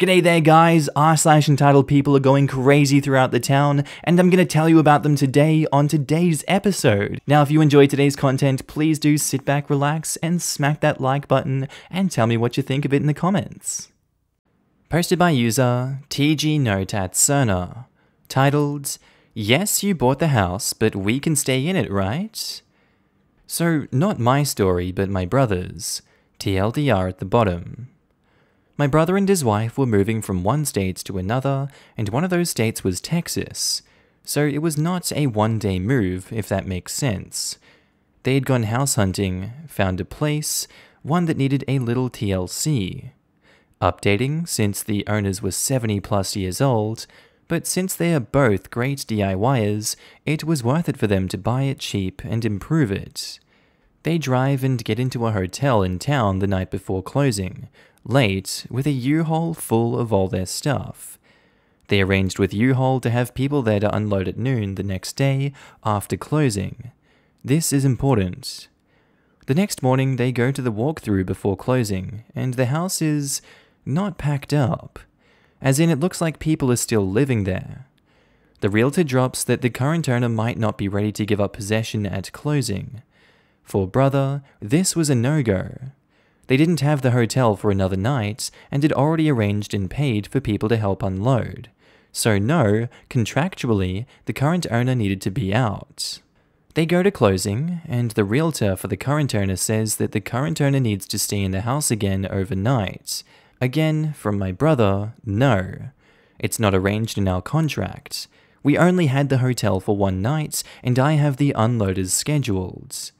G'day there guys, r slash entitled people are going crazy throughout the town, and I'm gonna tell you about them today on today's episode. Now if you enjoy today's content, please do sit back, relax, and smack that like button, and tell me what you think of it in the comments. Posted by user Cerna, titled, Yes, you bought the house, but we can stay in it, right? So, not my story, but my brother's. TLDR at the bottom. My brother and his wife were moving from one state to another, and one of those states was Texas, so it was not a one day move, if that makes sense. They had gone house hunting, found a place, one that needed a little TLC. Updating, since the owners were 70 plus years old, but since they are both great DIYers, it was worth it for them to buy it cheap and improve it. They drive and get into a hotel in town the night before closing, late with a U-Haul full of all their stuff. They arranged with U-Haul to have people there to unload at noon the next day after closing. This is important. The next morning, they go to the walkthrough before closing, and the house is not packed up. As in, it looks like people are still living there. The realtor drops that the current owner might not be ready to give up possession at closing. For brother, this was a no go. They didn't have the hotel for another night and had already arranged and paid for people to help unload. So, no, contractually, the current owner needed to be out. They go to closing, and the realtor for the current owner says that the current owner needs to stay in the house again overnight. Again, from my brother, no. It's not arranged in our contract. We only had the hotel for one night, and I have the unloaders scheduled.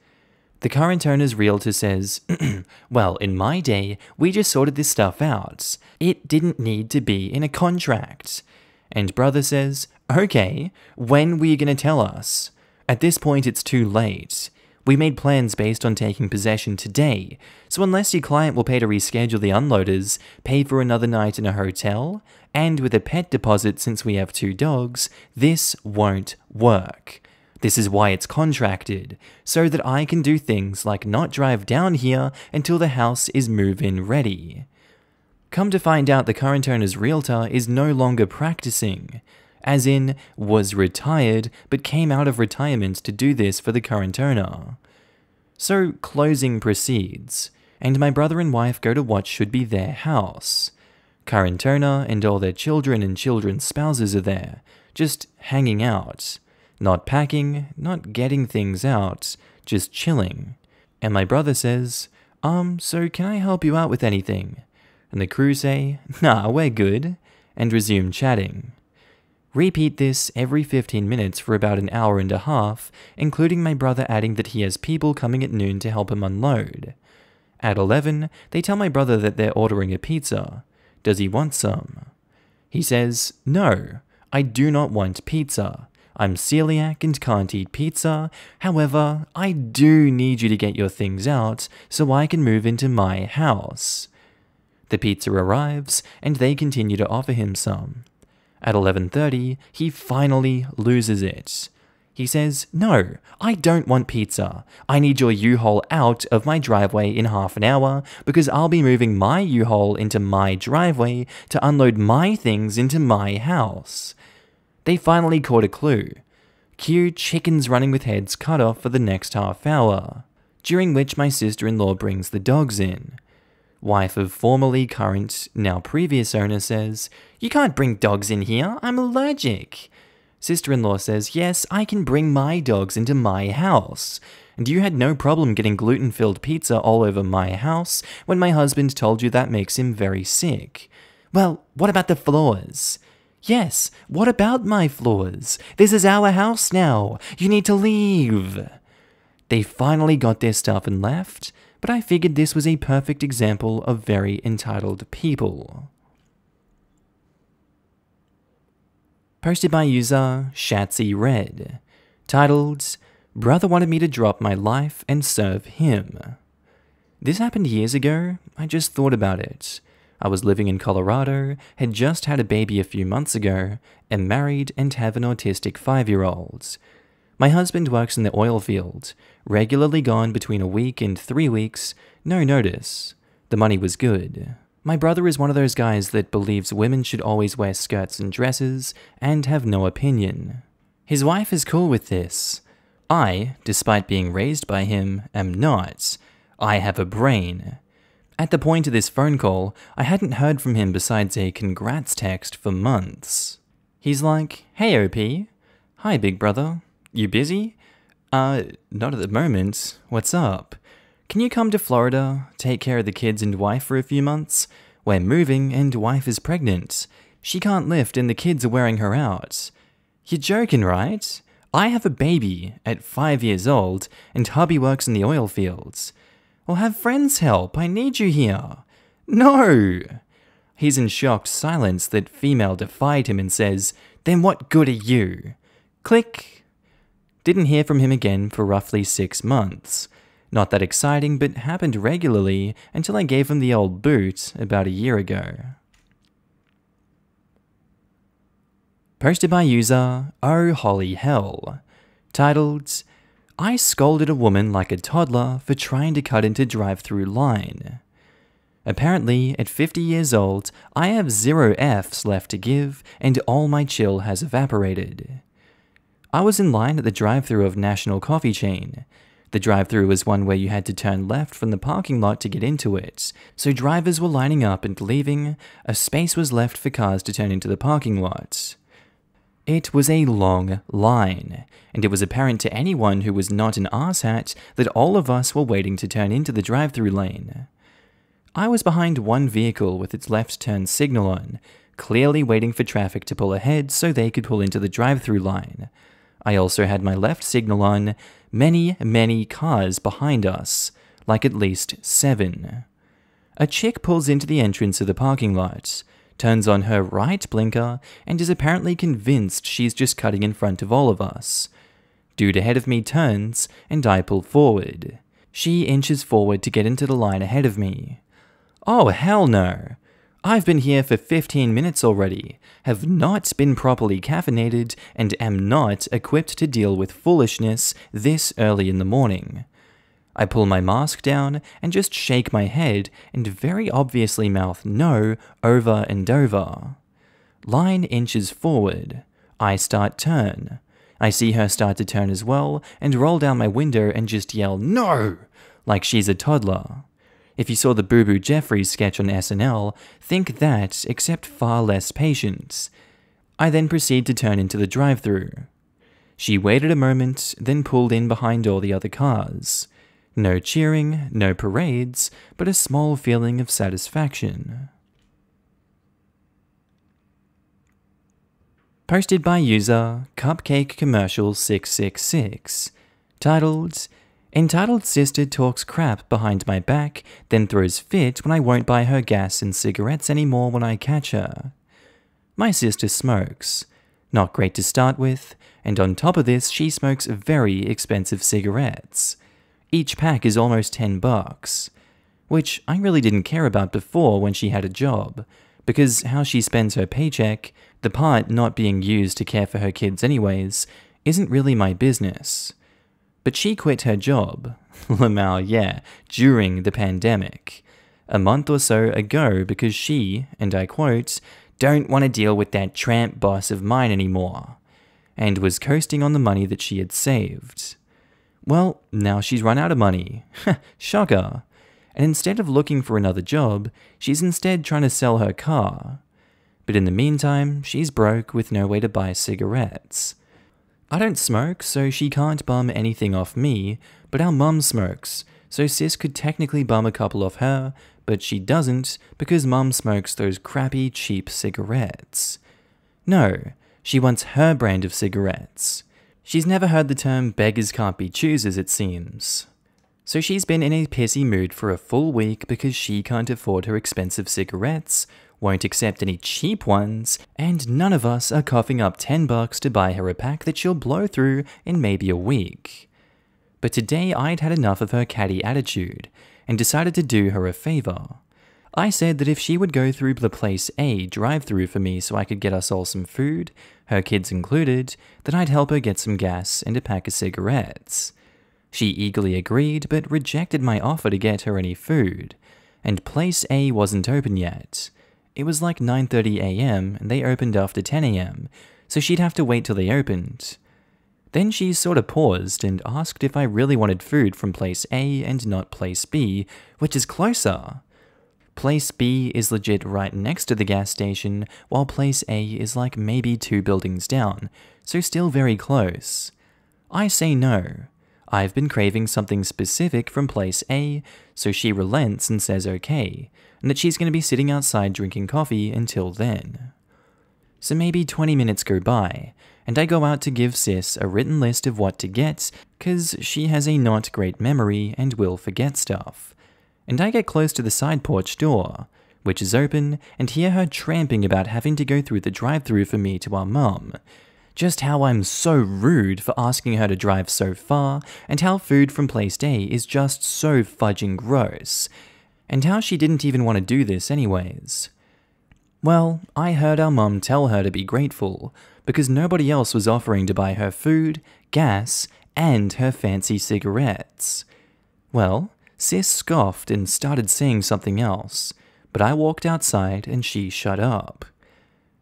The current owner's realtor says, Well, in my day, we just sorted this stuff out. It didn't need to be in a contract. And brother says, Okay, when were you going to tell us? At this point, it's too late. We made plans based on taking possession today, so unless your client will pay to reschedule the unloaders, pay for another night in a hotel, and with a pet deposit since we have two dogs, this won't work. This is why it's contracted, so that I can do things like not drive down here until the house is move in ready. Come to find out, the current owner's realtor is no longer practicing, as in, was retired but came out of retirement to do this for the current owner. So, closing proceeds, and my brother and wife go to what should be their house. Current owner and all their children and children's spouses are there, just hanging out. Not packing, not getting things out, just chilling. And my brother says, Um, so can I help you out with anything? And the crew say, Nah, we're good, and resume chatting. Repeat this every 15 minutes for about an hour and a half, including my brother adding that he has people coming at noon to help him unload. At 11, they tell my brother that they're ordering a pizza. Does he want some? He says, No, I do not want pizza. I'm celiac and can't eat pizza. However, I do need you to get your things out so I can move into my house. The pizza arrives and they continue to offer him some. At 11:30, he finally loses it. He says, "No, I don't want pizza. I need your U-Haul out of my driveway in half an hour because I'll be moving my U-Haul into my driveway to unload my things into my house." They finally caught a clue. Cue chickens running with heads cut off for the next half hour, during which my sister in law brings the dogs in. Wife of formerly current, now previous owner says, You can't bring dogs in here, I'm allergic. Sister in law says, Yes, I can bring my dogs into my house. And you had no problem getting gluten filled pizza all over my house when my husband told you that makes him very sick. Well, what about the floors? Yes, what about my floors? This is our house now. You need to leave. They finally got their stuff and left, but I figured this was a perfect example of very entitled people. Posted by user Shatsy Red, titled, Brother wanted me to drop my life and serve him. This happened years ago, I just thought about it. I was living in Colorado, had just had a baby a few months ago, am married, and have an autistic five year old. My husband works in the oil field, regularly gone between a week and three weeks, no notice. The money was good. My brother is one of those guys that believes women should always wear skirts and dresses and have no opinion. His wife is cool with this. I, despite being raised by him, am not. I have a brain. At the point of this phone call, I hadn't heard from him besides a congrats text for months. He's like, Hey OP. Hi big brother. You busy? Uh, not at the moment. What's up? Can you come to Florida, take care of the kids and wife for a few months? We're moving and wife is pregnant. She can't lift and the kids are wearing her out. You're joking, right? I have a baby at five years old and hubby works in the oil fields or have friends help. I need you here. No! He's in shocked silence that female defied him and says, Then what good are you? Click. Didn't hear from him again for roughly six months. Not that exciting, but happened regularly until I gave him the old boot about a year ago. Posted by user Oh Holly Hell, titled I scolded a woman like a toddler for trying to cut into drive-through line. Apparently, at 50 years old, I have zero Fs left to give and all my chill has evaporated. I was in line at the drive-through of National Coffee Chain. The drive-through was one where you had to turn left from the parking lot to get into it, so drivers were lining up and leaving, a space was left for cars to turn into the parking lot. It was a long line, and it was apparent to anyone who was not an asshat that all of us were waiting to turn into the drive through lane. I was behind one vehicle with its left turn signal on, clearly waiting for traffic to pull ahead so they could pull into the drive through line. I also had my left signal on, many, many cars behind us, like at least seven. A chick pulls into the entrance of the parking lot turns on her right blinker, and is apparently convinced she's just cutting in front of all of us. Dude ahead of me turns, and I pull forward. She inches forward to get into the line ahead of me. Oh, hell no! I've been here for 15 minutes already, have not been properly caffeinated, and am not equipped to deal with foolishness this early in the morning. I pull my mask down and just shake my head and very obviously mouth no over and over. Line inches forward. I start turn. I see her start to turn as well and roll down my window and just yell no like she's a toddler. If you saw the Boo Boo Jeffries sketch on SNL, think that, except far less patience. I then proceed to turn into the drive through. She waited a moment, then pulled in behind all the other cars. No cheering, no parades, but a small feeling of satisfaction. Posted by user Cupcake Commercial 666, titled Entitled Sister Talks Crap Behind My Back, Then Throws Fit When I Won't Buy Her Gas and Cigarettes Anymore When I Catch Her. My sister smokes. Not great to start with, and on top of this, she smokes very expensive cigarettes. Each pack is almost 10 bucks, which I really didn't care about before when she had a job, because how she spends her paycheck, the part not being used to care for her kids anyways, isn't really my business. But she quit her job, Lamal, yeah, during the pandemic, a month or so ago because she, and I quote, don't want to deal with that tramp boss of mine anymore, and was coasting on the money that she had saved. Well, now she's run out of money. Shocker. And instead of looking for another job, she's instead trying to sell her car. But in the meantime, she's broke with no way to buy cigarettes. I don't smoke, so she can't bum anything off me, but our mum smokes, so sis could technically bum a couple off her, but she doesn't because mum smokes those crappy cheap cigarettes. No, she wants her brand of cigarettes. She's never heard the term beggars can't be choosers, it seems. So she's been in a pissy mood for a full week because she can't afford her expensive cigarettes, won't accept any cheap ones, and none of us are coughing up 10 bucks to buy her a pack that she'll blow through in maybe a week. But today I'd had enough of her catty attitude, and decided to do her a favour. I said that if she would go through the place A drive through for me so I could get us all some food, her kids included, then I'd help her get some gas and a pack of cigarettes. She eagerly agreed, but rejected my offer to get her any food, and place A wasn't open yet. It was like 9.30am and they opened after 10am, so she'd have to wait till they opened. Then she sort of paused and asked if I really wanted food from place A and not place B, which is closer. Place B is legit right next to the gas station, while place A is like maybe two buildings down, so still very close. I say no. I've been craving something specific from place A, so she relents and says okay, and that she's going to be sitting outside drinking coffee until then. So maybe 20 minutes go by, and I go out to give Sis a written list of what to get, cause she has a not great memory and will forget stuff and I get close to the side porch door, which is open, and hear her tramping about having to go through the drive through for me to our mum. Just how I'm so rude for asking her to drive so far, and how food from place A is just so fudging gross, and how she didn't even want to do this, anyways. Well, I heard our mum tell her to be grateful, because nobody else was offering to buy her food, gas, and her fancy cigarettes. Well, Sis scoffed and started saying something else, but I walked outside and she shut up.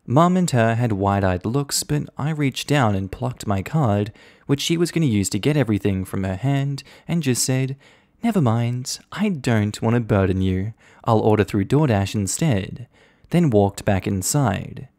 Mum and her had wide eyed looks, but I reached down and plucked my card, which she was going to use to get everything from her hand, and just said, Never mind, I don't want to burden you. I'll order through DoorDash instead. Then walked back inside.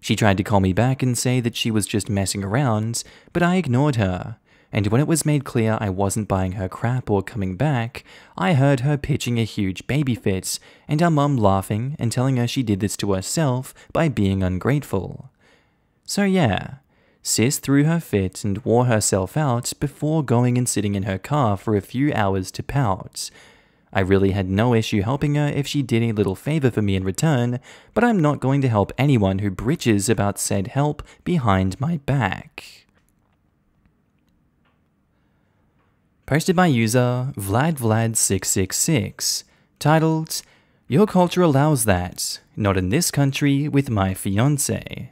She tried to call me back and say that she was just messing around, but I ignored her and when it was made clear I wasn't buying her crap or coming back, I heard her pitching a huge baby fit, and our mum laughing and telling her she did this to herself by being ungrateful. So yeah, Sis threw her fit and wore herself out before going and sitting in her car for a few hours to pout. I really had no issue helping her if she did a little favour for me in return, but I'm not going to help anyone who bridges about said help behind my back. posted by user VladVlad666, titled, Your culture allows that, not in this country with my fiance.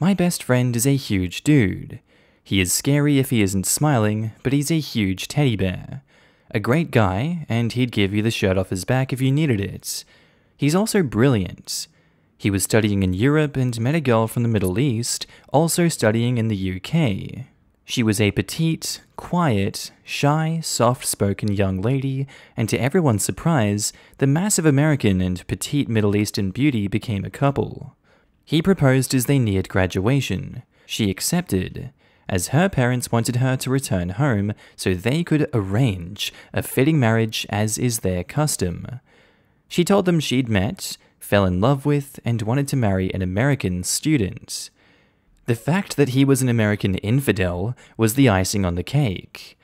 My best friend is a huge dude. He is scary if he isn't smiling, but he's a huge teddy bear. A great guy, and he'd give you the shirt off his back if you needed it. He's also brilliant. He was studying in Europe and met a girl from the Middle East, also studying in the UK. She was a petite, quiet, shy, soft spoken young lady, and to everyone's surprise, the massive American and petite Middle Eastern beauty became a couple. He proposed as they neared graduation. She accepted, as her parents wanted her to return home so they could arrange a fitting marriage as is their custom. She told them she'd met, fell in love with, and wanted to marry an American student. The fact that he was an American infidel was the icing on the cake.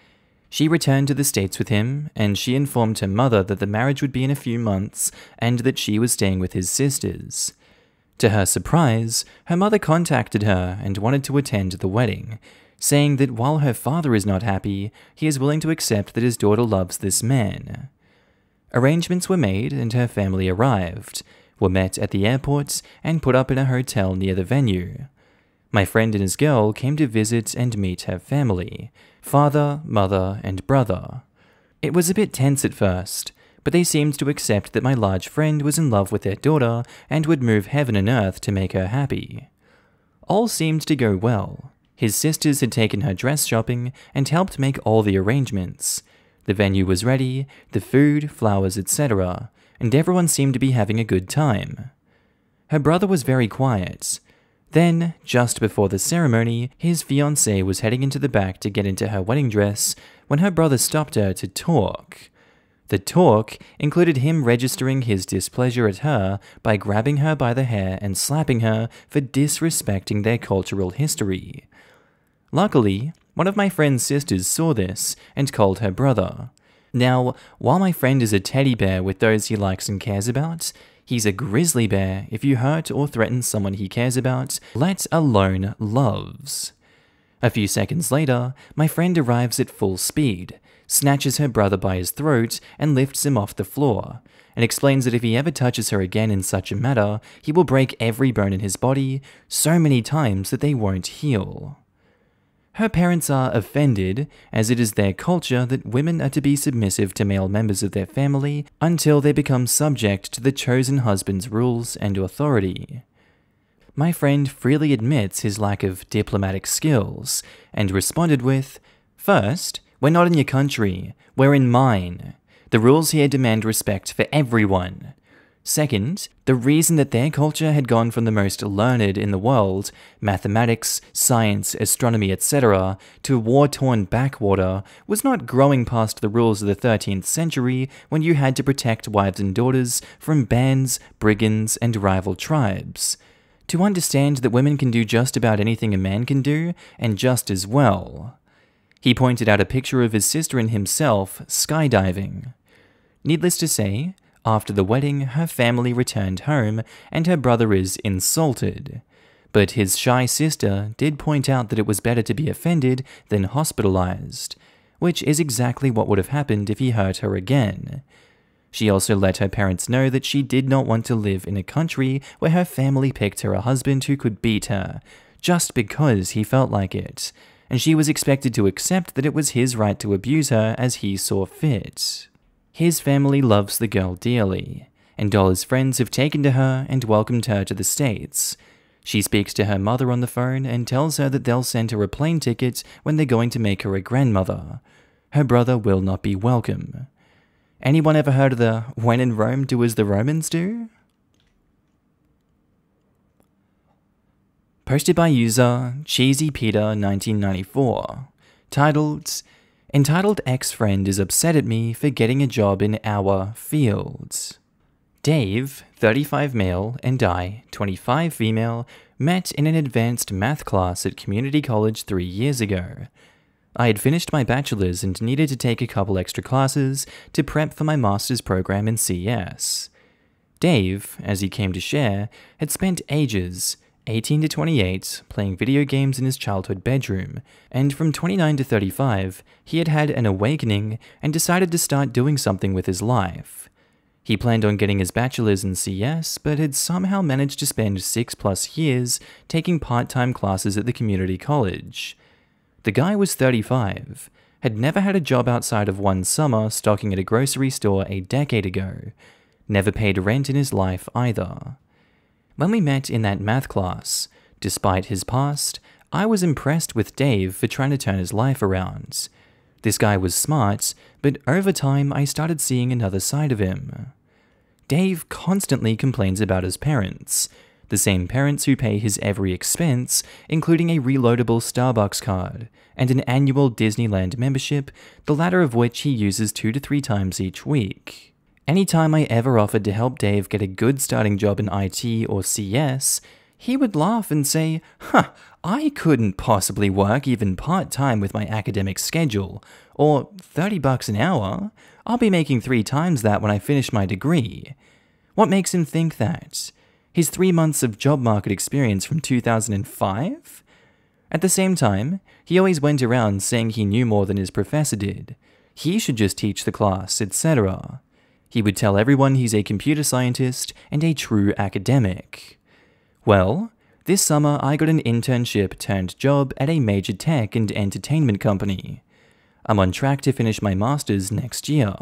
She returned to the States with him, and she informed her mother that the marriage would be in a few months and that she was staying with his sisters. To her surprise, her mother contacted her and wanted to attend the wedding, saying that while her father is not happy, he is willing to accept that his daughter loves this man. Arrangements were made and her family arrived, were met at the airport, and put up in a hotel near the venue. My friend and his girl came to visit and meet her family father, mother, and brother. It was a bit tense at first, but they seemed to accept that my large friend was in love with their daughter and would move heaven and earth to make her happy. All seemed to go well. His sisters had taken her dress shopping and helped make all the arrangements. The venue was ready, the food, flowers, etc., and everyone seemed to be having a good time. Her brother was very quiet, then, just before the ceremony, his fiancée was heading into the back to get into her wedding dress when her brother stopped her to talk. The talk included him registering his displeasure at her by grabbing her by the hair and slapping her for disrespecting their cultural history. Luckily, one of my friend's sisters saw this and called her brother. Now, while my friend is a teddy bear with those he likes and cares about, He's a grizzly bear. If you hurt or threaten someone he cares about, let alone loves. A few seconds later, my friend arrives at full speed, snatches her brother by his throat, and lifts him off the floor, and explains that if he ever touches her again in such a manner, he will break every bone in his body so many times that they won't heal. Her parents are offended, as it is their culture that women are to be submissive to male members of their family until they become subject to the chosen husband's rules and authority. My friend freely admits his lack of diplomatic skills and responded with, First, we're not in your country, we're in mine. The rules here demand respect for everyone. Second, the reason that their culture had gone from the most learned in the world, mathematics, science, astronomy, etc., to war torn backwater, was not growing past the rules of the 13th century when you had to protect wives and daughters from bands, brigands, and rival tribes. To understand that women can do just about anything a man can do, and just as well. He pointed out a picture of his sister and himself skydiving. Needless to say, after the wedding, her family returned home and her brother is insulted. But his shy sister did point out that it was better to be offended than hospitalized, which is exactly what would have happened if he hurt her again. She also let her parents know that she did not want to live in a country where her family picked her a husband who could beat her, just because he felt like it, and she was expected to accept that it was his right to abuse her as he saw fit. His family loves the girl dearly, and Dollar's friends have taken to her and welcomed her to the States. She speaks to her mother on the phone and tells her that they'll send her a plane ticket when they're going to make her a grandmother. Her brother will not be welcome. Anyone ever heard of the when in Rome do as the Romans do? Posted by user Cheesy Peter, 1994 titled Entitled ex-friend is upset at me for getting a job in our fields. Dave, 35 male, and I, 25 female, met in an advanced math class at community college three years ago. I had finished my bachelor's and needed to take a couple extra classes to prep for my master's program in CS. Dave, as he came to share, had spent ages, 18 to 28, playing video games in his childhood bedroom, and from 29 to 35, he had had an awakening and decided to start doing something with his life. He planned on getting his bachelor's in CS, but had somehow managed to spend 6 plus years taking part time classes at the community college. The guy was 35, had never had a job outside of one summer stocking at a grocery store a decade ago, never paid rent in his life either. When we met in that math class, despite his past, I was impressed with Dave for trying to turn his life around. This guy was smart, but over time I started seeing another side of him. Dave constantly complains about his parents, the same parents who pay his every expense, including a reloadable Starbucks card and an annual Disneyland membership, the latter of which he uses two to three times each week. Anytime I ever offered to help Dave get a good starting job in IT or CS, he would laugh and say, Huh, I couldn't possibly work even part time with my academic schedule, or 30 bucks an hour. I'll be making three times that when I finish my degree. What makes him think that? His three months of job market experience from 2005? At the same time, he always went around saying he knew more than his professor did. He should just teach the class, etc. He would tell everyone he's a computer scientist and a true academic. Well, this summer I got an internship turned job at a major tech and entertainment company. I'm on track to finish my master's next year.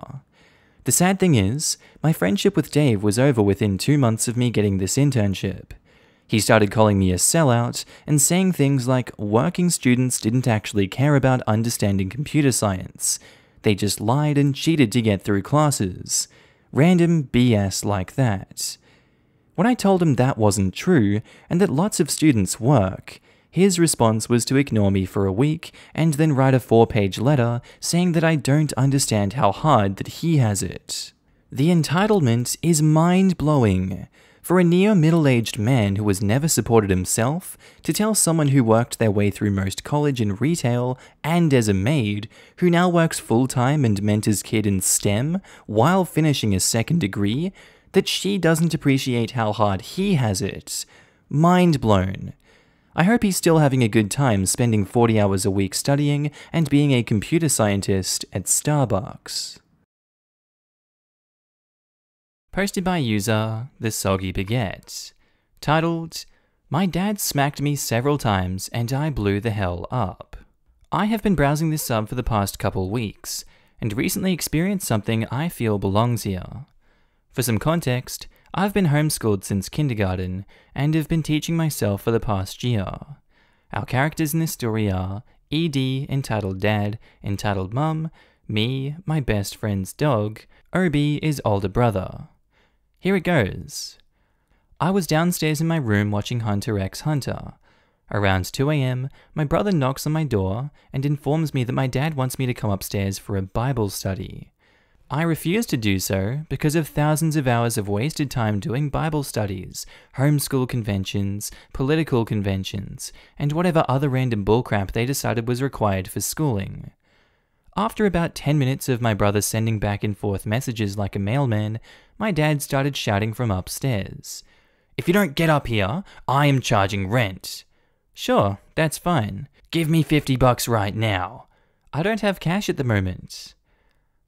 The sad thing is, my friendship with Dave was over within two months of me getting this internship. He started calling me a sellout and saying things like working students didn't actually care about understanding computer science, they just lied and cheated to get through classes. Random BS like that. When I told him that wasn't true and that lots of students work, his response was to ignore me for a week and then write a four page letter saying that I don't understand how hard that he has it. The entitlement is mind blowing. For a near middle aged man who has never supported himself to tell someone who worked their way through most college in retail and as a maid, who now works full time and mentors kid in STEM while finishing a second degree, that she doesn't appreciate how hard he has it. Mind blown. I hope he's still having a good time spending 40 hours a week studying and being a computer scientist at Starbucks posted by user The Soggy Baguette, titled, My Dad Smacked Me Several Times and I Blew the Hell Up. I have been browsing this sub for the past couple weeks, and recently experienced something I feel belongs here. For some context, I've been homeschooled since kindergarten, and have been teaching myself for the past year. Our characters in this story are ED, entitled Dad, entitled Mum, me, my best friend's dog, Obi is older brother. Here it goes. I was downstairs in my room watching Hunter x Hunter. Around 2am, my brother knocks on my door and informs me that my dad wants me to come upstairs for a Bible study. I refuse to do so because of thousands of hours of wasted time doing Bible studies, homeschool conventions, political conventions, and whatever other random bullcrap they decided was required for schooling. After about 10 minutes of my brother sending back and forth messages like a mailman, my dad started shouting from upstairs. If you don't get up here, I am charging rent. Sure, that's fine. Give me 50 bucks right now. I don't have cash at the moment.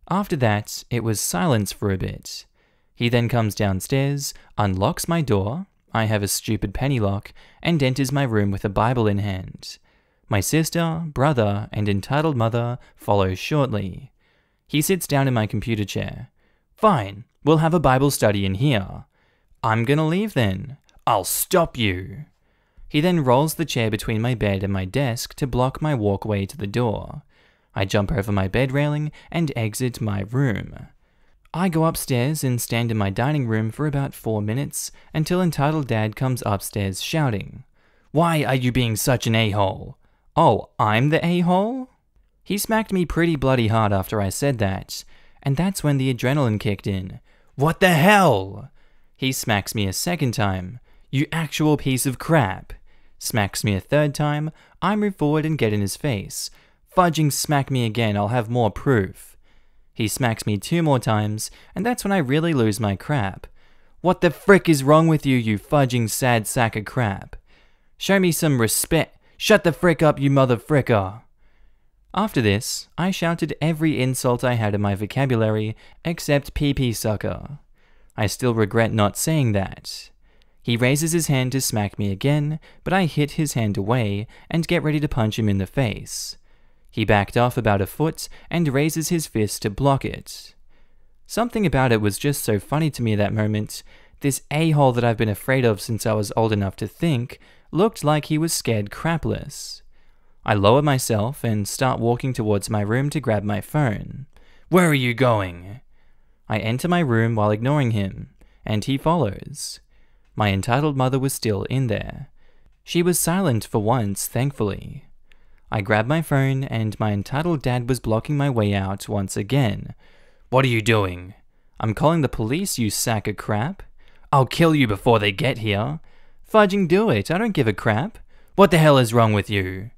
After that, it was silence for a bit. He then comes downstairs, unlocks my door, I have a stupid penny lock, and enters my room with a Bible in hand. My sister, brother, and entitled mother follow shortly. He sits down in my computer chair. Fine, we'll have a Bible study in here. I'm gonna leave then. I'll stop you. He then rolls the chair between my bed and my desk to block my walkway to the door. I jump over my bed railing and exit my room. I go upstairs and stand in my dining room for about four minutes until entitled dad comes upstairs shouting, Why are you being such an a hole? Oh, I'm the a-hole? He smacked me pretty bloody hard after I said that, and that's when the adrenaline kicked in. What the hell? He smacks me a second time. You actual piece of crap. Smacks me a third time. I move forward and get in his face. Fudging smack me again, I'll have more proof. He smacks me two more times, and that's when I really lose my crap. What the frick is wrong with you, you fudging sad sack of crap? Show me some respect. Shut the frick up, you mother fricker! After this, I shouted every insult I had in my vocabulary except pee pee sucker. I still regret not saying that. He raises his hand to smack me again, but I hit his hand away and get ready to punch him in the face. He backed off about a foot and raises his fist to block it. Something about it was just so funny to me at that moment. This a hole that I've been afraid of since I was old enough to think looked like he was scared crapless. I lower myself and start walking towards my room to grab my phone. Where are you going? I enter my room while ignoring him, and he follows. My entitled mother was still in there. She was silent for once, thankfully. I grab my phone, and my entitled dad was blocking my way out once again. What are you doing? I'm calling the police, you sack of crap. I'll kill you before they get here. Fudging do it, I don't give a crap. What the hell is wrong with you?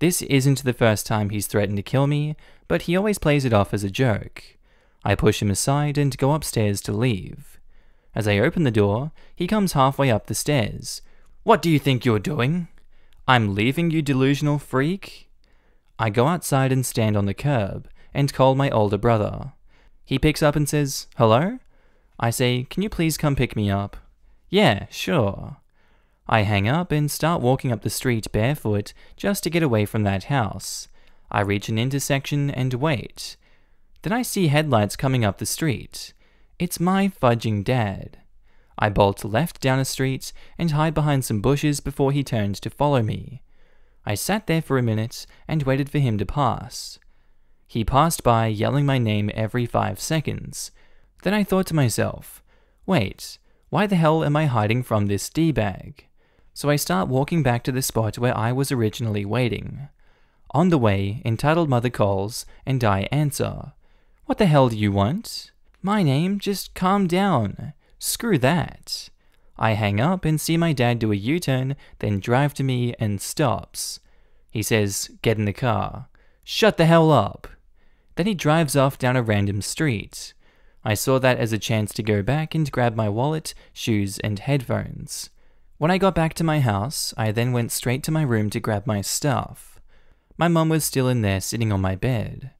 This isn't the first time he's threatened to kill me, but he always plays it off as a joke. I push him aside and go upstairs to leave. As I open the door, he comes halfway up the stairs. What do you think you're doing? I'm leaving you delusional freak? I go outside and stand on the curb, and call my older brother. He picks up and says, Hello? I say, Can you please come pick me up? Yeah, sure. I hang up and start walking up the street barefoot just to get away from that house. I reach an intersection and wait. Then I see headlights coming up the street. It's my fudging dad. I bolt left down a street and hide behind some bushes before he turned to follow me. I sat there for a minute and waited for him to pass. He passed by yelling my name every five seconds. Then I thought to myself, wait, why the hell am I hiding from this D-bag? so I start walking back to the spot where I was originally waiting. On the way, entitled mother calls, and I answer. What the hell do you want? My name, just calm down. Screw that. I hang up and see my dad do a U turn, then drive to me and stops. He says, Get in the car. Shut the hell up. Then he drives off down a random street. I saw that as a chance to go back and grab my wallet, shoes, and headphones. When I got back to my house, I then went straight to my room to grab my stuff. My mom was still in there sitting on my bed.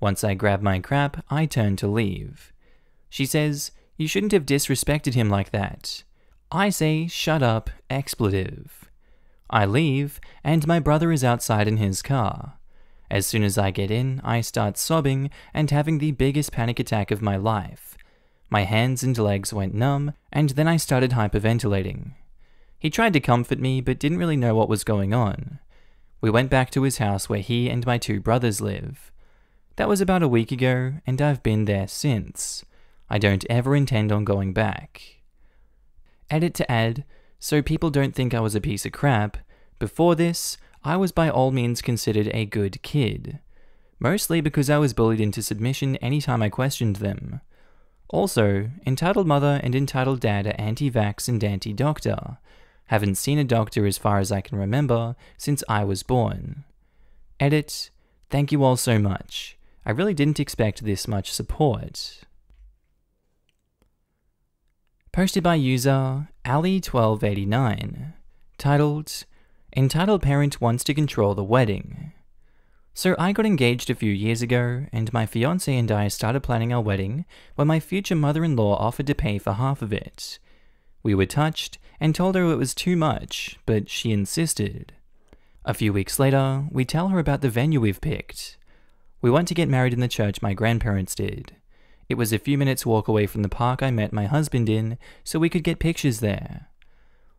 Once I grabbed my crap, I turned to leave. She says, You shouldn't have disrespected him like that. I say, Shut up, expletive. I leave, and my brother is outside in his car. As soon as I get in, I start sobbing and having the biggest panic attack of my life. My hands and legs went numb, and then I started hyperventilating. He tried to comfort me, but didn't really know what was going on. We went back to his house where he and my two brothers live. That was about a week ago, and I've been there since. I don't ever intend on going back. Edit to add, so people don't think I was a piece of crap, before this, I was by all means considered a good kid. Mostly because I was bullied into submission any time I questioned them. Also, entitled mother and entitled dad are anti-vax and anti-doctor, haven't seen a doctor as far as I can remember since I was born. Edit, thank you all so much. I really didn't expect this much support. Posted by user Ali1289, titled, Entitled Parent Wants to Control the Wedding. So I got engaged a few years ago, and my fiance and I started planning our wedding when my future mother in law offered to pay for half of it. We were touched and told her it was too much, but she insisted. A few weeks later, we tell her about the venue we've picked. We want to get married in the church my grandparents did. It was a few minutes walk away from the park I met my husband in, so we could get pictures there.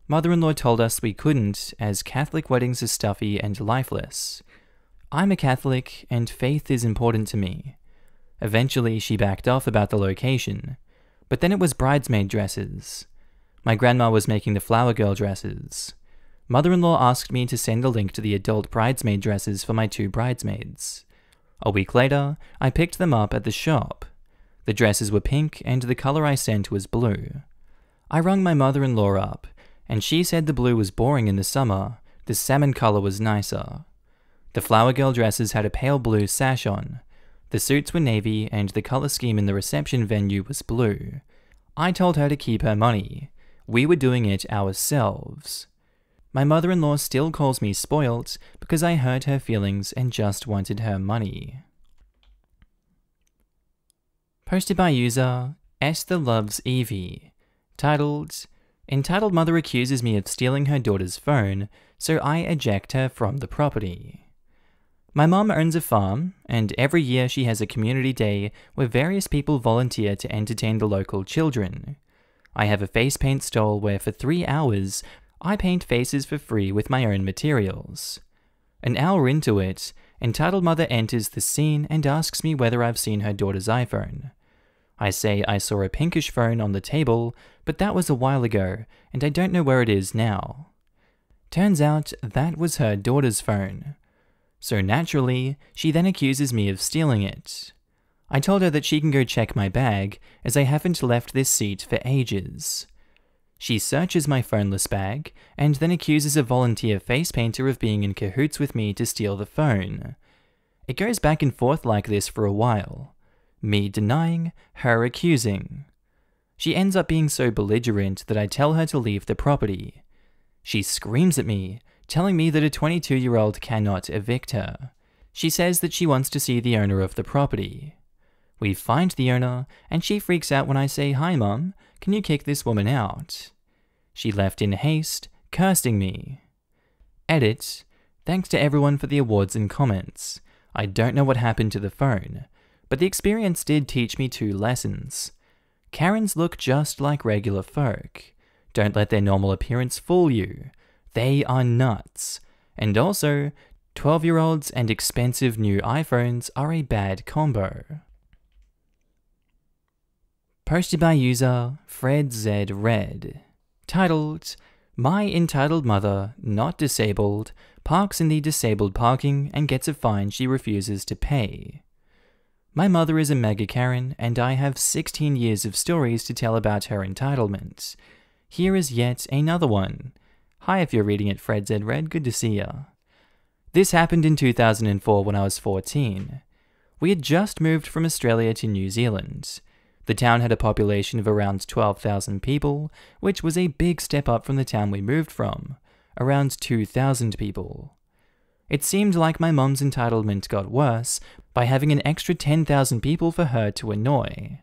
Mother-in-law told us we couldn't, as Catholic weddings are stuffy and lifeless. I'm a Catholic, and faith is important to me. Eventually, she backed off about the location, but then it was bridesmaid dresses. My grandma was making the flower girl dresses. Mother in law asked me to send a link to the adult bridesmaid dresses for my two bridesmaids. A week later, I picked them up at the shop. The dresses were pink, and the color I sent was blue. I rung my mother in law up, and she said the blue was boring in the summer, the salmon color was nicer. The flower girl dresses had a pale blue sash on. The suits were navy, and the color scheme in the reception venue was blue. I told her to keep her money. We were doing it ourselves. My mother-in-law still calls me spoilt because I hurt her feelings and just wanted her money. Posted by user Esther Loves Evie, titled Entitled Mother Accuses Me of Stealing Her Daughter's Phone, so I eject her from the property. My mum owns a farm, and every year she has a community day where various people volunteer to entertain the local children. I have a face paint stall where for three hours I paint faces for free with my own materials. An hour into it, Entitled Mother enters the scene and asks me whether I've seen her daughter's iPhone. I say I saw a pinkish phone on the table, but that was a while ago, and I don't know where it is now. Turns out that was her daughter's phone. So naturally, she then accuses me of stealing it. I told her that she can go check my bag, as I haven't left this seat for ages. She searches my phoneless bag, and then accuses a volunteer face painter of being in cahoots with me to steal the phone. It goes back and forth like this for a while. Me denying, her accusing. She ends up being so belligerent that I tell her to leave the property. She screams at me, telling me that a 22 year old cannot evict her. She says that she wants to see the owner of the property. We find the owner, and she freaks out when I say, Hi, Mum, can you kick this woman out? She left in haste, cursing me. Edit Thanks to everyone for the awards and comments. I don't know what happened to the phone, but the experience did teach me two lessons. Karens look just like regular folk. Don't let their normal appearance fool you. They are nuts. And also, 12 year olds and expensive new iPhones are a bad combo posted by user Fred Z Red, titled My Entitled Mother, Not Disabled, Parks in the Disabled Parking and Gets a Fine She Refuses to Pay. My mother is a mega Karen, and I have 16 years of stories to tell about her entitlement. Here is yet another one. Hi, if you're reading it, Fred Z Red, good to see ya. This happened in 2004 when I was 14. We had just moved from Australia to New Zealand. The town had a population of around 12,000 people, which was a big step up from the town we moved from, around 2,000 people. It seemed like my mum's entitlement got worse by having an extra 10,000 people for her to annoy.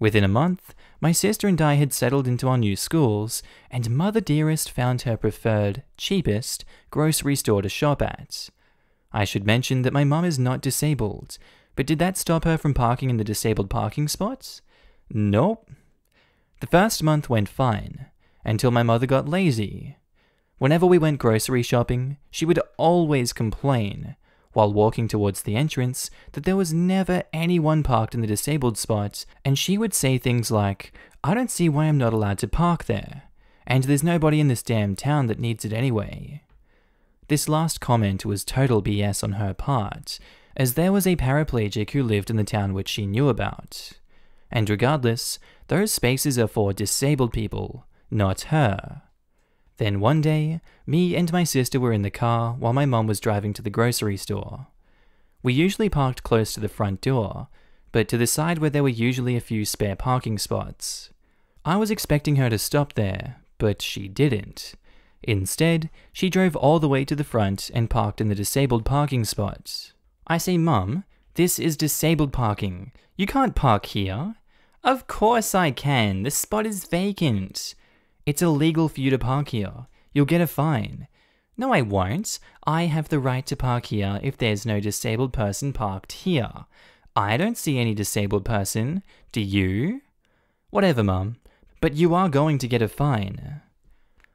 Within a month, my sister and I had settled into our new schools, and Mother Dearest found her preferred, cheapest grocery store to shop at. I should mention that my mum is not disabled, but did that stop her from parking in the disabled parking spots? Nope. The first month went fine, until my mother got lazy. Whenever we went grocery shopping, she would always complain, while walking towards the entrance, that there was never anyone parked in the disabled spot, and she would say things like, I don't see why I'm not allowed to park there, and there's nobody in this damn town that needs it anyway. This last comment was total BS on her part, as there was a paraplegic who lived in the town which she knew about. And regardless, those spaces are for disabled people, not her. Then one day, me and my sister were in the car while my mom was driving to the grocery store. We usually parked close to the front door, but to the side where there were usually a few spare parking spots. I was expecting her to stop there, but she didn't. Instead, she drove all the way to the front and parked in the disabled parking spot. I say, Mum, this is disabled parking. You can't park here. Of course I can. The spot is vacant. It's illegal for you to park here. You'll get a fine. No, I won't. I have the right to park here if there's no disabled person parked here. I don't see any disabled person. Do you? Whatever, Mum. But you are going to get a fine.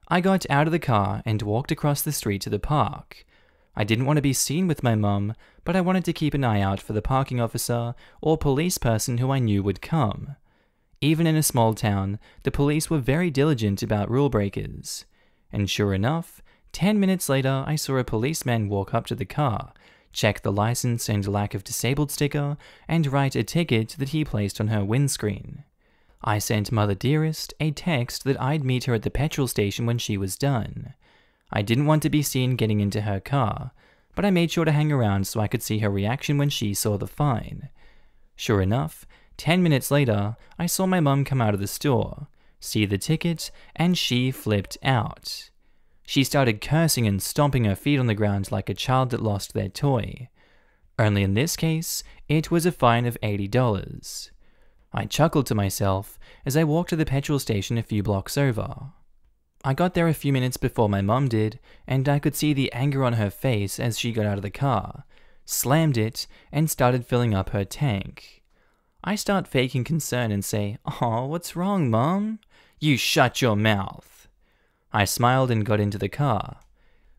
I got out of the car and walked across the street to the park. I didn't want to be seen with my mum, but I wanted to keep an eye out for the parking officer or police person who I knew would come. Even in a small town, the police were very diligent about rule breakers. And sure enough, 10 minutes later, I saw a policeman walk up to the car, check the license and lack of disabled sticker, and write a ticket that he placed on her windscreen. I sent Mother Dearest a text that I'd meet her at the petrol station when she was done. I didn't want to be seen getting into her car, but I made sure to hang around so I could see her reaction when she saw the fine. Sure enough, 10 minutes later, I saw my mum come out of the store, see the ticket, and she flipped out. She started cursing and stomping her feet on the ground like a child that lost their toy. Only in this case, it was a fine of $80. I chuckled to myself as I walked to the petrol station a few blocks over. I got there a few minutes before my mum did, and I could see the anger on her face as she got out of the car, slammed it, and started filling up her tank. I start faking concern and say, Oh, what's wrong, mum? You shut your mouth. I smiled and got into the car.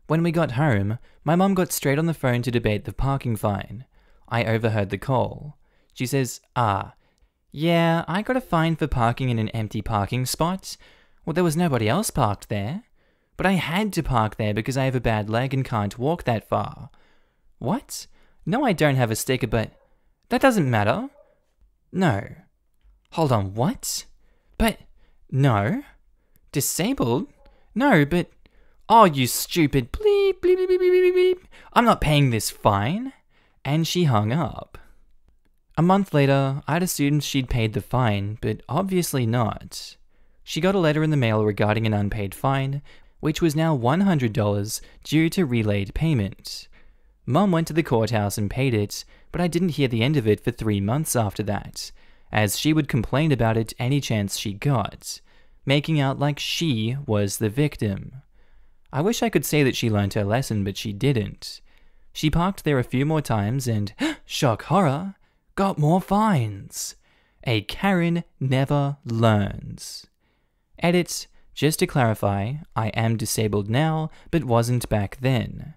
When we got home, my mum got straight on the phone to debate the parking fine. I overheard the call. She says, Ah, yeah, I got a fine for parking in an empty parking spot, well, there was nobody else parked there. But I had to park there because I have a bad leg and can't walk that far. What? No, I don't have a sticker, but... That doesn't matter. No. Hold on, what? But... No. Disabled? No, but... Oh, you stupid bleep, bleep, bleep, bleep, bleep, bleep. I'm not paying this fine. And she hung up. A month later, I'd assumed she'd paid the fine, but obviously not she got a letter in the mail regarding an unpaid fine, which was now $100 due to relayed payment. Mum went to the courthouse and paid it, but I didn't hear the end of it for three months after that, as she would complain about it any chance she got, making out like she was the victim. I wish I could say that she learned her lesson, but she didn't. She parked there a few more times and, shock horror, got more fines. A Karen never learns. Edits, just to clarify, I am disabled now, but wasn't back then.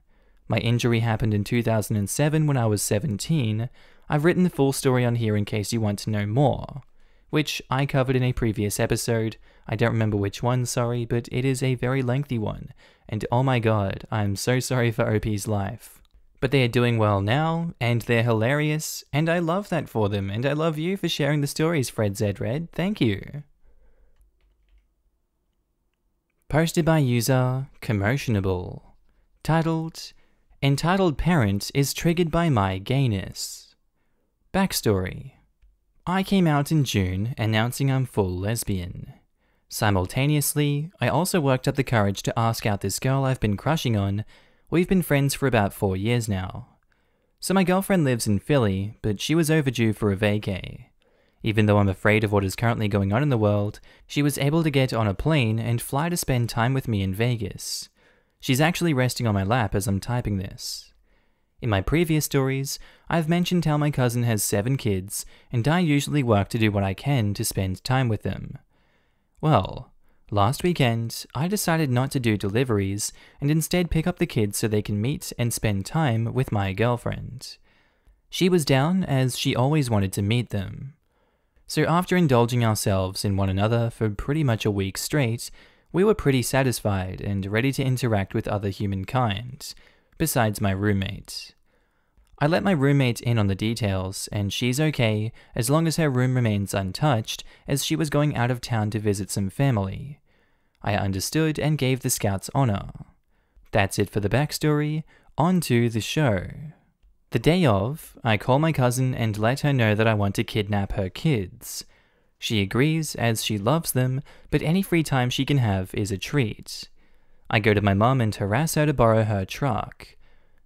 My injury happened in 2007 when I was 17. I've written the full story on here in case you want to know more, which I covered in a previous episode. I don't remember which one, sorry, but it is a very lengthy one, and oh my god, I'm so sorry for OP's life. But they are doing well now, and they're hilarious, and I love that for them, and I love you for sharing the stories, Fred Zedred. Thank you posted by user Commotionable, titled Entitled Parent is Triggered by My Gayness. Backstory I came out in June announcing I'm full lesbian. Simultaneously, I also worked up the courage to ask out this girl I've been crushing on. We've been friends for about four years now. So my girlfriend lives in Philly, but she was overdue for a vacay. Even though I'm afraid of what is currently going on in the world, she was able to get on a plane and fly to spend time with me in Vegas. She's actually resting on my lap as I'm typing this. In my previous stories, I've mentioned how my cousin has seven kids, and I usually work to do what I can to spend time with them. Well, last weekend, I decided not to do deliveries and instead pick up the kids so they can meet and spend time with my girlfriend. She was down as she always wanted to meet them. So after indulging ourselves in one another for pretty much a week straight, we were pretty satisfied and ready to interact with other humankind, besides my roommate. I let my roommate in on the details, and she's okay as long as her room remains untouched, as she was going out of town to visit some family. I understood and gave the scouts honour. That's it for the backstory, on to the show. The day of, I call my cousin and let her know that I want to kidnap her kids. She agrees as she loves them, but any free time she can have is a treat. I go to my mom and harass her to borrow her truck.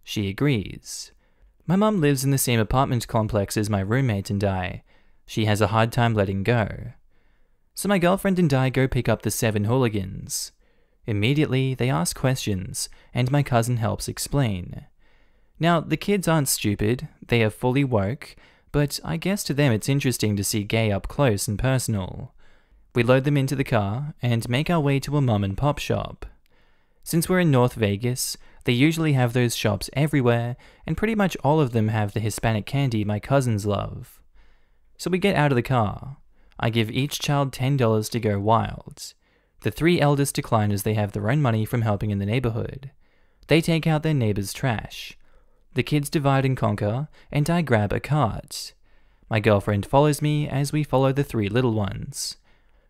She agrees. My mom lives in the same apartment complex as my roommate and I. She has a hard time letting go. So my girlfriend and I go pick up the seven hooligans. Immediately, they ask questions, and my cousin helps explain. Now, the kids aren't stupid, they are fully woke, but I guess to them it's interesting to see gay up close and personal. We load them into the car and make our way to a mum and pop shop. Since we're in North Vegas, they usually have those shops everywhere, and pretty much all of them have the Hispanic candy my cousins love. So we get out of the car. I give each child $10 to go wild. The three eldest decline as they have their own money from helping in the neighborhood. They take out their neighbor's trash. The kids divide and conquer, and I grab a cart. My girlfriend follows me as we follow the three little ones.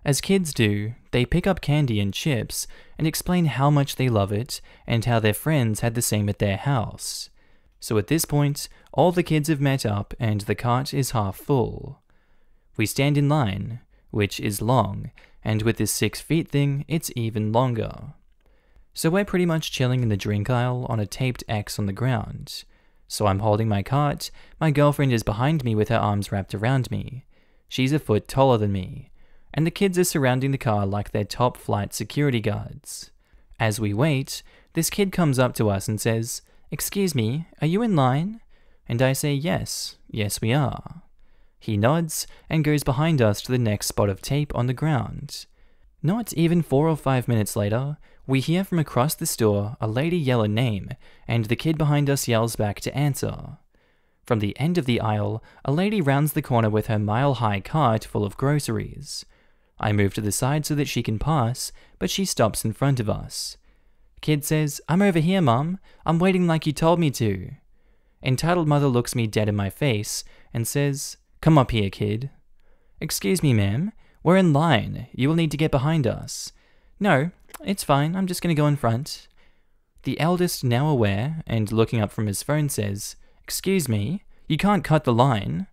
As kids do, they pick up candy and chips and explain how much they love it and how their friends had the same at their house. So at this point, all the kids have met up and the cart is half full. We stand in line, which is long, and with this 6 feet thing, it's even longer. So we're pretty much chilling in the drink aisle on a taped X on the ground. So I'm holding my cart, my girlfriend is behind me with her arms wrapped around me. She's a foot taller than me, and the kids are surrounding the car like they're top flight security guards. As we wait, this kid comes up to us and says, Excuse me, are you in line? And I say, Yes, yes, we are. He nods and goes behind us to the next spot of tape on the ground. Not even four or five minutes later, we hear from across the store a lady yell a name, and the kid behind us yells back to answer. From the end of the aisle, a lady rounds the corner with her mile high cart full of groceries. I move to the side so that she can pass, but she stops in front of us. Kid says, I'm over here, Mum. I'm waiting like you told me to. Entitled mother looks me dead in my face and says, Come up here, kid. Excuse me, ma'am. We're in line. You will need to get behind us. No, it's fine, I'm just going to go in front. The eldest, now aware, and looking up from his phone, says, Excuse me, you can't cut the line.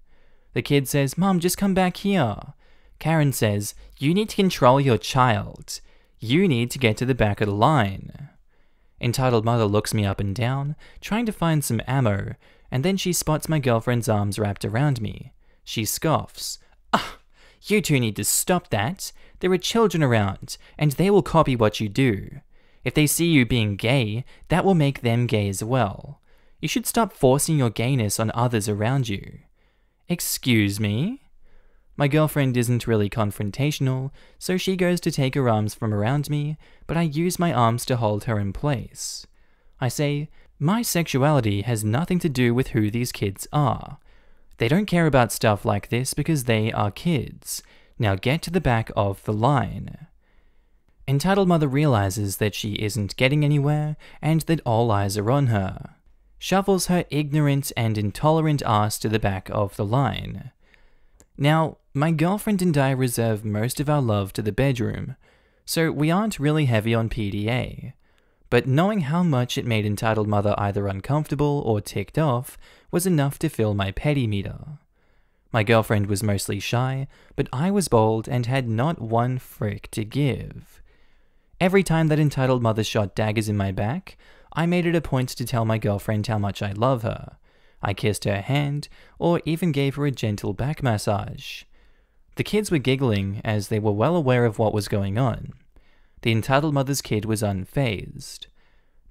The kid says, Mom, just come back here. Karen says, You need to control your child. You need to get to the back of the line. Entitled Mother looks me up and down, trying to find some ammo, and then she spots my girlfriend's arms wrapped around me. She scoffs, Ah, you two need to stop that. There are children around, and they will copy what you do. If they see you being gay, that will make them gay as well. You should stop forcing your gayness on others around you. Excuse me? My girlfriend isn't really confrontational, so she goes to take her arms from around me, but I use my arms to hold her in place. I say, My sexuality has nothing to do with who these kids are. They don't care about stuff like this because they are kids. Now get to the back of the line. Entitled Mother realizes that she isn't getting anywhere and that all eyes are on her. Shuffles her ignorant and intolerant ass to the back of the line. Now, my girlfriend and I reserve most of our love to the bedroom, so we aren't really heavy on PDA. But knowing how much it made Entitled Mother either uncomfortable or ticked off, was enough to fill my petty meter. My girlfriend was mostly shy, but I was bold and had not one frick to give. Every time that entitled mother shot daggers in my back, I made it a point to tell my girlfriend how much I love her. I kissed her hand, or even gave her a gentle back massage. The kids were giggling as they were well aware of what was going on. The entitled mother's kid was unfazed.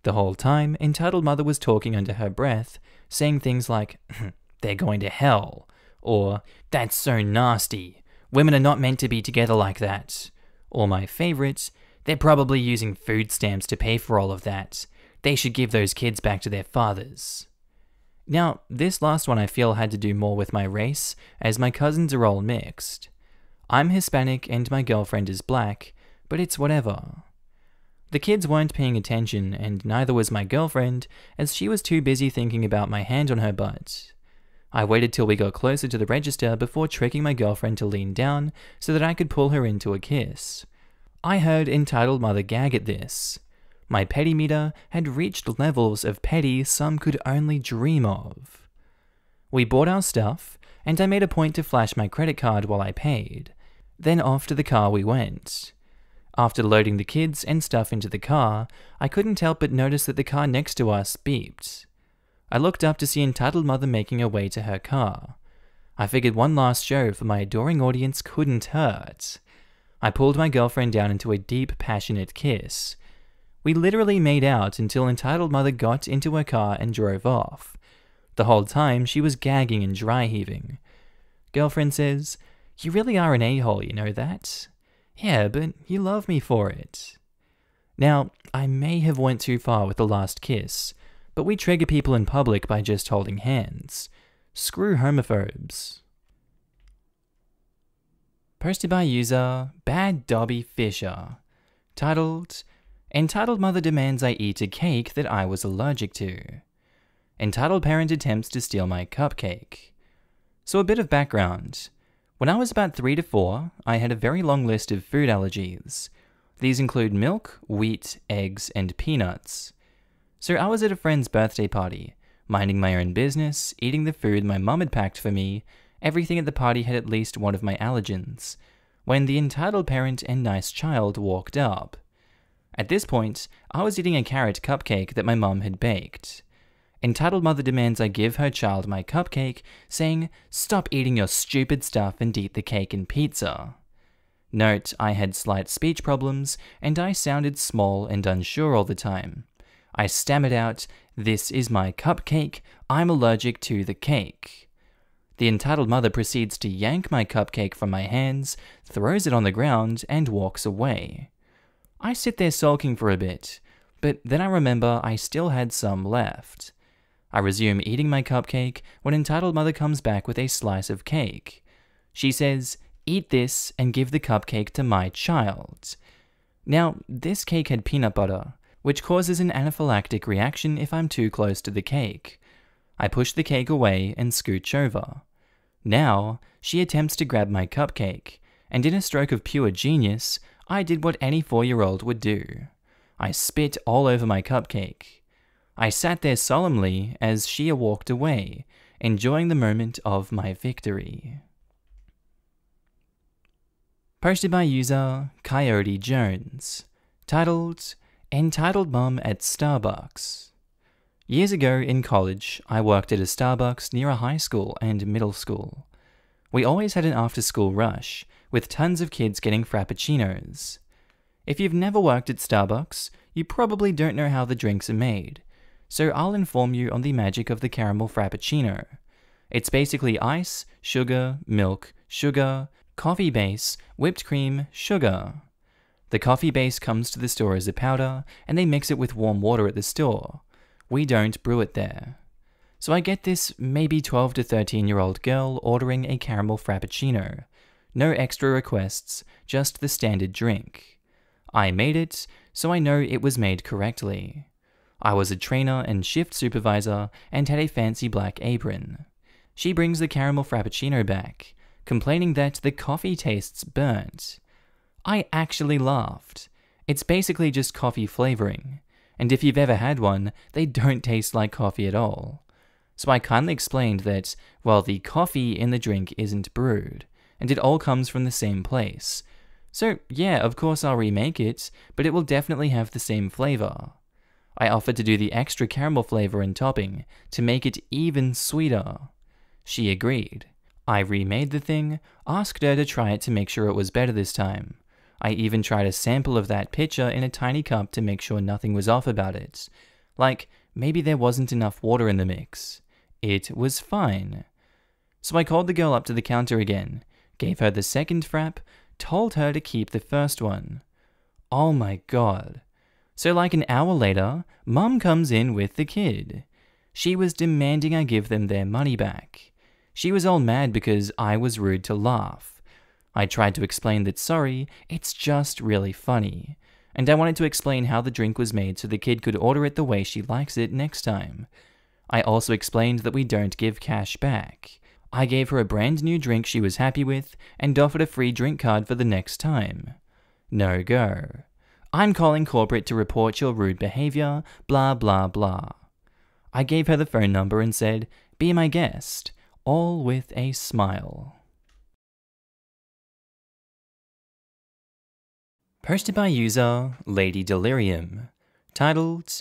The whole time, entitled mother was talking under her breath saying things like, hmm, they're going to hell, or that's so nasty, women are not meant to be together like that, or my favourite, they're probably using food stamps to pay for all of that, they should give those kids back to their fathers. Now, this last one I feel had to do more with my race, as my cousins are all mixed. I'm Hispanic and my girlfriend is black, but it's whatever. The kids weren't paying attention, and neither was my girlfriend, as she was too busy thinking about my hand on her butt. I waited till we got closer to the register before tricking my girlfriend to lean down so that I could pull her into a kiss. I heard entitled mother gag at this. My petty meter had reached levels of petty some could only dream of. We bought our stuff, and I made a point to flash my credit card while I paid. Then off to the car we went. After loading the kids and stuff into the car, I couldn't help but notice that the car next to us beeped. I looked up to see Entitled Mother making her way to her car. I figured one last show for my adoring audience couldn't hurt. I pulled my girlfriend down into a deep, passionate kiss. We literally made out until Entitled Mother got into her car and drove off. The whole time, she was gagging and dry heaving. Girlfriend says, You really are an a hole, you know that? Yeah, but you love me for it. Now, I may have went too far with the last kiss, but we trigger people in public by just holding hands. Screw homophobes. Posted by user Bad Dobby Fisher, titled Entitled Mother Demands I Eat a Cake That I Was Allergic to. Entitled Parent Attempts to Steal My Cupcake. So, a bit of background. When I was about 3 to 4, I had a very long list of food allergies. These include milk, wheat, eggs, and peanuts. So I was at a friend's birthday party, minding my own business, eating the food my mum had packed for me. Everything at the party had at least one of my allergens, when the entitled parent and nice child walked up. At this point, I was eating a carrot cupcake that my mum had baked. Entitled mother demands I give her child my cupcake, saying, Stop eating your stupid stuff and eat the cake and pizza. Note, I had slight speech problems, and I sounded small and unsure all the time. I stammered out, This is my cupcake, I'm allergic to the cake. The entitled mother proceeds to yank my cupcake from my hands, throws it on the ground, and walks away. I sit there sulking for a bit, but then I remember I still had some left. I resume eating my cupcake when entitled mother comes back with a slice of cake. She says, Eat this and give the cupcake to my child. Now, this cake had peanut butter, which causes an anaphylactic reaction if I'm too close to the cake. I push the cake away and scooch over. Now, she attempts to grab my cupcake, and in a stroke of pure genius, I did what any four year old would do I spit all over my cupcake. I sat there solemnly as Shea walked away, enjoying the moment of my victory. Posted by user Coyote Jones, titled Entitled Mom at Starbucks. Years ago in college, I worked at a Starbucks near a high school and middle school. We always had an after school rush, with tons of kids getting frappuccinos. If you've never worked at Starbucks, you probably don't know how the drinks are made, so I'll inform you on the magic of the caramel frappuccino. It's basically ice, sugar, milk, sugar, coffee base, whipped cream, sugar. The coffee base comes to the store as a powder, and they mix it with warm water at the store. We don't brew it there. So I get this maybe 12 to 13 year old girl ordering a caramel frappuccino. No extra requests, just the standard drink. I made it, so I know it was made correctly. I was a trainer and shift supervisor and had a fancy black apron. She brings the caramel frappuccino back, complaining that the coffee tastes burnt. I actually laughed. It's basically just coffee flavoring, and if you've ever had one, they don't taste like coffee at all. So I kindly explained that, well, the coffee in the drink isn't brewed, and it all comes from the same place. So, yeah, of course I'll remake it, but it will definitely have the same flavor. I offered to do the extra caramel flavor and topping to make it even sweeter. She agreed. I remade the thing, asked her to try it to make sure it was better this time. I even tried a sample of that pitcher in a tiny cup to make sure nothing was off about it. Like, maybe there wasn't enough water in the mix. It was fine. So I called the girl up to the counter again, gave her the second frap, told her to keep the first one. Oh my god. So, like an hour later, Mum comes in with the kid. She was demanding I give them their money back. She was all mad because I was rude to laugh. I tried to explain that sorry, it's just really funny. And I wanted to explain how the drink was made so the kid could order it the way she likes it next time. I also explained that we don't give cash back. I gave her a brand new drink she was happy with and offered a free drink card for the next time. No go. I'm calling corporate to report your rude behavior, blah, blah, blah. I gave her the phone number and said, Be my guest, all with a smile. Posted by user Lady Delirium, titled,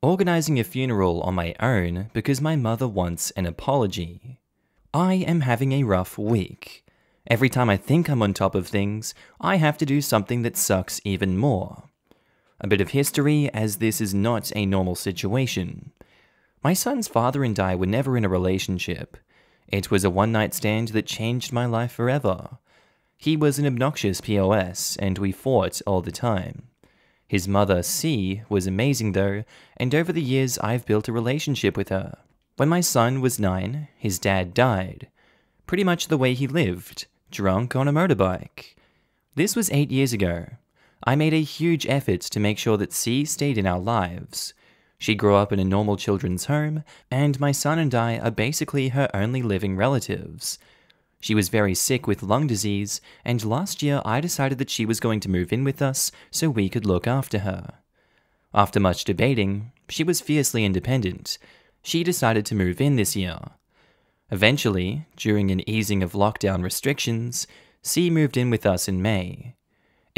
Organizing a Funeral on My Own Because My Mother Wants an Apology. I am having a rough week. Every time I think I'm on top of things, I have to do something that sucks even more. A bit of history, as this is not a normal situation. My son's father and I were never in a relationship. It was a one night stand that changed my life forever. He was an obnoxious POS, and we fought all the time. His mother, C, was amazing though, and over the years I've built a relationship with her. When my son was nine, his dad died. Pretty much the way he lived, drunk on a motorbike. This was eight years ago. I made a huge effort to make sure that C stayed in our lives. She grew up in a normal children's home, and my son and I are basically her only living relatives. She was very sick with lung disease, and last year I decided that she was going to move in with us so we could look after her. After much debating, she was fiercely independent. She decided to move in this year. Eventually, during an easing of lockdown restrictions, C moved in with us in May.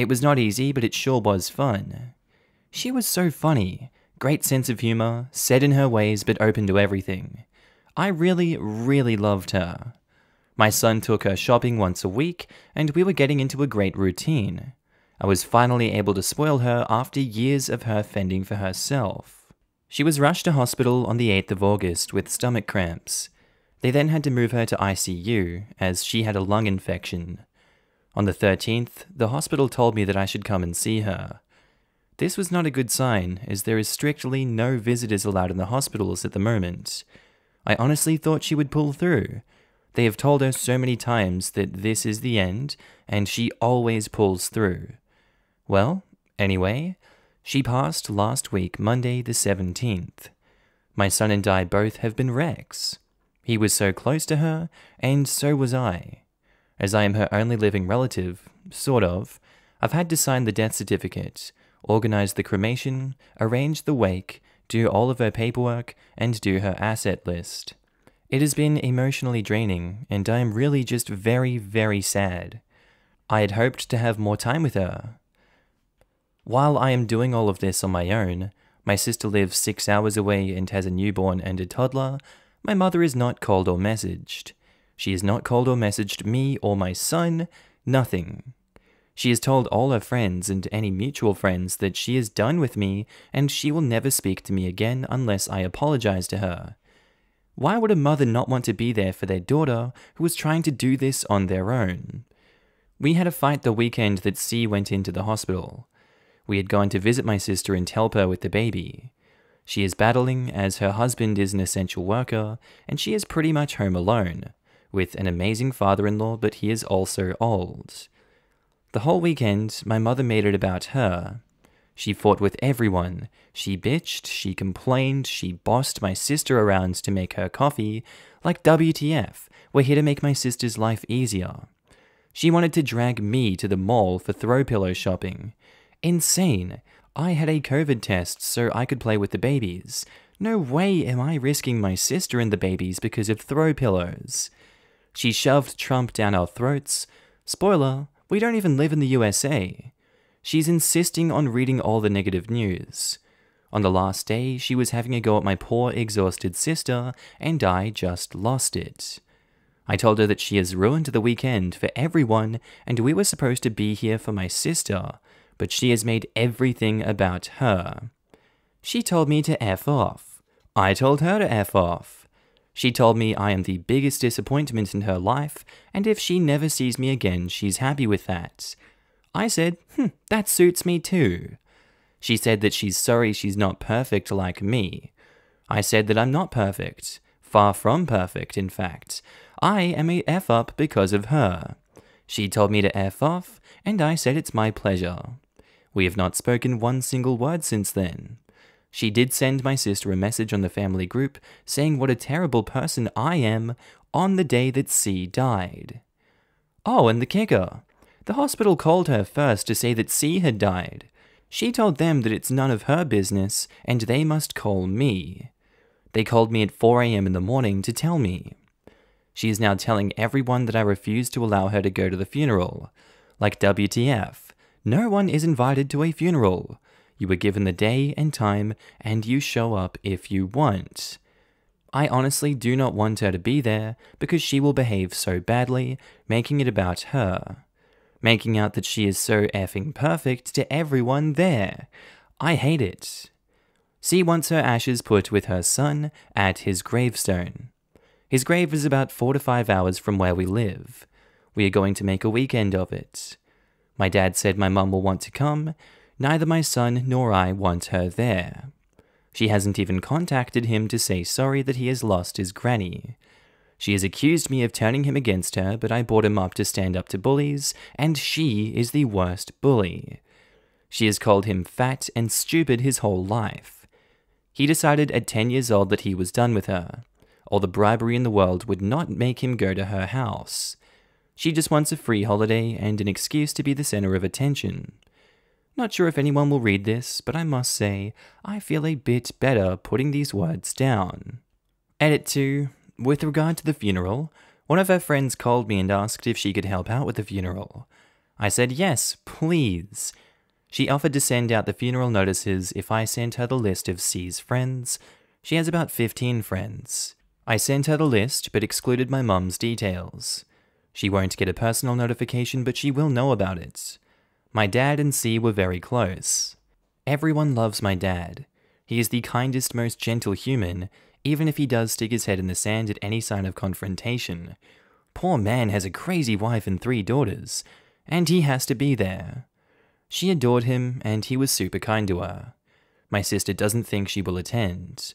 It was not easy, but it sure was fun. She was so funny, great sense of humour, set in her ways but open to everything. I really, really loved her. My son took her shopping once a week, and we were getting into a great routine. I was finally able to spoil her after years of her fending for herself. She was rushed to hospital on the 8th of August with stomach cramps. They then had to move her to ICU, as she had a lung infection. On the 13th, the hospital told me that I should come and see her. This was not a good sign, as there is strictly no visitors allowed in the hospitals at the moment. I honestly thought she would pull through. They have told her so many times that this is the end, and she always pulls through. Well, anyway, she passed last week, Monday the 17th. My son and I both have been wrecks. He was so close to her, and so was I. As I am her only living relative, sort of, I've had to sign the death certificate, organize the cremation, arrange the wake, do all of her paperwork, and do her asset list. It has been emotionally draining, and I am really just very, very sad. I had hoped to have more time with her. While I am doing all of this on my own, my sister lives six hours away and has a newborn and a toddler, my mother is not called or messaged. She has not called or messaged me or my son, nothing. She has told all her friends and any mutual friends that she is done with me and she will never speak to me again unless I apologize to her. Why would a mother not want to be there for their daughter who was trying to do this on their own? We had a fight the weekend that C went into the hospital. We had gone to visit my sister and help her with the baby. She is battling as her husband is an essential worker and she is pretty much home alone with an amazing father in law, but he is also old. The whole weekend, my mother made it about her. She fought with everyone. She bitched, she complained, she bossed my sister around to make her coffee. Like WTF, we're here to make my sister's life easier. She wanted to drag me to the mall for throw pillow shopping. Insane. I had a COVID test so I could play with the babies. No way am I risking my sister and the babies because of throw pillows. She shoved Trump down our throats. Spoiler, we don't even live in the USA. She's insisting on reading all the negative news. On the last day, she was having a go at my poor, exhausted sister, and I just lost it. I told her that she has ruined the weekend for everyone, and we were supposed to be here for my sister, but she has made everything about her. She told me to F off. I told her to F off. She told me I am the biggest disappointment in her life, and if she never sees me again, she's happy with that. I said, hmm, that suits me too. She said that she's sorry she's not perfect like me. I said that I'm not perfect. Far from perfect, in fact. I am a F up because of her. She told me to F off, and I said it's my pleasure. We have not spoken one single word since then. She did send my sister a message on the family group saying what a terrible person I am on the day that C died. Oh, and the kicker. The hospital called her first to say that C had died. She told them that it's none of her business and they must call me. They called me at 4am in the morning to tell me. She is now telling everyone that I refuse to allow her to go to the funeral. Like WTF, no one is invited to a funeral. You were given the day and time, and you show up if you want. I honestly do not want her to be there because she will behave so badly, making it about her. Making out that she is so effing perfect to everyone there. I hate it. See, wants her ashes put with her son at his gravestone. His grave is about four to five hours from where we live. We are going to make a weekend of it. My dad said my mum will want to come, Neither my son nor I want her there. She hasn't even contacted him to say sorry that he has lost his granny. She has accused me of turning him against her, but I brought him up to stand up to bullies, and she is the worst bully. She has called him fat and stupid his whole life. He decided at 10 years old that he was done with her. All the bribery in the world would not make him go to her house. She just wants a free holiday and an excuse to be the center of attention. Not sure if anyone will read this, but I must say, I feel a bit better putting these words down. Edit 2. With regard to the funeral, one of her friends called me and asked if she could help out with the funeral. I said yes, please. She offered to send out the funeral notices if I sent her the list of C's friends. She has about 15 friends. I sent her the list but excluded my mum's details. She won't get a personal notification, but she will know about it. My dad and C were very close. Everyone loves my dad. He is the kindest, most gentle human, even if he does stick his head in the sand at any sign of confrontation. Poor man has a crazy wife and three daughters, and he has to be there. She adored him, and he was super kind to her. My sister doesn't think she will attend.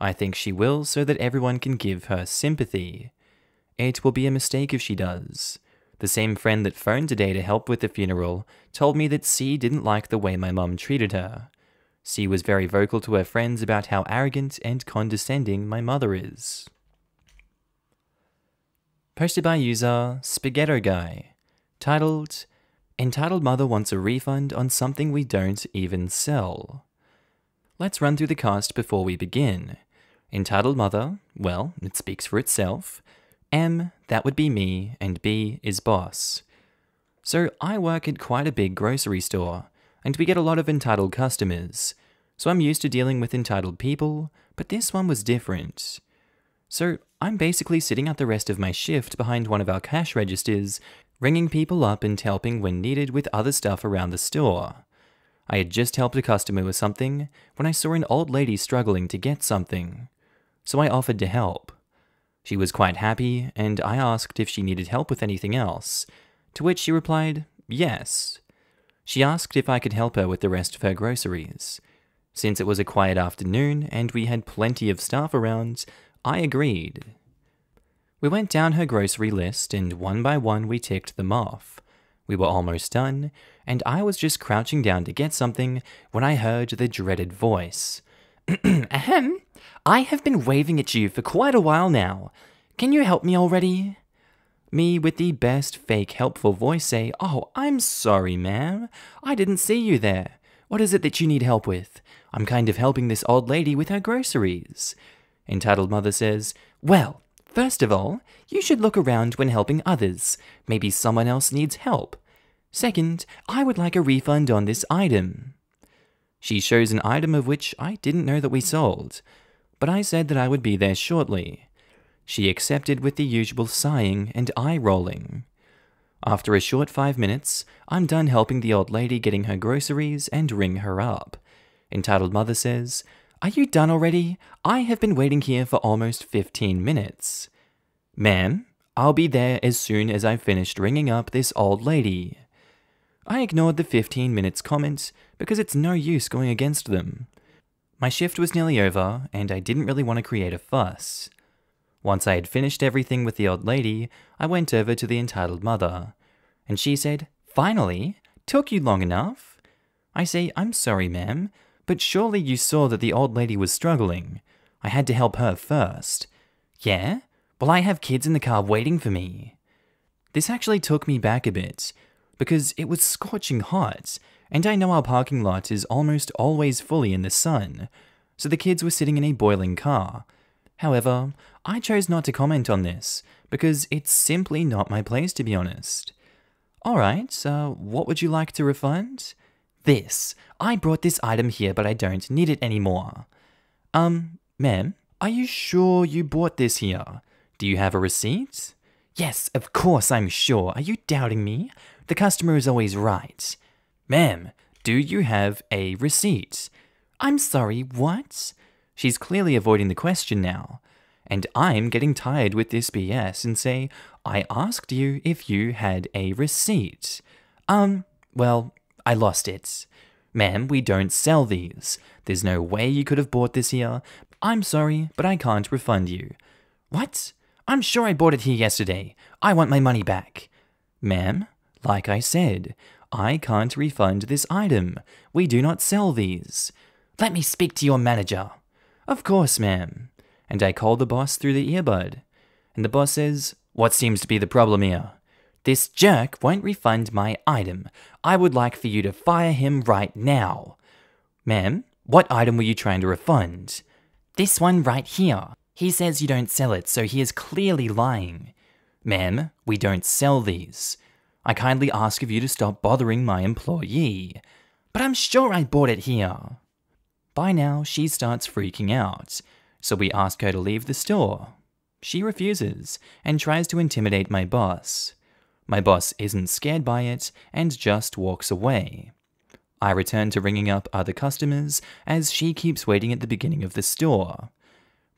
I think she will so that everyone can give her sympathy. It will be a mistake if she does. The same friend that phoned today to help with the funeral told me that C didn't like the way my mum treated her. C was very vocal to her friends about how arrogant and condescending my mother is. Posted by user Spaghetto Guy, titled Entitled Mother Wants a Refund on Something We Don't Even Sell. Let's run through the cast before we begin. Entitled Mother, well, it speaks for itself. M, that would be me, and B is boss. So I work at quite a big grocery store, and we get a lot of entitled customers. So I'm used to dealing with entitled people, but this one was different. So I'm basically sitting out the rest of my shift behind one of our cash registers, ringing people up and helping when needed with other stuff around the store. I had just helped a customer with something when I saw an old lady struggling to get something. So I offered to help. She was quite happy, and I asked if she needed help with anything else, to which she replied, yes. She asked if I could help her with the rest of her groceries. Since it was a quiet afternoon and we had plenty of staff around, I agreed. We went down her grocery list and one by one we ticked them off. We were almost done, and I was just crouching down to get something when I heard the dreaded voice. Ahem! I have been waving at you for quite a while now. Can you help me already? Me with the best fake helpful voice say, Oh, I'm sorry, ma'am. I didn't see you there. What is it that you need help with? I'm kind of helping this old lady with her groceries. Entitled Mother says, Well, first of all, you should look around when helping others. Maybe someone else needs help. Second, I would like a refund on this item. She shows an item of which I didn't know that we sold but I said that I would be there shortly. She accepted with the usual sighing and eye rolling. After a short five minutes, I'm done helping the old lady getting her groceries and ring her up. Entitled Mother says, Are you done already? I have been waiting here for almost 15 minutes. Ma'am, I'll be there as soon as I've finished ringing up this old lady. I ignored the 15 minutes comment because it's no use going against them. My shift was nearly over, and I didn't really want to create a fuss. Once I had finished everything with the old lady, I went over to the entitled mother, and she said, Finally! Took you long enough! I say, I'm sorry, ma'am, but surely you saw that the old lady was struggling. I had to help her first. Yeah? Well, I have kids in the car waiting for me. This actually took me back a bit, because it was scorching hot, and I know our parking lot is almost always fully in the sun, so the kids were sitting in a boiling car. However, I chose not to comment on this because it's simply not my place to be honest. Alright, uh, what would you like to refund? This. I brought this item here, but I don't need it anymore. Um, ma'am, are you sure you bought this here? Do you have a receipt? Yes, of course I'm sure. Are you doubting me? The customer is always right. Ma'am, do you have a receipt? I'm sorry, what? She's clearly avoiding the question now. And I'm getting tired with this BS and say, I asked you if you had a receipt. Um, well, I lost it. Ma'am, we don't sell these. There's no way you could have bought this here. I'm sorry, but I can't refund you. What? I'm sure I bought it here yesterday. I want my money back. Ma'am, like I said, I can't refund this item. We do not sell these. Let me speak to your manager. Of course, ma'am. And I call the boss through the earbud. And the boss says, What seems to be the problem here? This jerk won't refund my item. I would like for you to fire him right now. Ma'am, what item were you trying to refund? This one right here. He says you don't sell it, so he is clearly lying. Ma'am, we don't sell these. I kindly ask of you to stop bothering my employee. But I'm sure I bought it here. By now, she starts freaking out, so we ask her to leave the store. She refuses and tries to intimidate my boss. My boss isn't scared by it and just walks away. I return to ringing up other customers as she keeps waiting at the beginning of the store.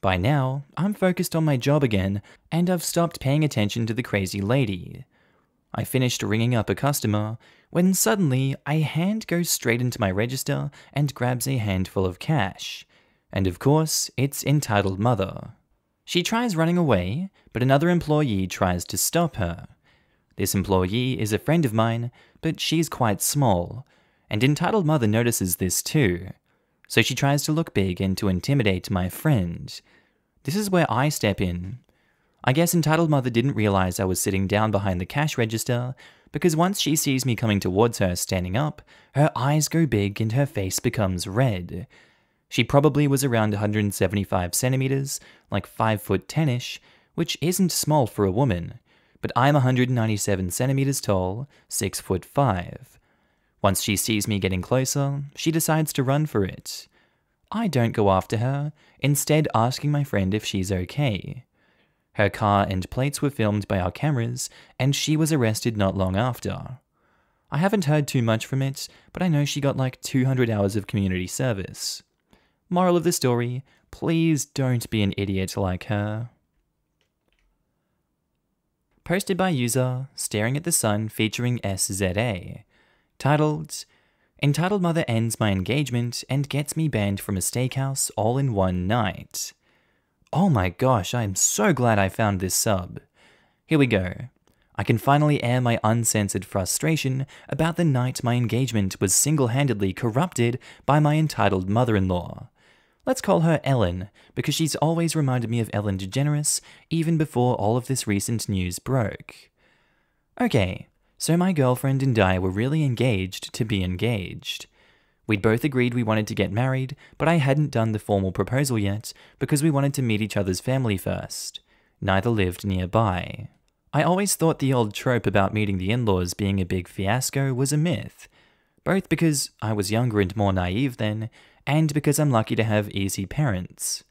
By now, I'm focused on my job again and I've stopped paying attention to the crazy lady. I finished ringing up a customer when suddenly a hand goes straight into my register and grabs a handful of cash. And of course, it's entitled Mother. She tries running away, but another employee tries to stop her. This employee is a friend of mine, but she's quite small, and entitled Mother notices this too. So she tries to look big and to intimidate my friend. This is where I step in. I guess entitled mother didn't realize I was sitting down behind the cash register, because once she sees me coming towards her standing up, her eyes go big and her face becomes red. She probably was around 175 centimeters, like 5 foot 10 ish, which isn't small for a woman, but I'm 197 centimeters tall, 6 foot 5. Once she sees me getting closer, she decides to run for it. I don't go after her, instead asking my friend if she's okay. Her car and plates were filmed by our cameras, and she was arrested not long after. I haven't heard too much from it, but I know she got like 200 hours of community service. Moral of the story please don't be an idiot like her. Posted by user Staring at the Sun featuring SZA. Titled Entitled Mother Ends My Engagement and Gets Me Banned from a Steakhouse All in One Night. Oh my gosh, I am so glad I found this sub. Here we go. I can finally air my uncensored frustration about the night my engagement was single handedly corrupted by my entitled mother in law. Let's call her Ellen, because she's always reminded me of Ellen DeGeneres even before all of this recent news broke. Okay, so my girlfriend and I were really engaged to be engaged. We'd both agreed we wanted to get married, but I hadn't done the formal proposal yet because we wanted to meet each other's family first. Neither lived nearby. I always thought the old trope about meeting the in laws being a big fiasco was a myth, both because I was younger and more naive then, and because I'm lucky to have easy parents.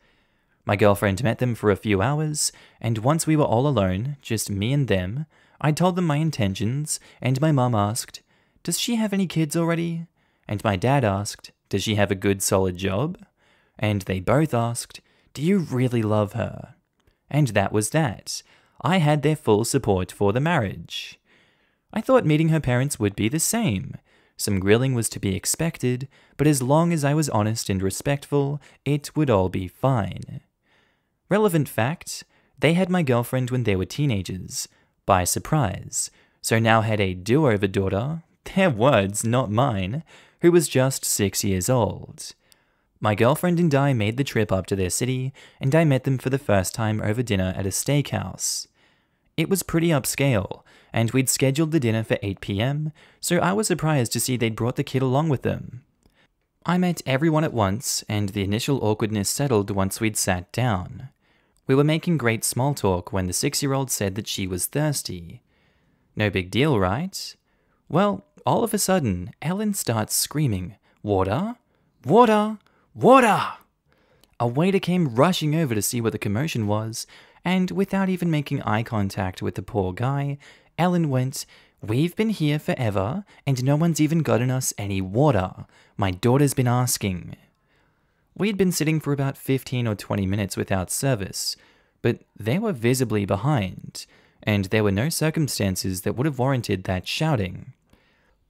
My girlfriend met them for a few hours, and once we were all alone, just me and them, I told them my intentions, and my mum asked, Does she have any kids already? And my dad asked, Does she have a good solid job? And they both asked, Do you really love her? And that was that. I had their full support for the marriage. I thought meeting her parents would be the same. Some grilling was to be expected, but as long as I was honest and respectful, it would all be fine. Relevant fact they had my girlfriend when they were teenagers, by surprise, so now had a do over daughter, their words, not mine, who was just six years old. My girlfriend and I made the trip up to their city, and I met them for the first time over dinner at a steakhouse. It was pretty upscale, and we'd scheduled the dinner for 8pm, so I was surprised to see they'd brought the kid along with them. I met everyone at once, and the initial awkwardness settled once we'd sat down. We were making great small talk when the six year old said that she was thirsty. No big deal, right? Well, all of a sudden, Ellen starts screaming, Water! Water! Water! A waiter came rushing over to see what the commotion was, and without even making eye contact with the poor guy, Ellen went, We've been here forever, and no one's even gotten us any water. My daughter's been asking. We'd been sitting for about 15 or 20 minutes without service, but they were visibly behind, and there were no circumstances that would have warranted that shouting.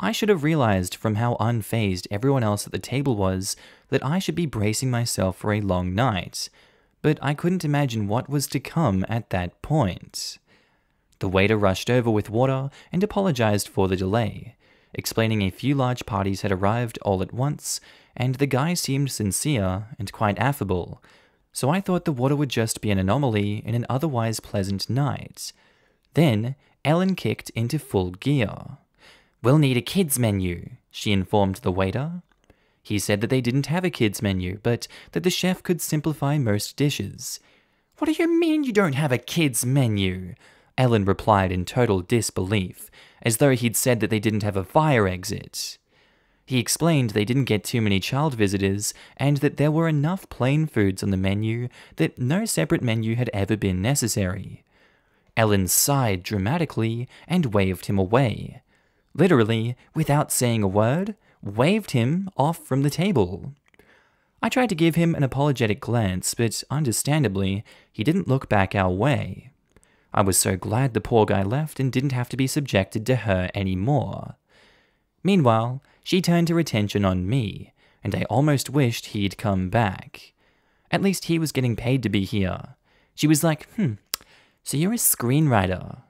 I should have realized from how unfazed everyone else at the table was that I should be bracing myself for a long night, but I couldn't imagine what was to come at that point. The waiter rushed over with water and apologized for the delay, explaining a few large parties had arrived all at once, and the guy seemed sincere and quite affable, so I thought the water would just be an anomaly in an otherwise pleasant night. Then, Ellen kicked into full gear. We'll need a kids menu, she informed the waiter. He said that they didn't have a kids menu, but that the chef could simplify most dishes. What do you mean you don't have a kids menu? Ellen replied in total disbelief, as though he'd said that they didn't have a fire exit. He explained they didn't get too many child visitors and that there were enough plain foods on the menu that no separate menu had ever been necessary. Ellen sighed dramatically and waved him away literally, without saying a word, waved him off from the table. I tried to give him an apologetic glance, but understandably, he didn't look back our way. I was so glad the poor guy left and didn't have to be subjected to her any more. Meanwhile, she turned her attention on me, and I almost wished he'd come back. At least he was getting paid to be here. She was like, hmm, so you're a screenwriter.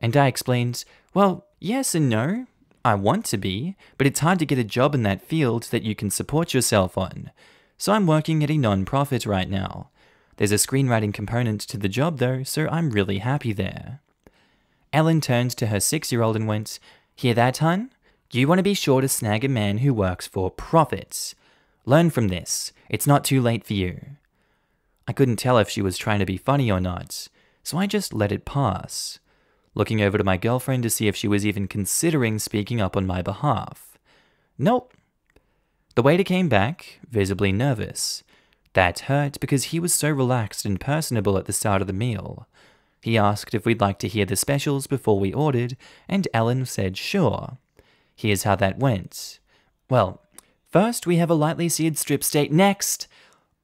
And I explained, well, yes and no. I want to be, but it's hard to get a job in that field that you can support yourself on. So I'm working at a non-profit right now. There's a screenwriting component to the job though, so I'm really happy there. Ellen turned to her six-year-old and went, Hear that, hun? You want to be sure to snag a man who works for profits. Learn from this. It's not too late for you. I couldn't tell if she was trying to be funny or not, so I just let it pass looking over to my girlfriend to see if she was even considering speaking up on my behalf. Nope. The waiter came back, visibly nervous. That hurt because he was so relaxed and personable at the start of the meal. He asked if we'd like to hear the specials before we ordered, and Ellen said sure. Here's how that went. Well, first we have a lightly seared strip steak next.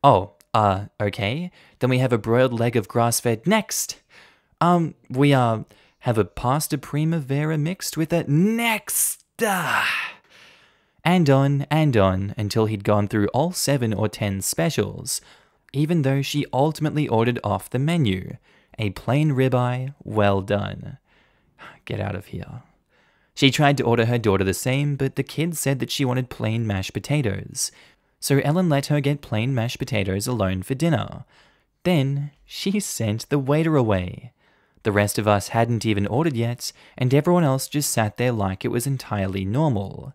Oh, uh, okay. Then we have a broiled leg of grass fed next. Um, we, uh, have a pasta primavera mixed with a nexta. And on and on until he'd gone through all seven or ten specials, even though she ultimately ordered off the menu a plain ribeye, well done. Get out of here. She tried to order her daughter the same, but the kid said that she wanted plain mashed potatoes. So Ellen let her get plain mashed potatoes alone for dinner. Then she sent the waiter away. The rest of us hadn't even ordered yet, and everyone else just sat there like it was entirely normal.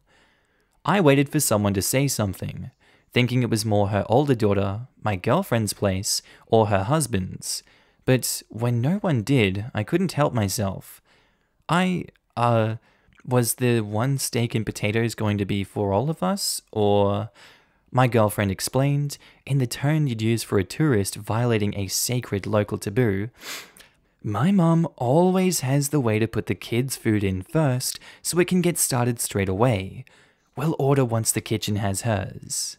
I waited for someone to say something, thinking it was more her older daughter, my girlfriend's place, or her husband's. But when no one did, I couldn't help myself. I, uh, was the one steak and potatoes going to be for all of us, or? My girlfriend explained, in the tone you'd use for a tourist violating a sacred local taboo, my mom always has the way to put the kids' food in first so it can get started straight away. We'll order once the kitchen has hers.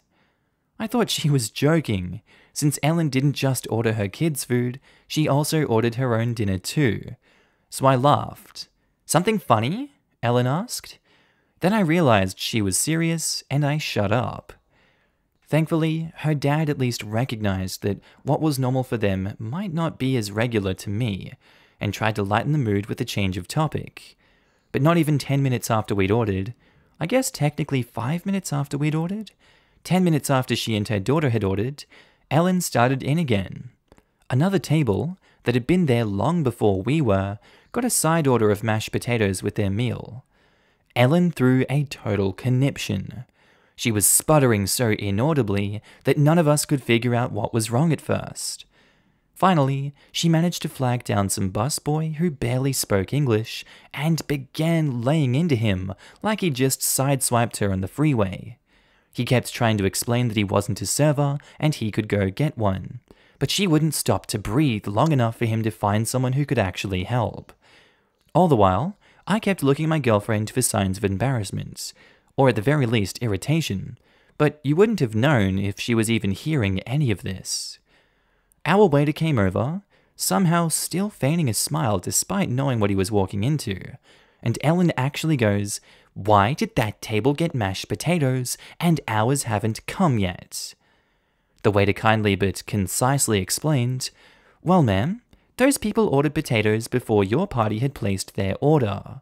I thought she was joking. Since Ellen didn't just order her kids' food, she also ordered her own dinner too. So I laughed. Something funny? Ellen asked. Then I realized she was serious and I shut up. Thankfully, her dad at least recognized that what was normal for them might not be as regular to me, and tried to lighten the mood with a change of topic. But not even 10 minutes after we'd ordered, I guess technically 5 minutes after we'd ordered, 10 minutes after she and her daughter had ordered, Ellen started in again. Another table, that had been there long before we were, got a side order of mashed potatoes with their meal. Ellen threw a total conniption. She was sputtering so inaudibly that none of us could figure out what was wrong at first. Finally, she managed to flag down some busboy who barely spoke English and began laying into him like he just sideswiped her on the freeway. He kept trying to explain that he wasn't a server and he could go get one, but she wouldn't stop to breathe long enough for him to find someone who could actually help. All the while, I kept looking at my girlfriend for signs of embarrassment, or at the very least irritation, but you wouldn't have known if she was even hearing any of this. Our waiter came over, somehow still feigning a smile despite knowing what he was walking into, and Ellen actually goes, Why did that table get mashed potatoes and ours haven't come yet? The waiter kindly but concisely explained, Well, ma'am, those people ordered potatoes before your party had placed their order.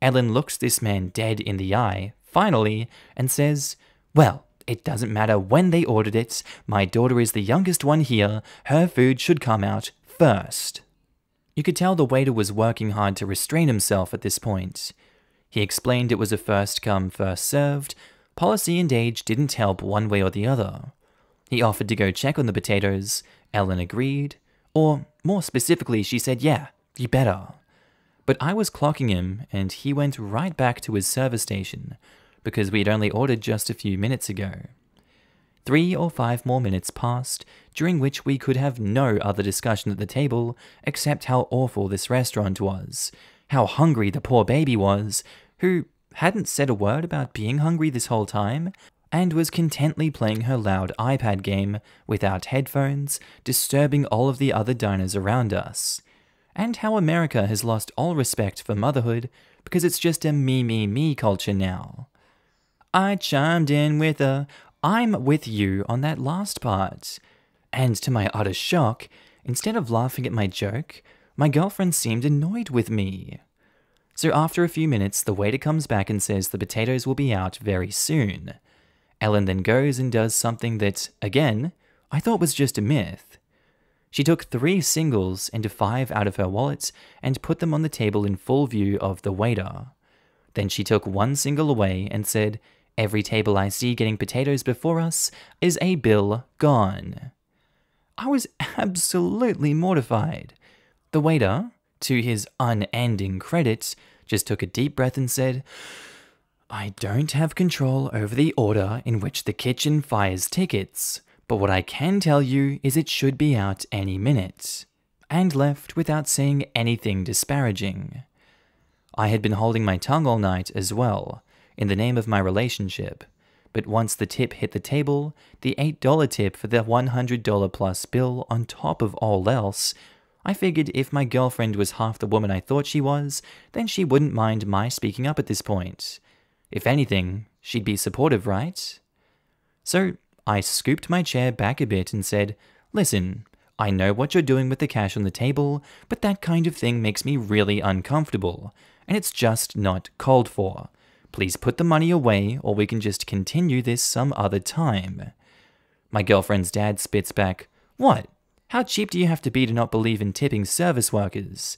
Ellen looks this man dead in the eye, finally, and says, Well, it doesn't matter when they ordered it, my daughter is the youngest one here, her food should come out first. You could tell the waiter was working hard to restrain himself at this point. He explained it was a first come, first served. Policy and age didn't help one way or the other. He offered to go check on the potatoes. Ellen agreed. Or, more specifically, she said, yeah, you better. But I was clocking him, and he went right back to his service station, because we had only ordered just a few minutes ago. Three or five more minutes passed, during which we could have no other discussion at the table except how awful this restaurant was, how hungry the poor baby was, who hadn't said a word about being hungry this whole time, and was contently playing her loud iPad game without headphones, disturbing all of the other diners around us and how America has lost all respect for motherhood because it's just a me, me, me culture now. I chimed in with a I'm with you on that last part. And to my utter shock, instead of laughing at my joke, my girlfriend seemed annoyed with me. So after a few minutes, the waiter comes back and says the potatoes will be out very soon. Ellen then goes and does something that, again, I thought was just a myth. She took three singles and five out of her wallets and put them on the table in full view of the waiter. Then she took one single away and said, Every table I see getting potatoes before us is a bill gone. I was absolutely mortified. The waiter, to his unending credit, just took a deep breath and said, I don't have control over the order in which the kitchen fires tickets. But what I can tell you is it should be out any minute, and left without saying anything disparaging. I had been holding my tongue all night as well, in the name of my relationship, but once the tip hit the table, the $8 tip for the $100 plus bill on top of all else, I figured if my girlfriend was half the woman I thought she was, then she wouldn't mind my speaking up at this point. If anything, she'd be supportive, right? So I scooped my chair back a bit and said, Listen, I know what you're doing with the cash on the table, but that kind of thing makes me really uncomfortable, and it's just not called for. Please put the money away, or we can just continue this some other time. My girlfriend's dad spits back, What? How cheap do you have to be to not believe in tipping service workers?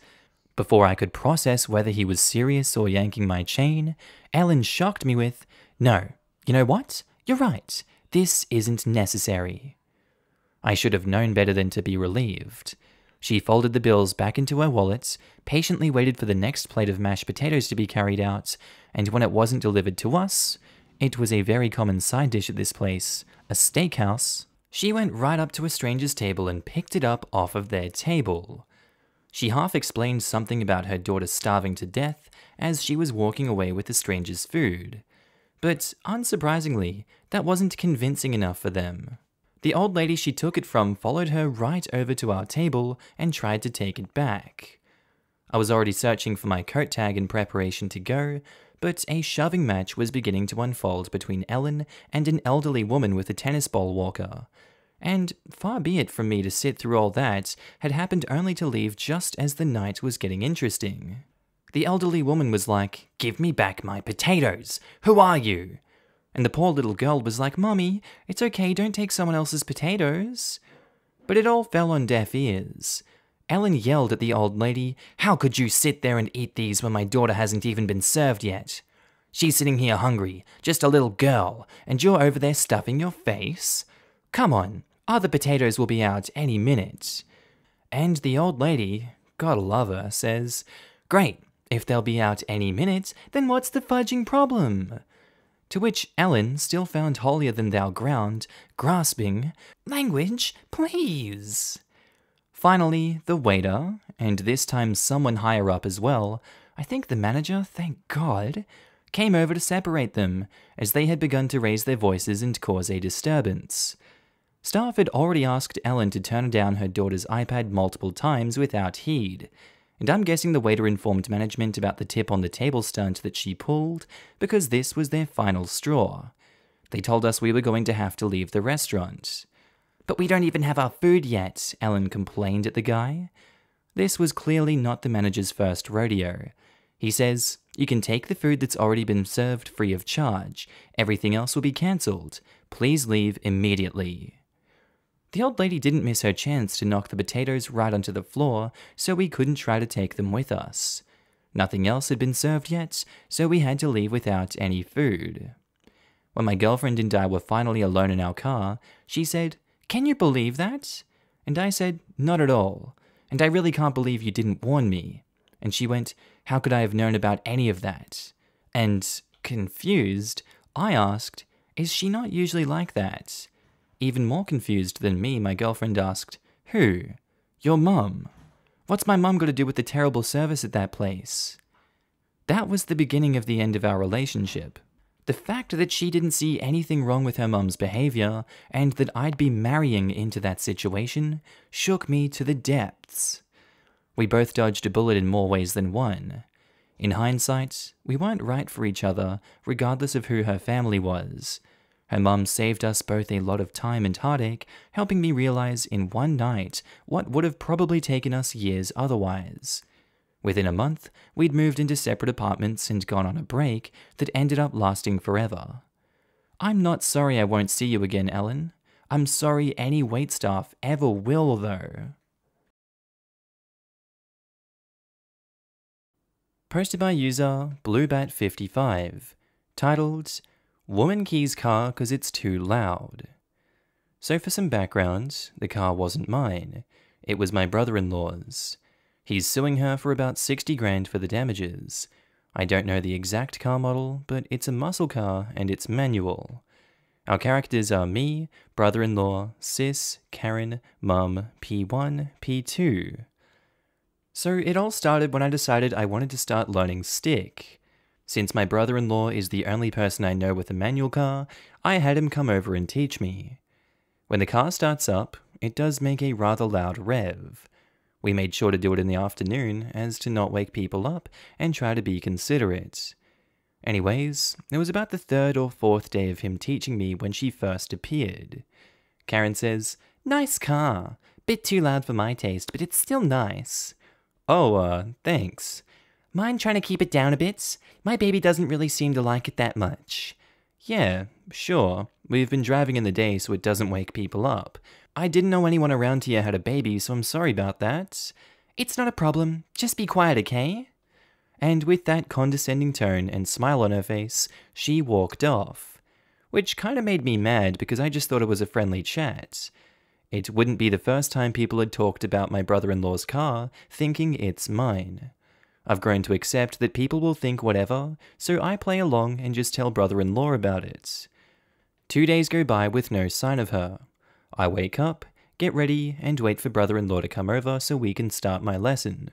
Before I could process whether he was serious or yanking my chain, Ellen shocked me with, No, you know what? You're right. This isn't necessary. I should have known better than to be relieved. She folded the bills back into her wallet, patiently waited for the next plate of mashed potatoes to be carried out, and when it wasn't delivered to us, it was a very common side dish at this place, a steakhouse, she went right up to a stranger's table and picked it up off of their table. She half explained something about her daughter starving to death as she was walking away with the stranger's food. But unsurprisingly, that wasn't convincing enough for them. The old lady she took it from followed her right over to our table and tried to take it back. I was already searching for my coat tag in preparation to go, but a shoving match was beginning to unfold between Ellen and an elderly woman with a tennis ball walker. And far be it from me to sit through all that, had happened only to leave just as the night was getting interesting. The elderly woman was like, Give me back my potatoes! Who are you? And the poor little girl was like, Mommy, it's okay, don't take someone else's potatoes. But it all fell on deaf ears. Ellen yelled at the old lady, How could you sit there and eat these when my daughter hasn't even been served yet? She's sitting here hungry, just a little girl, and you're over there stuffing your face? Come on, other potatoes will be out any minute. And the old lady, God love her, says, Great, if they'll be out any minute, then what's the fudging problem? To which Ellen still found holier than thou ground, grasping, Language, please! Finally, the waiter, and this time someone higher up as well, I think the manager, thank God, came over to separate them, as they had begun to raise their voices and cause a disturbance. Staff had already asked Ellen to turn down her daughter's iPad multiple times without heed, and I'm guessing the waiter informed management about the tip on the table stunt that she pulled because this was their final straw. They told us we were going to have to leave the restaurant. But we don't even have our food yet, Ellen complained at the guy. This was clearly not the manager's first rodeo. He says, You can take the food that's already been served free of charge. Everything else will be cancelled. Please leave immediately. The old lady didn't miss her chance to knock the potatoes right onto the floor, so we couldn't try to take them with us. Nothing else had been served yet, so we had to leave without any food. When my girlfriend and I were finally alone in our car, she said, Can you believe that? And I said, Not at all. And I really can't believe you didn't warn me. And she went, How could I have known about any of that? And, confused, I asked, Is she not usually like that? Even more confused than me, my girlfriend asked, Who? Your mum. What's my mum got to do with the terrible service at that place? That was the beginning of the end of our relationship. The fact that she didn't see anything wrong with her mum's behavior, and that I'd be marrying into that situation, shook me to the depths. We both dodged a bullet in more ways than one. In hindsight, we weren't right for each other, regardless of who her family was, her mum saved us both a lot of time and heartache, helping me realize in one night what would have probably taken us years otherwise. Within a month, we'd moved into separate apartments and gone on a break that ended up lasting forever. I'm not sorry I won't see you again, Ellen. I'm sorry any waitstaff ever will, though. Posted by user BlueBat55, titled Woman keys car because it's too loud. So, for some background, the car wasn't mine, it was my brother in law's. He's suing her for about 60 grand for the damages. I don't know the exact car model, but it's a muscle car and it's manual. Our characters are me, brother in law, sis, Karen, mum, P1, P2. So it all started when I decided I wanted to start learning stick. Since my brother in law is the only person I know with a manual car, I had him come over and teach me. When the car starts up, it does make a rather loud rev. We made sure to do it in the afternoon as to not wake people up and try to be considerate. Anyways, it was about the third or fourth day of him teaching me when she first appeared. Karen says, Nice car. Bit too loud for my taste, but it's still nice. Oh, uh, thanks. Mind trying to keep it down a bit? My baby doesn't really seem to like it that much. Yeah, sure. We've been driving in the day so it doesn't wake people up. I didn't know anyone around here had a baby, so I'm sorry about that. It's not a problem. Just be quiet, okay? And with that condescending tone and smile on her face, she walked off. Which kinda made me mad because I just thought it was a friendly chat. It wouldn't be the first time people had talked about my brother in law's car, thinking it's mine. I've grown to accept that people will think whatever, so I play along and just tell brother in law about it. Two days go by with no sign of her. I wake up, get ready, and wait for brother in law to come over so we can start my lesson.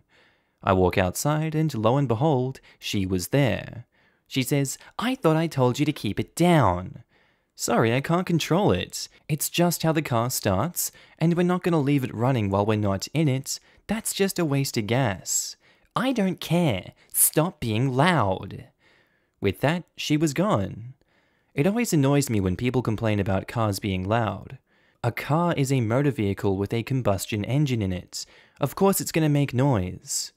I walk outside, and lo and behold, she was there. She says, I thought I told you to keep it down. Sorry, I can't control it. It's just how the car starts, and we're not going to leave it running while we're not in it. That's just a waste of gas. I don't care. Stop being loud. With that, she was gone. It always annoys me when people complain about cars being loud. A car is a motor vehicle with a combustion engine in it. Of course it's going to make noise.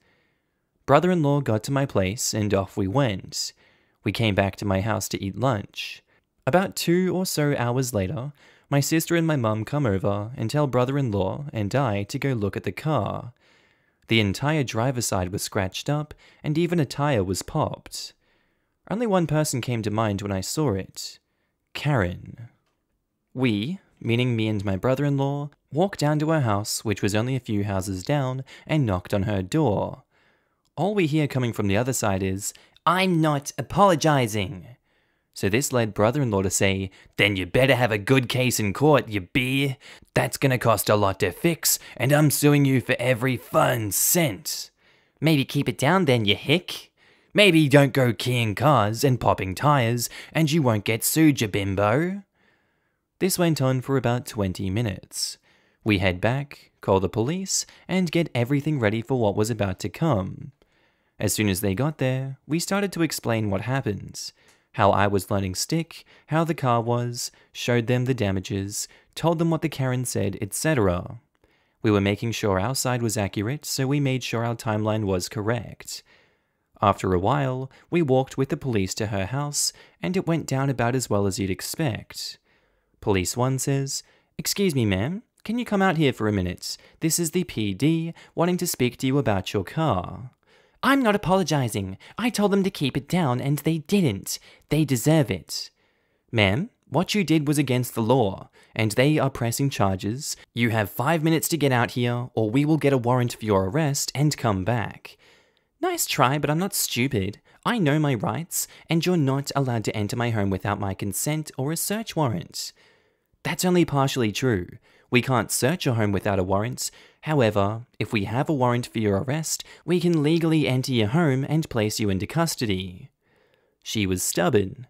Brother-in-law got to my place and off we went. We came back to my house to eat lunch. About two or so hours later, my sister and my mum come over and tell brother-in-law and I to go look at the car. The entire driver's side was scratched up, and even a tyre was popped. Only one person came to mind when I saw it Karen. We, meaning me and my brother in law, walked down to her house, which was only a few houses down, and knocked on her door. All we hear coming from the other side is, I'm not apologizing. So this led brother in law to say, Then you better have a good case in court, you beer. That's gonna cost a lot to fix, and I'm suing you for every fun cent. Maybe keep it down then, you hick. Maybe don't go keying cars and popping tyres, and you won't get sued, you bimbo. This went on for about 20 minutes. We head back, call the police, and get everything ready for what was about to come. As soon as they got there, we started to explain what happened how I was learning stick, how the car was, showed them the damages, told them what the Karen said, etc. We were making sure our side was accurate, so we made sure our timeline was correct. After a while, we walked with the police to her house, and it went down about as well as you'd expect. Police 1 says, Excuse me, ma'am, can you come out here for a minute? This is the PD wanting to speak to you about your car. I'm not apologizing. I told them to keep it down, and they didn't. They deserve it. Ma'am, what you did was against the law, and they are pressing charges. You have five minutes to get out here, or we will get a warrant for your arrest and come back. Nice try, but I'm not stupid. I know my rights, and you're not allowed to enter my home without my consent or a search warrant. That's only partially true. We can't search your home without a warrant, However, if we have a warrant for your arrest, we can legally enter your home and place you into custody. She was stubborn.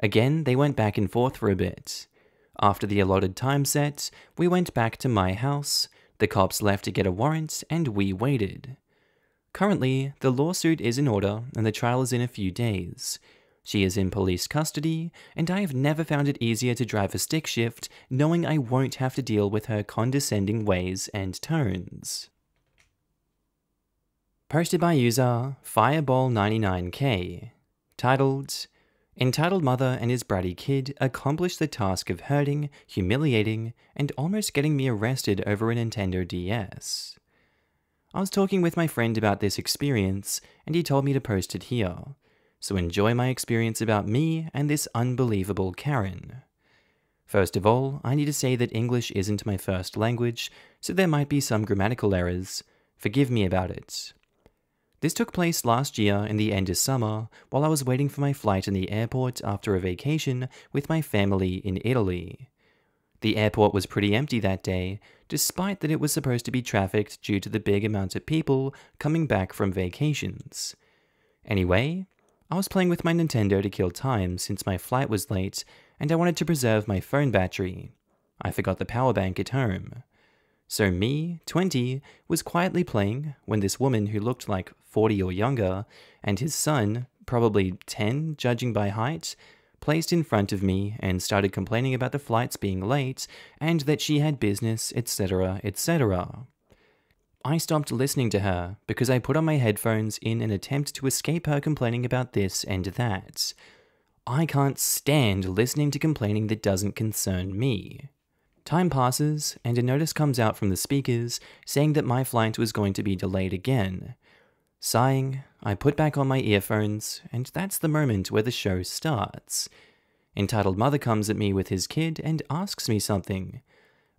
Again, they went back and forth for a bit. After the allotted time set, we went back to my house, the cops left to get a warrant, and we waited. Currently, the lawsuit is in order and the trial is in a few days. She is in police custody, and I have never found it easier to drive a stick shift knowing I won't have to deal with her condescending ways and tones. Posted by user Fireball99k, titled Entitled Mother and His Bratty Kid Accomplished the Task of Hurting, Humiliating, and Almost Getting Me Arrested Over a Nintendo DS. I was talking with my friend about this experience, and he told me to post it here so enjoy my experience about me and this unbelievable Karen. First of all, I need to say that English isn't my first language, so there might be some grammatical errors. Forgive me about it. This took place last year in the end of summer while I was waiting for my flight in the airport after a vacation with my family in Italy. The airport was pretty empty that day, despite that it was supposed to be trafficked due to the big amount of people coming back from vacations. Anyway, I was playing with my Nintendo to kill time since my flight was late and I wanted to preserve my phone battery. I forgot the power bank at home. So me, 20, was quietly playing when this woman who looked like 40 or younger and his son, probably 10 judging by height, placed in front of me and started complaining about the flights being late and that she had business, etc., etc. I stopped listening to her because I put on my headphones in an attempt to escape her complaining about this and that. I can't stand listening to complaining that doesn't concern me. Time passes, and a notice comes out from the speakers saying that my flight was going to be delayed again. Sighing, I put back on my earphones, and that's the moment where the show starts. Entitled Mother comes at me with his kid and asks me something.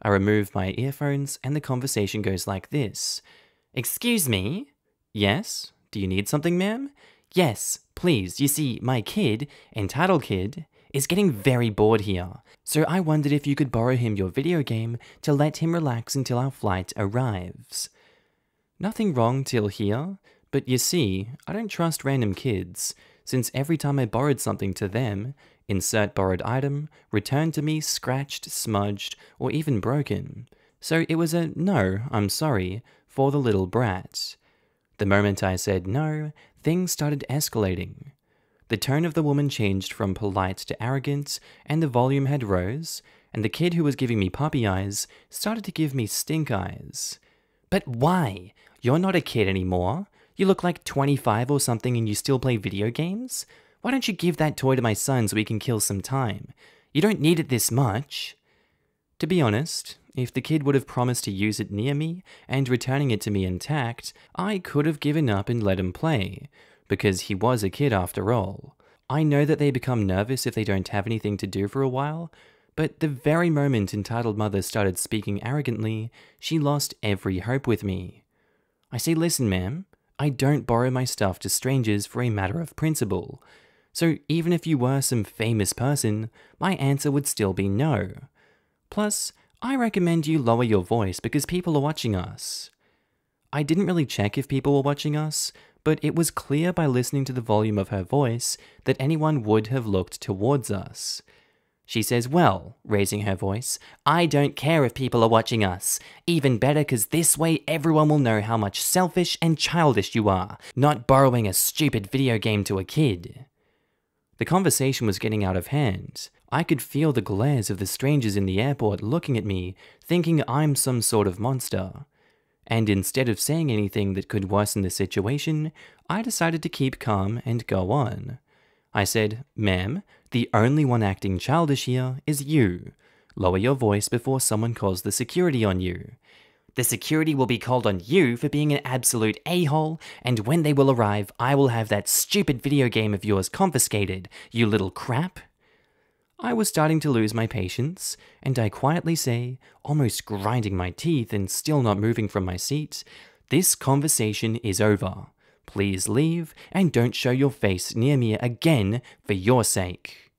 I remove my earphones and the conversation goes like this. Excuse me? Yes? Do you need something, ma'am? Yes, please. You see, my kid, Entitled Kid, is getting very bored here. So I wondered if you could borrow him your video game to let him relax until our flight arrives. Nothing wrong till here, but you see, I don't trust random kids, since every time I borrowed something to them, Insert borrowed item, returned to me scratched, smudged, or even broken. So it was a no, I'm sorry, for the little brat. The moment I said no, things started escalating. The tone of the woman changed from polite to arrogant, and the volume had rose, and the kid who was giving me puppy eyes started to give me stink eyes. But why? You're not a kid anymore. You look like 25 or something and you still play video games? Why don't you give that toy to my son so we can kill some time? You don't need it this much. To be honest, if the kid would have promised to use it near me and returning it to me intact, I could have given up and let him play, because he was a kid after all. I know that they become nervous if they don't have anything to do for a while, but the very moment entitled mother started speaking arrogantly, she lost every hope with me. I say, listen, ma'am, I don't borrow my stuff to strangers for a matter of principle so even if you were some famous person, my answer would still be no. Plus, I recommend you lower your voice because people are watching us. I didn't really check if people were watching us, but it was clear by listening to the volume of her voice that anyone would have looked towards us. She says, Well, raising her voice, I don't care if people are watching us. Even better, because this way everyone will know how much selfish and childish you are, not borrowing a stupid video game to a kid. The conversation was getting out of hand. I could feel the glares of the strangers in the airport looking at me, thinking I'm some sort of monster. And instead of saying anything that could worsen the situation, I decided to keep calm and go on. I said, Ma'am, the only one acting childish here is you. Lower your voice before someone calls the security on you. The security will be called on you for being an absolute a-hole, and when they will arrive, I will have that stupid video game of yours confiscated, you little crap. I was starting to lose my patience, and I quietly say, almost grinding my teeth and still not moving from my seat, this conversation is over. Please leave and don't show your face near me again for your sake.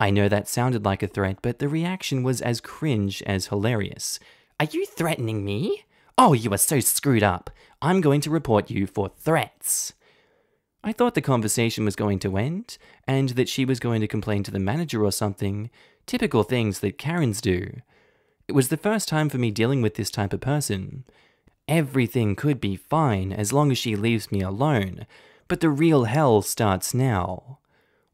I know that sounded like a threat, but the reaction was as cringe as hilarious. Are you threatening me? Oh, you are so screwed up. I'm going to report you for threats. I thought the conversation was going to end, and that she was going to complain to the manager or something. Typical things that Karens do. It was the first time for me dealing with this type of person. Everything could be fine as long as she leaves me alone, but the real hell starts now.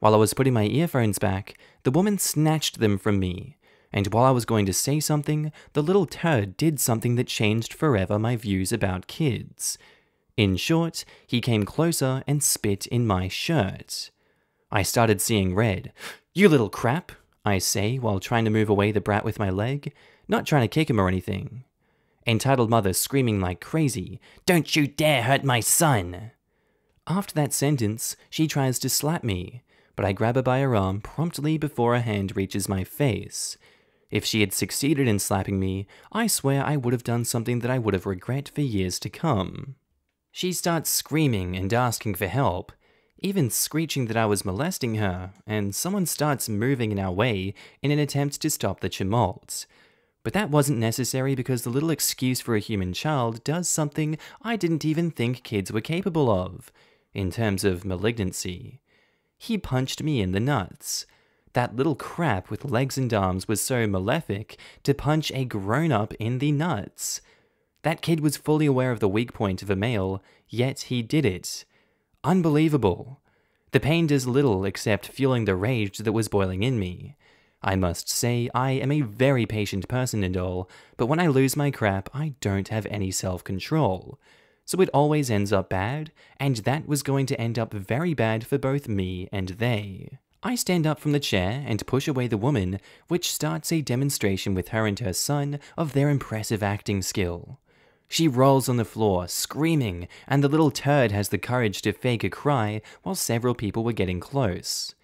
While I was putting my earphones back, the woman snatched them from me and while I was going to say something, the little turd did something that changed forever my views about kids. In short, he came closer and spit in my shirt. I started seeing red. You little crap, I say while trying to move away the brat with my leg, not trying to kick him or anything. Entitled mother screaming like crazy, Don't you dare hurt my son! After that sentence, she tries to slap me, but I grab her by her arm promptly before her hand reaches my face. If she had succeeded in slapping me, I swear I would have done something that I would have regret for years to come. She starts screaming and asking for help, even screeching that I was molesting her, and someone starts moving in our way in an attempt to stop the tumult. But that wasn't necessary because the little excuse for a human child does something I didn't even think kids were capable of, in terms of malignancy. He punched me in the nuts. That little crap with legs and arms was so malefic to punch a grown up in the nuts. That kid was fully aware of the weak point of a male, yet he did it. Unbelievable. The pain does little except fueling the rage that was boiling in me. I must say, I am a very patient person and all, but when I lose my crap, I don't have any self control. So it always ends up bad, and that was going to end up very bad for both me and they. I stand up from the chair and push away the woman, which starts a demonstration with her and her son of their impressive acting skill. She rolls on the floor, screaming, and the little turd has the courage to fake a cry while several people were getting close.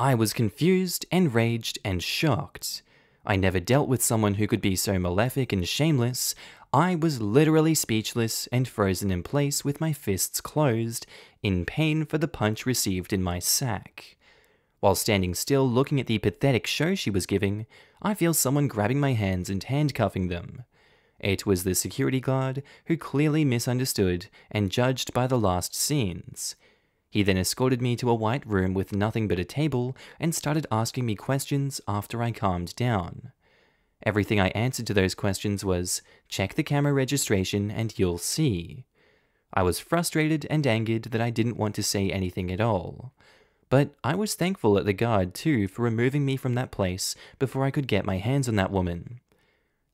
I was confused, enraged, and shocked. I never dealt with someone who could be so malefic and shameless. I was literally speechless and frozen in place with my fists closed, in pain for the punch received in my sack. While standing still looking at the pathetic show she was giving, I feel someone grabbing my hands and handcuffing them. It was the security guard, who clearly misunderstood and judged by the last scenes. He then escorted me to a white room with nothing but a table and started asking me questions after I calmed down. Everything I answered to those questions was, check the camera registration and you'll see. I was frustrated and angered that I didn't want to say anything at all. But I was thankful at the guard, too, for removing me from that place before I could get my hands on that woman.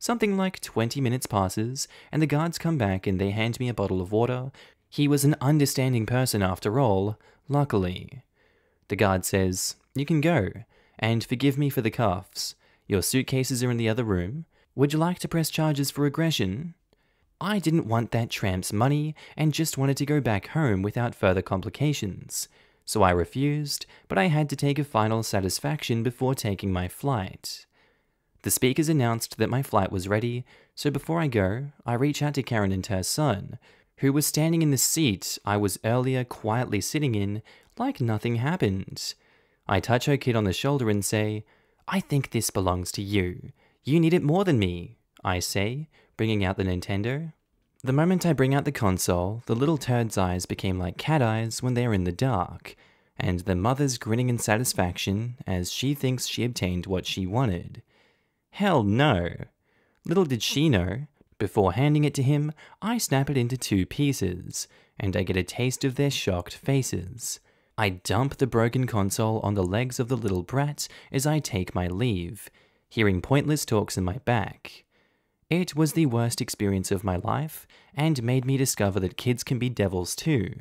Something like 20 minutes passes, and the guards come back and they hand me a bottle of water. He was an understanding person after all, luckily. The guard says, You can go, and forgive me for the cuffs. Your suitcases are in the other room. Would you like to press charges for aggression? I didn't want that tramp's money and just wanted to go back home without further complications so I refused, but I had to take a final satisfaction before taking my flight. The speakers announced that my flight was ready, so before I go, I reach out to Karen and her son, who was standing in the seat I was earlier quietly sitting in like nothing happened. I touch her kid on the shoulder and say, I think this belongs to you. You need it more than me, I say, bringing out the Nintendo. The moment I bring out the console, the little turd's eyes became like cat eyes when they are in the dark, and the mother's grinning in satisfaction as she thinks she obtained what she wanted. Hell no! Little did she know, before handing it to him, I snap it into two pieces, and I get a taste of their shocked faces. I dump the broken console on the legs of the little brat as I take my leave, hearing pointless talks in my back. It was the worst experience of my life and made me discover that kids can be devils too,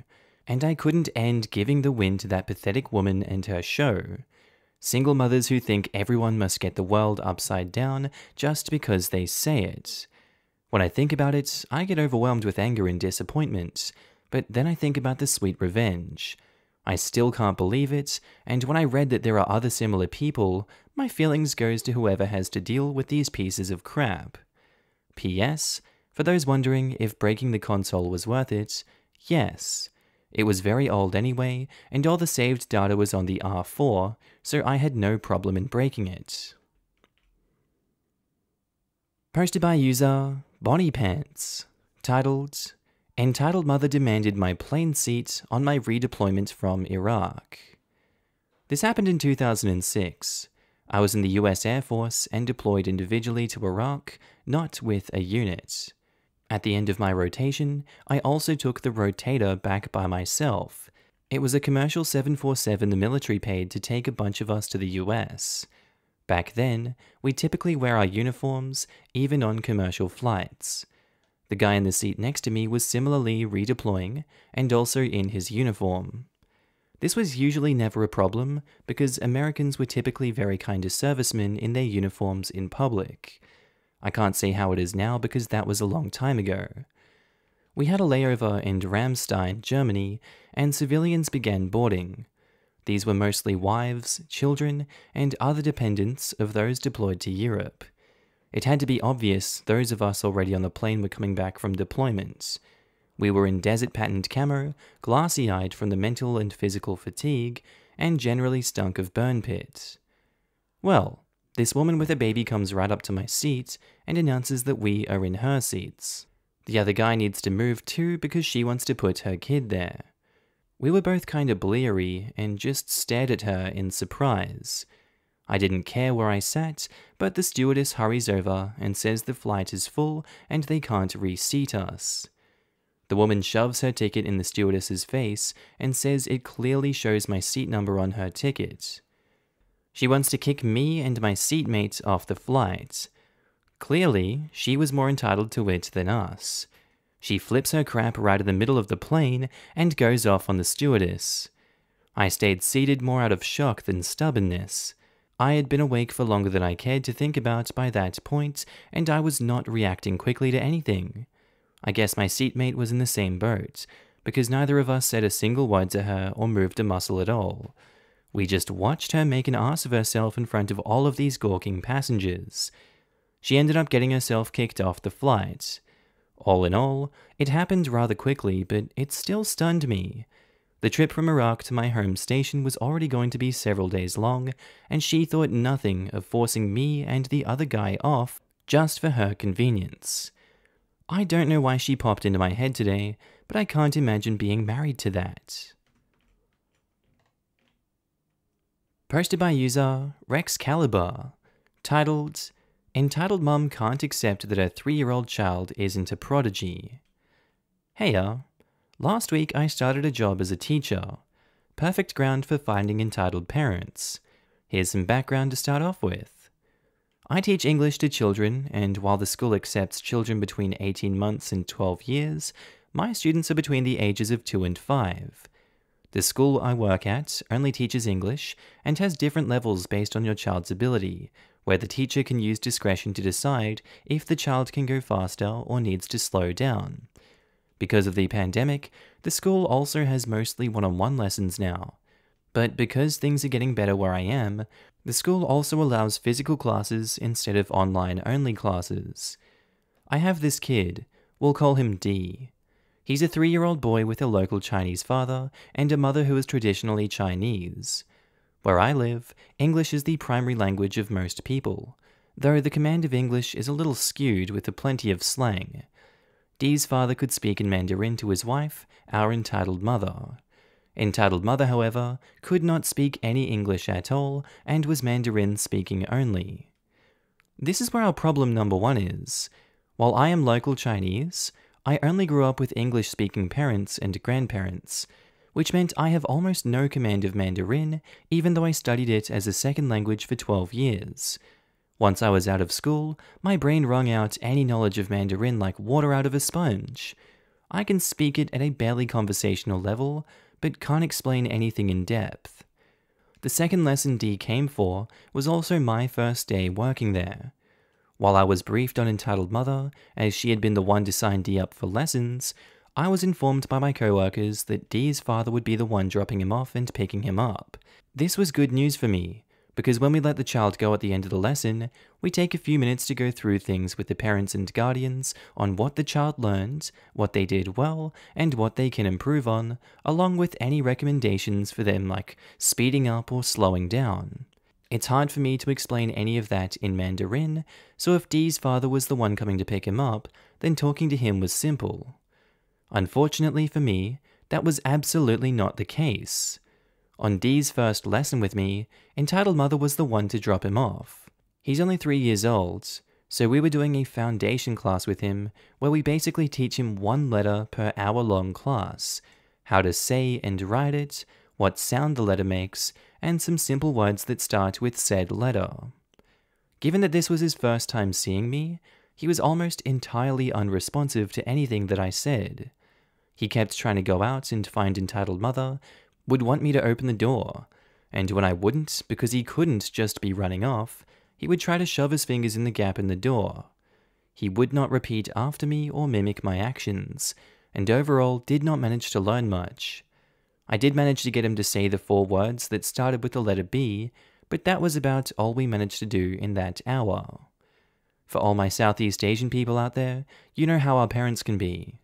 and I couldn't end giving the win to that pathetic woman and her show. Single mothers who think everyone must get the world upside down just because they say it. When I think about it, I get overwhelmed with anger and disappointment, but then I think about the sweet revenge. I still can't believe it, and when I read that there are other similar people, my feelings goes to whoever has to deal with these pieces of crap. PS, for those wondering if breaking the console was worth it, yes. It was very old anyway, and all the saved data was on the R4, so I had no problem in breaking it. Posted by user Bonnie Pants, titled, Entitled Mother Demanded My Plane Seat on My Redeployment from Iraq. This happened in 2006. I was in the US Air Force and deployed individually to Iraq, not with a unit. At the end of my rotation, I also took the rotator back by myself. It was a commercial 747 the military paid to take a bunch of us to the US. Back then, we typically wear our uniforms, even on commercial flights. The guy in the seat next to me was similarly redeploying and also in his uniform. This was usually never a problem because Americans were typically very kind to servicemen in their uniforms in public. I can't see how it is now because that was a long time ago. We had a layover in Ramstein, Germany, and civilians began boarding. These were mostly wives, children, and other dependents of those deployed to Europe. It had to be obvious those of us already on the plane were coming back from deployments we were in desert patterned camo, glassy eyed from the mental and physical fatigue, and generally stunk of burn pits. Well, this woman with a baby comes right up to my seat and announces that we are in her seats. The other guy needs to move too because she wants to put her kid there. We were both kinda bleary and just stared at her in surprise. I didn't care where I sat, but the stewardess hurries over and says the flight is full and they can't reseat us. The woman shoves her ticket in the stewardess's face and says it clearly shows my seat number on her ticket. She wants to kick me and my seatmates off the flight. Clearly, she was more entitled to it than us. She flips her crap right in the middle of the plane and goes off on the stewardess. I stayed seated more out of shock than stubbornness. I had been awake for longer than I cared to think about by that point, and I was not reacting quickly to anything. I guess my seatmate was in the same boat, because neither of us said a single word to her or moved a muscle at all. We just watched her make an ass of herself in front of all of these gawking passengers. She ended up getting herself kicked off the flight. All in all, it happened rather quickly, but it still stunned me. The trip from Iraq to my home station was already going to be several days long, and she thought nothing of forcing me and the other guy off just for her convenience. I don't know why she popped into my head today, but I can't imagine being married to that. Posted by user Rex Caliber, titled, Entitled Mum Can't Accept That Her Three Year Old Child Isn't a Prodigy. Heya, last week I started a job as a teacher. Perfect ground for finding entitled parents. Here's some background to start off with. I teach English to children, and while the school accepts children between 18 months and 12 years, my students are between the ages of 2 and 5. The school I work at only teaches English and has different levels based on your child's ability, where the teacher can use discretion to decide if the child can go faster or needs to slow down. Because of the pandemic, the school also has mostly one on one lessons now, but because things are getting better where I am, the school also allows physical classes instead of online only classes. I have this kid, we'll call him D. He's a three year old boy with a local Chinese father and a mother who is traditionally Chinese. Where I live, English is the primary language of most people, though the command of English is a little skewed with a plenty of slang. Dee's father could speak in Mandarin to his wife, our entitled mother. Entitled Mother, however, could not speak any English at all and was Mandarin speaking only. This is where our problem number one is. While I am local Chinese, I only grew up with English speaking parents and grandparents, which meant I have almost no command of Mandarin, even though I studied it as a second language for 12 years. Once I was out of school, my brain wrung out any knowledge of Mandarin like water out of a sponge. I can speak it at a barely conversational level, but can't explain anything in depth. The second lesson D came for was also my first day working there. While I was briefed on Entitled Mother, as she had been the one to sign D up for lessons, I was informed by my co-workers that D's father would be the one dropping him off and picking him up. This was good news for me, because when we let the child go at the end of the lesson, we take a few minutes to go through things with the parents and guardians on what the child learned, what they did well, and what they can improve on, along with any recommendations for them like speeding up or slowing down. It's hard for me to explain any of that in Mandarin, so if Dee's father was the one coming to pick him up, then talking to him was simple. Unfortunately for me, that was absolutely not the case. On Dee's first lesson with me, Entitled Mother was the one to drop him off. He's only three years old, so we were doing a foundation class with him where we basically teach him one letter per hour long class, how to say and write it, what sound the letter makes, and some simple words that start with said letter. Given that this was his first time seeing me, he was almost entirely unresponsive to anything that I said. He kept trying to go out and find Entitled Mother, would want me to open the door, and when I wouldn't, because he couldn't just be running off, he would try to shove his fingers in the gap in the door. He would not repeat after me or mimic my actions, and overall did not manage to learn much. I did manage to get him to say the four words that started with the letter B, but that was about all we managed to do in that hour. For all my Southeast Asian people out there, you know how our parents can be.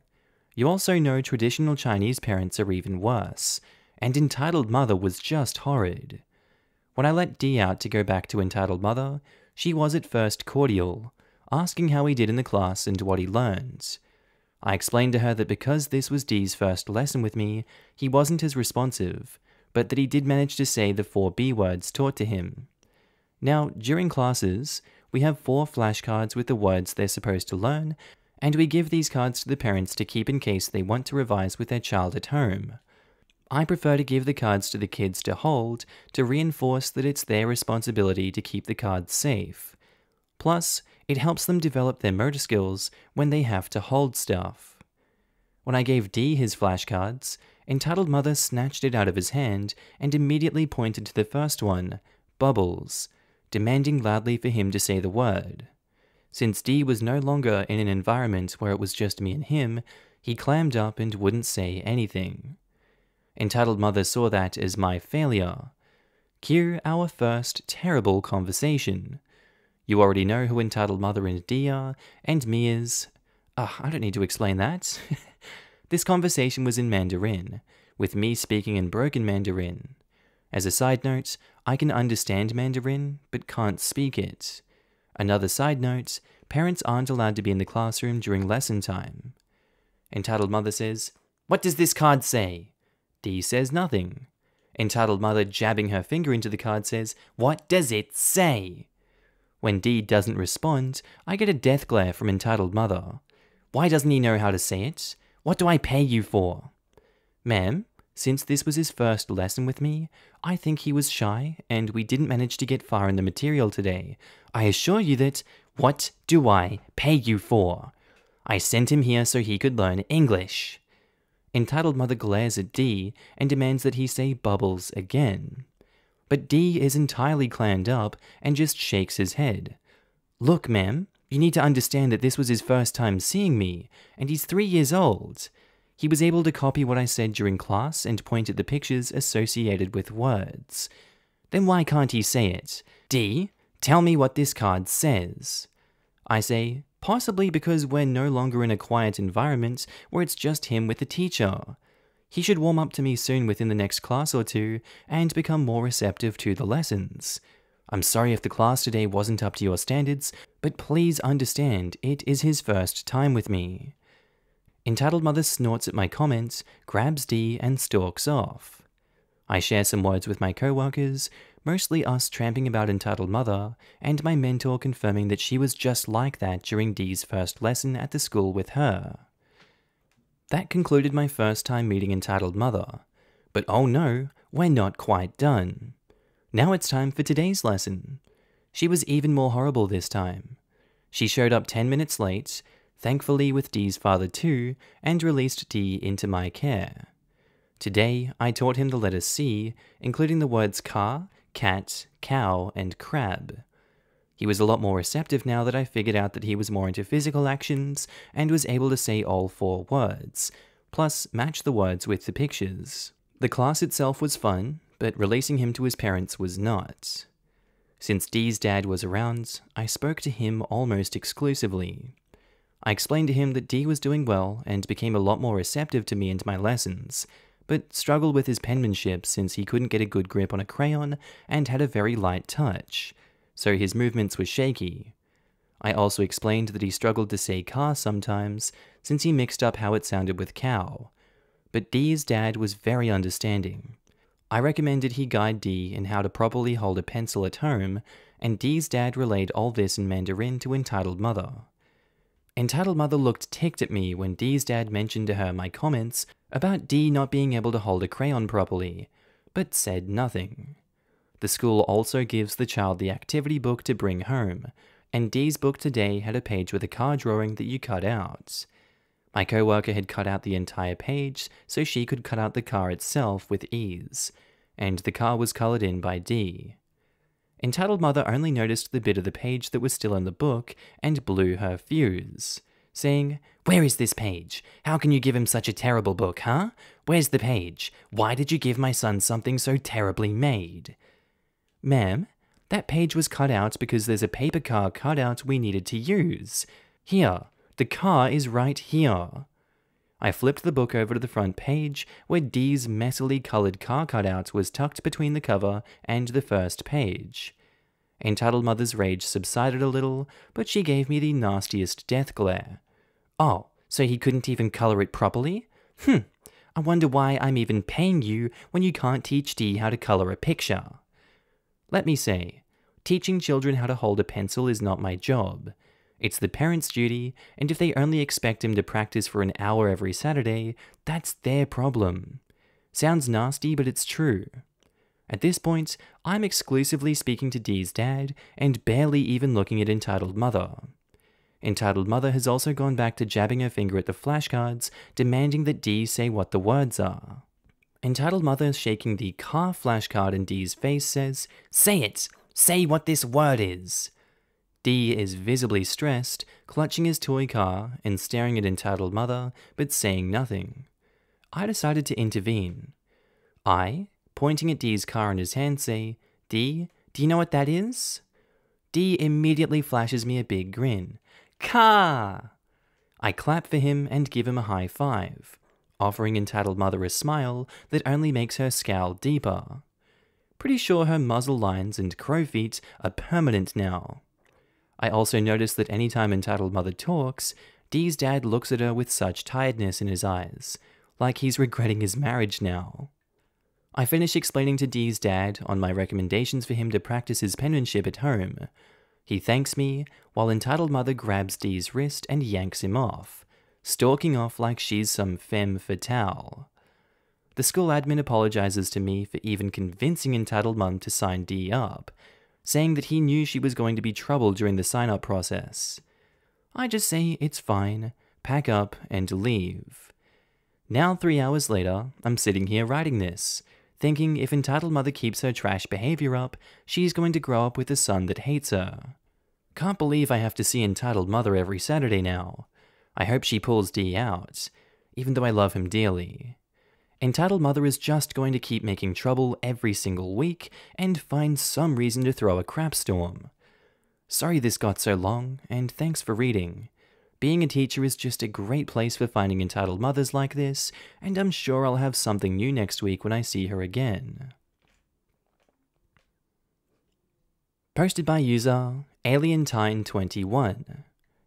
You also know traditional Chinese parents are even worse, and Entitled Mother was just horrid. When I let D out to go back to Entitled Mother, she was at first cordial, asking how he did in the class and what he learns. I explained to her that because this was D's first lesson with me, he wasn't as responsive, but that he did manage to say the four B words taught to him. Now, during classes, we have four flashcards with the words they're supposed to learn, and we give these cards to the parents to keep in case they want to revise with their child at home. I prefer to give the cards to the kids to hold to reinforce that it's their responsibility to keep the cards safe. Plus, it helps them develop their motor skills when they have to hold stuff. When I gave D his flashcards, Entitled Mother snatched it out of his hand and immediately pointed to the first one, Bubbles, demanding loudly for him to say the word. Since D was no longer in an environment where it was just me and him, he clammed up and wouldn't say anything. Entitled Mother saw that as my failure. Cue our first terrible conversation. You already know who Entitled Mother and Dia and me is. Ah, I don't need to explain that. this conversation was in Mandarin, with me speaking in broken Mandarin. As a side note, I can understand Mandarin, but can't speak it. Another side note, parents aren't allowed to be in the classroom during lesson time. Entitled Mother says, What does this card say? D says nothing. Entitled Mother, jabbing her finger into the card, says, What does it say? When D doesn't respond, I get a death glare from Entitled Mother. Why doesn't he know how to say it? What do I pay you for? Ma'am, since this was his first lesson with me, I think he was shy and we didn't manage to get far in the material today. I assure you that, what do I pay you for? I sent him here so he could learn English. Entitled Mother glares at Dee and demands that he say Bubbles again. But Dee is entirely clammed up and just shakes his head. Look, ma'am, you need to understand that this was his first time seeing me, and he's three years old. He was able to copy what I said during class and point at the pictures associated with words. Then why can't he say it? D, tell me what this card says. I say, possibly because we're no longer in a quiet environment where it's just him with the teacher. He should warm up to me soon within the next class or two and become more receptive to the lessons. I'm sorry if the class today wasn't up to your standards, but please understand it is his first time with me. Entitled Mother snorts at my comments, grabs D and stalks off. I share some words with my co-workers, mostly us tramping about Entitled Mother, and my mentor confirming that she was just like that during Dee's first lesson at the school with her. That concluded my first time meeting Entitled Mother, but oh no, we're not quite done. Now it's time for today's lesson. She was even more horrible this time. She showed up 10 minutes late, thankfully with Dee's father too, and released Dee into my care. Today, I taught him the letter C, including the words car, cat, cow, and crab. He was a lot more receptive now that I figured out that he was more into physical actions and was able to say all four words, plus match the words with the pictures. The class itself was fun, but releasing him to his parents was not. Since Dee's dad was around, I spoke to him almost exclusively. I explained to him that Dee was doing well and became a lot more receptive to me and my lessons, but struggled with his penmanship since he couldn't get a good grip on a crayon and had a very light touch, so his movements were shaky. I also explained that he struggled to say car sometimes since he mixed up how it sounded with cow, but Dee's dad was very understanding. I recommended he guide Dee in how to properly hold a pencil at home, and Dee's dad relayed all this in Mandarin to entitled mother. Entitled Mother looked ticked at me when Dee's dad mentioned to her my comments about Dee not being able to hold a crayon properly, but said nothing. The school also gives the child the activity book to bring home, and Dee's book today had a page with a car drawing that you cut out. My coworker had cut out the entire page so she could cut out the car itself with ease, and the car was coloured in by Dee. Entitled Mother only noticed the bit of the page that was still in the book and blew her fuse, saying, Where is this page? How can you give him such a terrible book, huh? Where's the page? Why did you give my son something so terribly made? Ma'am, that page was cut out because there's a paper car cutout we needed to use. Here, the car is right here. I flipped the book over to the front page, where Dee's messily coloured car cutouts was tucked between the cover and the first page. Entitled Mother's rage subsided a little, but she gave me the nastiest death glare. Oh, so he couldn't even colour it properly? Hm, I wonder why I'm even paying you when you can't teach Dee how to colour a picture. Let me say, teaching children how to hold a pencil is not my job. It's the parents' duty, and if they only expect him to practice for an hour every Saturday, that's their problem. Sounds nasty, but it's true. At this point, I'm exclusively speaking to Dee's dad and barely even looking at Entitled Mother. Entitled Mother has also gone back to jabbing her finger at the flashcards, demanding that Dee say what the words are. Entitled Mother shaking the car flashcard in Dee's face says, Say it! Say what this word is! D is visibly stressed, clutching his toy car and staring at entitled mother, but saying nothing. I decided to intervene. I, pointing at D's car in his hand, say, D, do you know what that is? D immediately flashes me a big grin. Car! I clap for him and give him a high five, offering entitled mother a smile that only makes her scowl deeper. Pretty sure her muzzle lines and crow feet are permanent now. I also notice that anytime Entitled Mother talks, Dee's dad looks at her with such tiredness in his eyes, like he's regretting his marriage now. I finish explaining to Dee's dad on my recommendations for him to practice his penmanship at home. He thanks me, while Entitled Mother grabs Dee's wrist and yanks him off, stalking off like she's some femme fatale. The school admin apologizes to me for even convincing Entitled Mum to sign Dee up, saying that he knew she was going to be trouble during the sign up process. I just say it's fine, pack up, and leave. Now, three hours later, I'm sitting here writing this, thinking if entitled mother keeps her trash behavior up, she's going to grow up with a son that hates her. Can't believe I have to see entitled mother every Saturday now. I hope she pulls D out, even though I love him dearly. Entitled Mother is just going to keep making trouble every single week and find some reason to throw a crap storm. Sorry this got so long, and thanks for reading. Being a teacher is just a great place for finding entitled mothers like this, and I'm sure I'll have something new next week when I see her again. Posted by user alientine 21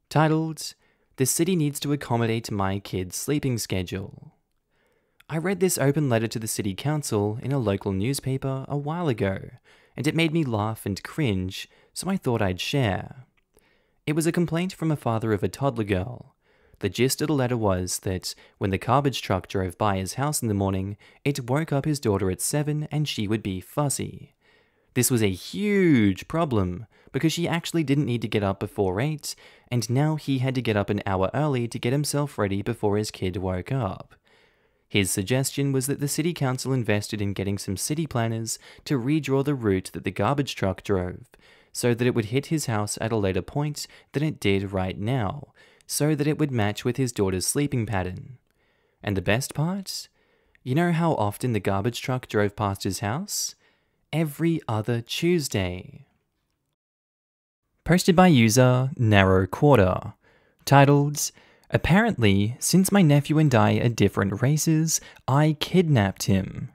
titled, The City Needs to Accommodate My Kid's Sleeping Schedule. I read this open letter to the city council in a local newspaper a while ago, and it made me laugh and cringe, so I thought I'd share. It was a complaint from a father of a toddler girl. The gist of the letter was that when the garbage truck drove by his house in the morning, it woke up his daughter at 7 and she would be fussy. This was a huge problem because she actually didn't need to get up before 8, and now he had to get up an hour early to get himself ready before his kid woke up. His suggestion was that the City Council invested in getting some city planners to redraw the route that the garbage truck drove, so that it would hit his house at a later point than it did right now, so that it would match with his daughter's sleeping pattern. And the best part? You know how often the garbage truck drove past his house? Every other Tuesday. Posted by user Narrow Quarter, titled Apparently, since my nephew and I are different races, I kidnapped him.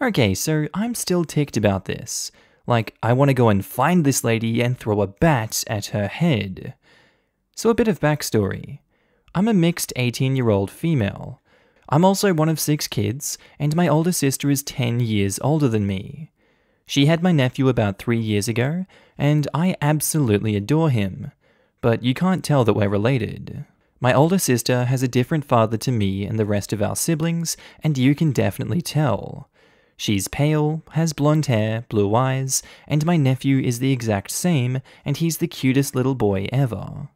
Okay, so I'm still ticked about this. Like, I want to go and find this lady and throw a bat at her head. So, a bit of backstory I'm a mixed 18 year old female. I'm also one of six kids, and my older sister is 10 years older than me. She had my nephew about three years ago, and I absolutely adore him, but you can't tell that we're related. My older sister has a different father to me and the rest of our siblings, and you can definitely tell. She's pale, has blonde hair, blue eyes, and my nephew is the exact same, and he's the cutest little boy ever.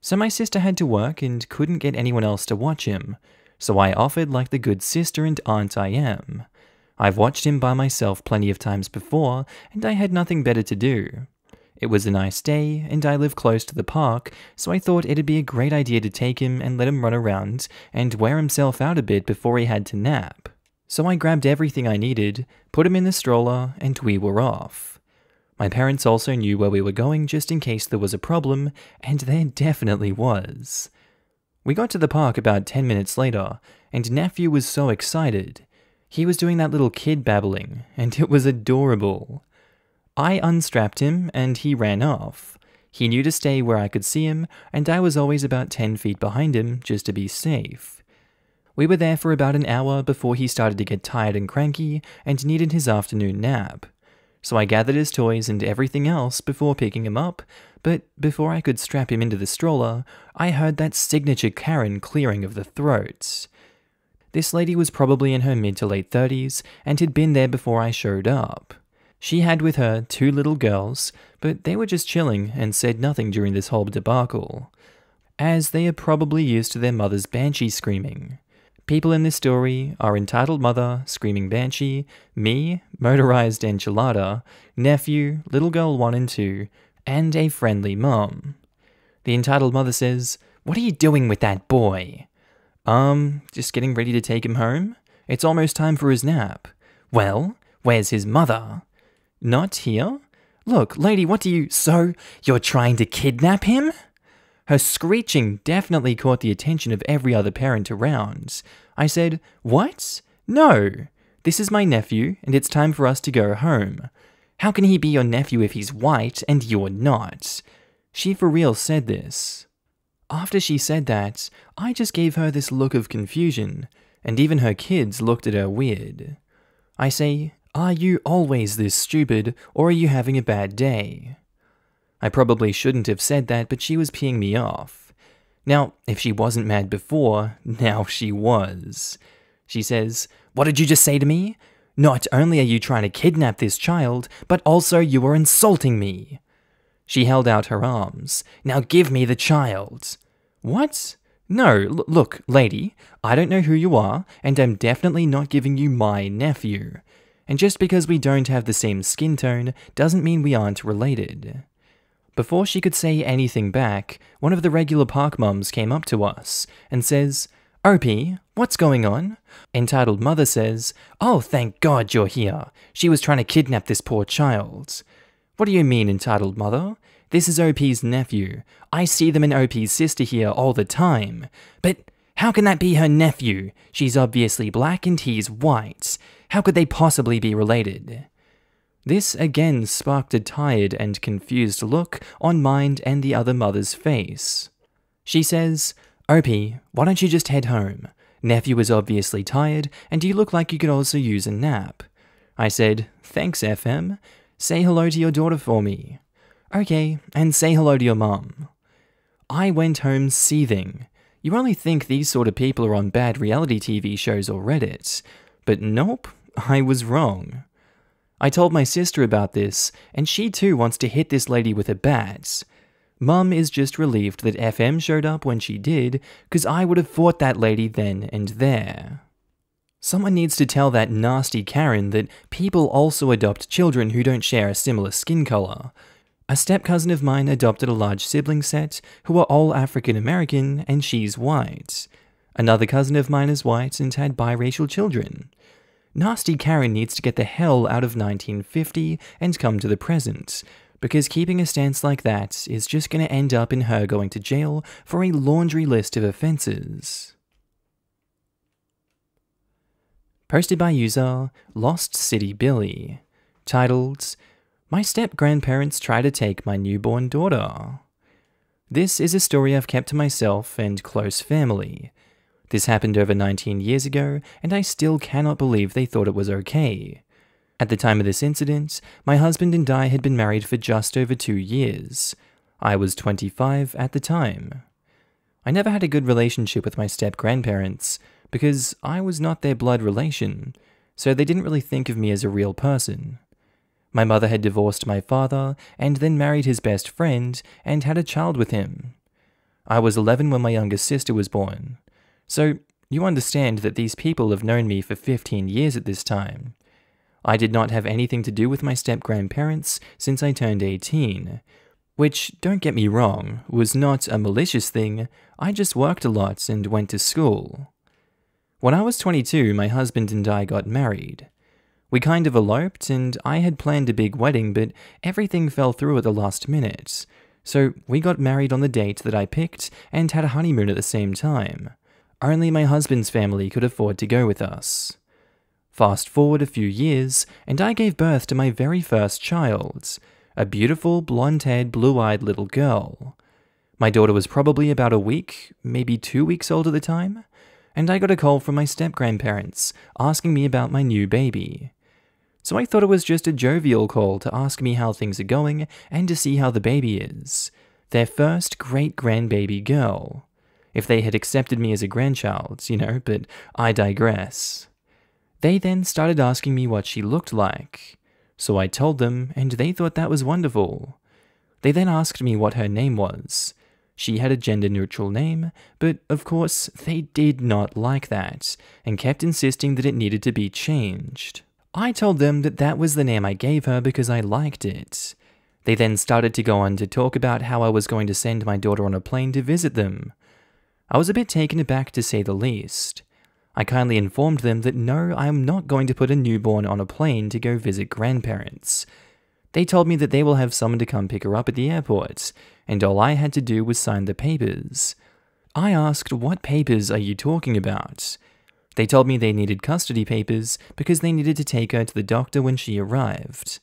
So my sister had to work and couldn't get anyone else to watch him, so I offered like the good sister and aunt I am. I've watched him by myself plenty of times before, and I had nothing better to do. It was a nice day, and I live close to the park, so I thought it'd be a great idea to take him and let him run around and wear himself out a bit before he had to nap. So I grabbed everything I needed, put him in the stroller, and we were off. My parents also knew where we were going just in case there was a problem, and there definitely was. We got to the park about 10 minutes later, and Nephew was so excited. He was doing that little kid babbling, and it was adorable. I unstrapped him and he ran off. He knew to stay where I could see him, and I was always about 10 feet behind him just to be safe. We were there for about an hour before he started to get tired and cranky and needed his afternoon nap. So I gathered his toys and everything else before picking him up, but before I could strap him into the stroller, I heard that signature Karen clearing of the throats. This lady was probably in her mid to late 30s and had been there before I showed up. She had with her two little girls, but they were just chilling and said nothing during this whole debacle, as they are probably used to their mother's banshee screaming. People in this story are entitled mother, screaming banshee, me, motorized enchilada, nephew, little girl 1 and 2, and a friendly mum. The entitled mother says, What are you doing with that boy? Um, just getting ready to take him home? It's almost time for his nap. Well, where's his mother? Not here? Look, lady, what do you. So, you're trying to kidnap him? Her screeching definitely caught the attention of every other parent around. I said, What? No! This is my nephew, and it's time for us to go home. How can he be your nephew if he's white and you're not? She for real said this. After she said that, I just gave her this look of confusion, and even her kids looked at her weird. I say, are you always this stupid, or are you having a bad day? I probably shouldn't have said that, but she was peeing me off. Now, if she wasn't mad before, now she was. She says, What did you just say to me? Not only are you trying to kidnap this child, but also you are insulting me. She held out her arms. Now give me the child. What? No, look, lady, I don't know who you are, and I'm definitely not giving you my nephew. And just because we don't have the same skin tone doesn't mean we aren't related. Before she could say anything back, one of the regular park mums came up to us and says, OP, what's going on? Entitled Mother says, Oh, thank God you're here. She was trying to kidnap this poor child. What do you mean, Entitled Mother? This is OP's nephew. I see them and OP's sister here all the time. But how can that be her nephew? She's obviously black and he's white. How could they possibly be related? This again sparked a tired and confused look on mind and the other mother's face. She says, Opie, why don't you just head home? Nephew is obviously tired, and you look like you could also use a nap. I said, Thanks, FM. Say hello to your daughter for me. Okay, and say hello to your mum. I went home seething. You only think these sort of people are on bad reality TV shows or Reddit. But nope, I was wrong. I told my sister about this, and she too wants to hit this lady with a bat. Mum is just relieved that FM showed up when she did, because I would have fought that lady then and there. Someone needs to tell that nasty Karen that people also adopt children who don't share a similar skin color. A step cousin of mine adopted a large sibling set who are all African American and she's white. Another cousin of mine is white and had biracial children. Nasty Karen needs to get the hell out of 1950 and come to the present, because keeping a stance like that is just going to end up in her going to jail for a laundry list of offences. Posted by user Lost City Billy, titled, My Step Grandparents Try to Take My Newborn Daughter. This is a story I've kept to myself and close family, this happened over 19 years ago, and I still cannot believe they thought it was okay. At the time of this incident, my husband and I had been married for just over two years. I was 25 at the time. I never had a good relationship with my step grandparents because I was not their blood relation, so they didn't really think of me as a real person. My mother had divorced my father and then married his best friend and had a child with him. I was 11 when my younger sister was born. So you understand that these people have known me for 15 years at this time. I did not have anything to do with my step grandparents since I turned 18. Which, don't get me wrong, was not a malicious thing, I just worked a lot and went to school. When I was 22, my husband and I got married. We kind of eloped, and I had planned a big wedding, but everything fell through at the last minute. So we got married on the date that I picked and had a honeymoon at the same time. Only my husband's family could afford to go with us. Fast forward a few years, and I gave birth to my very first child, a beautiful, blonde haired, blue eyed little girl. My daughter was probably about a week, maybe two weeks old at the time, and I got a call from my step grandparents asking me about my new baby. So I thought it was just a jovial call to ask me how things are going and to see how the baby is. Their first great grandbaby girl if they had accepted me as a grandchild, you know, but I digress. They then started asking me what she looked like, so I told them, and they thought that was wonderful. They then asked me what her name was. She had a gender neutral name, but of course, they did not like that, and kept insisting that it needed to be changed. I told them that that was the name I gave her because I liked it. They then started to go on to talk about how I was going to send my daughter on a plane to visit them. I was a bit taken aback to say the least. I kindly informed them that no, I am not going to put a newborn on a plane to go visit grandparents. They told me that they will have someone to come pick her up at the airport, and all I had to do was sign the papers. I asked, What papers are you talking about? They told me they needed custody papers because they needed to take her to the doctor when she arrived.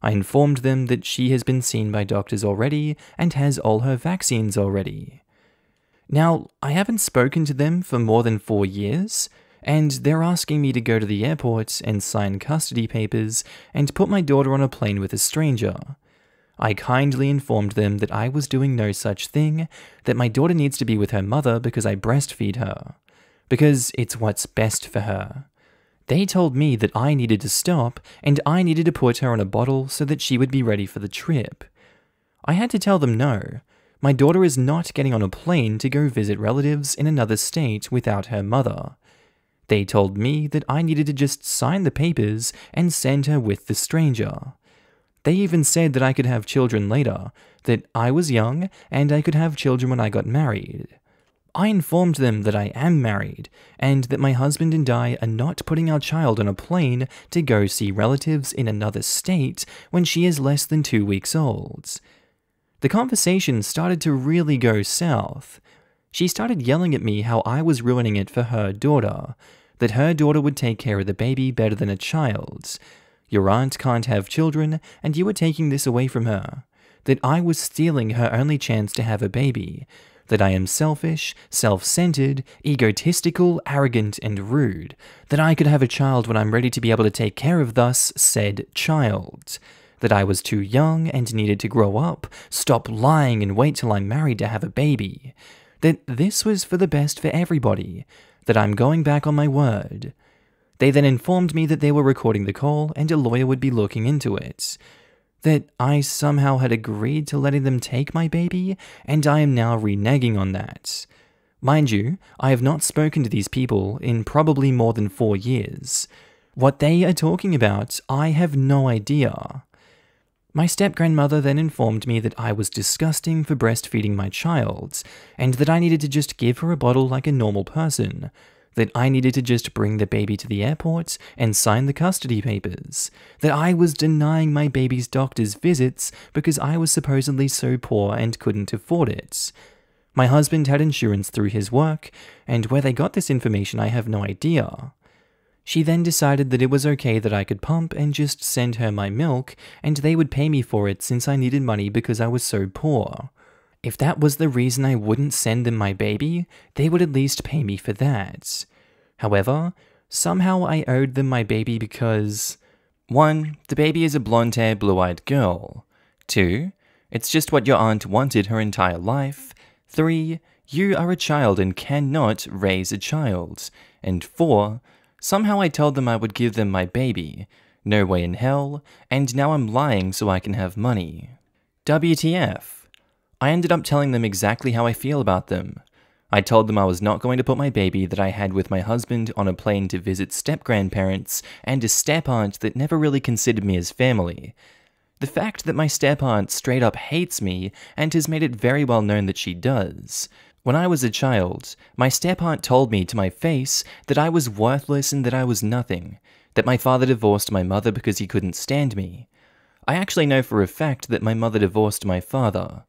I informed them that she has been seen by doctors already and has all her vaccines already. Now, I haven't spoken to them for more than four years, and they're asking me to go to the airport and sign custody papers and put my daughter on a plane with a stranger. I kindly informed them that I was doing no such thing, that my daughter needs to be with her mother because I breastfeed her, because it's what's best for her. They told me that I needed to stop and I needed to put her on a bottle so that she would be ready for the trip. I had to tell them no, my daughter is not getting on a plane to go visit relatives in another state without her mother. They told me that I needed to just sign the papers and send her with the stranger. They even said that I could have children later, that I was young and I could have children when I got married. I informed them that I am married and that my husband and I are not putting our child on a plane to go see relatives in another state when she is less than two weeks old. The conversation started to really go south. She started yelling at me how I was ruining it for her daughter, that her daughter would take care of the baby better than a child's. Your aunt can't have children, and you are taking this away from her. That I was stealing her only chance to have a baby. That I am selfish, self centered, egotistical, arrogant, and rude. That I could have a child when I'm ready to be able to take care of thus said child that I was too young and needed to grow up, stop lying and wait till I'm married to have a baby, that this was for the best for everybody, that I'm going back on my word. They then informed me that they were recording the call and a lawyer would be looking into it. That I somehow had agreed to letting them take my baby, and I am now reneging on that. Mind you, I have not spoken to these people in probably more than four years. What they are talking about, I have no idea. My step grandmother then informed me that I was disgusting for breastfeeding my child, and that I needed to just give her a bottle like a normal person, that I needed to just bring the baby to the airport and sign the custody papers, that I was denying my baby's doctor's visits because I was supposedly so poor and couldn't afford it. My husband had insurance through his work, and where they got this information I have no idea. She then decided that it was okay that I could pump and just send her my milk, and they would pay me for it since I needed money because I was so poor. If that was the reason I wouldn't send them my baby, they would at least pay me for that. However, somehow I owed them my baby because 1. The baby is a blonde haired, blue eyed girl. 2. It's just what your aunt wanted her entire life. 3. You are a child and cannot raise a child. And 4. Somehow I told them I would give them my baby. No way in hell, and now I'm lying so I can have money. WTF. I ended up telling them exactly how I feel about them. I told them I was not going to put my baby that I had with my husband on a plane to visit step grandparents and a step aunt that never really considered me as family. The fact that my step aunt straight up hates me and has made it very well known that she does. When I was a child, my step aunt told me to my face that I was worthless and that I was nothing, that my father divorced my mother because he couldn't stand me. I actually know for a fact that my mother divorced my father.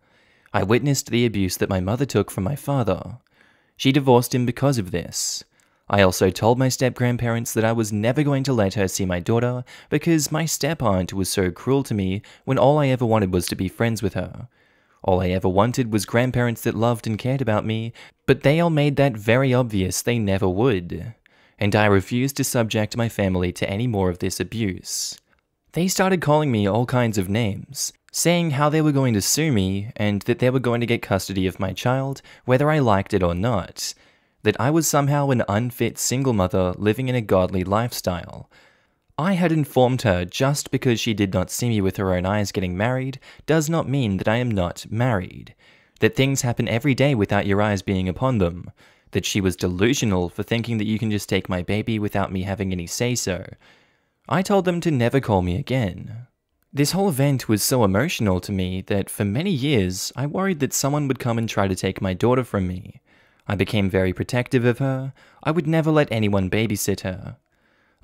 I witnessed the abuse that my mother took from my father. She divorced him because of this. I also told my step grandparents that I was never going to let her see my daughter because my step aunt was so cruel to me when all I ever wanted was to be friends with her. All I ever wanted was grandparents that loved and cared about me, but they all made that very obvious they never would. And I refused to subject my family to any more of this abuse. They started calling me all kinds of names, saying how they were going to sue me and that they were going to get custody of my child, whether I liked it or not, that I was somehow an unfit single mother living in a godly lifestyle, I had informed her just because she did not see me with her own eyes getting married does not mean that I am not married. That things happen every day without your eyes being upon them. That she was delusional for thinking that you can just take my baby without me having any say so. I told them to never call me again. This whole event was so emotional to me that for many years I worried that someone would come and try to take my daughter from me. I became very protective of her. I would never let anyone babysit her.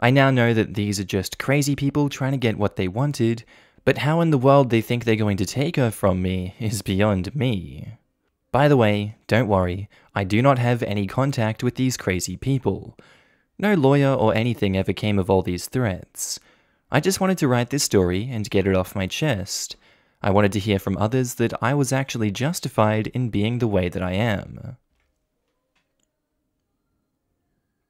I now know that these are just crazy people trying to get what they wanted, but how in the world they think they're going to take her from me is beyond me. By the way, don't worry, I do not have any contact with these crazy people. No lawyer or anything ever came of all these threats. I just wanted to write this story and get it off my chest. I wanted to hear from others that I was actually justified in being the way that I am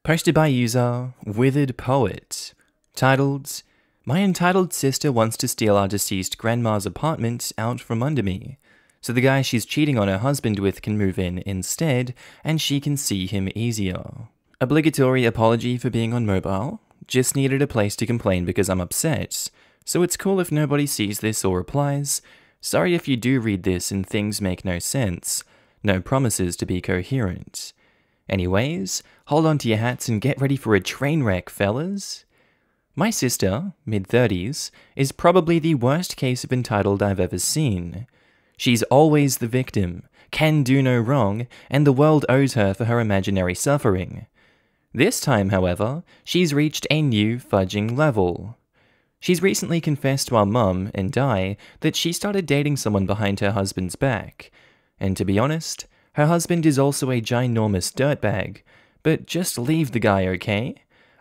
posted by user Withered Poet, titled, My entitled sister wants to steal our deceased grandma's apartment out from under me, so the guy she's cheating on her husband with can move in instead, and she can see him easier. Obligatory apology for being on mobile, just needed a place to complain because I'm upset, so it's cool if nobody sees this or replies. Sorry if you do read this and things make no sense, no promises to be coherent. Anyways, hold on to your hats and get ready for a train wreck, fellas. My sister, mid 30s, is probably the worst case of entitled I've ever seen. She's always the victim, can do no wrong, and the world owes her for her imaginary suffering. This time, however, she's reached a new fudging level. She's recently confessed to our mum and I that she started dating someone behind her husband's back, and to be honest, her husband is also a ginormous dirtbag, but just leave the guy, okay?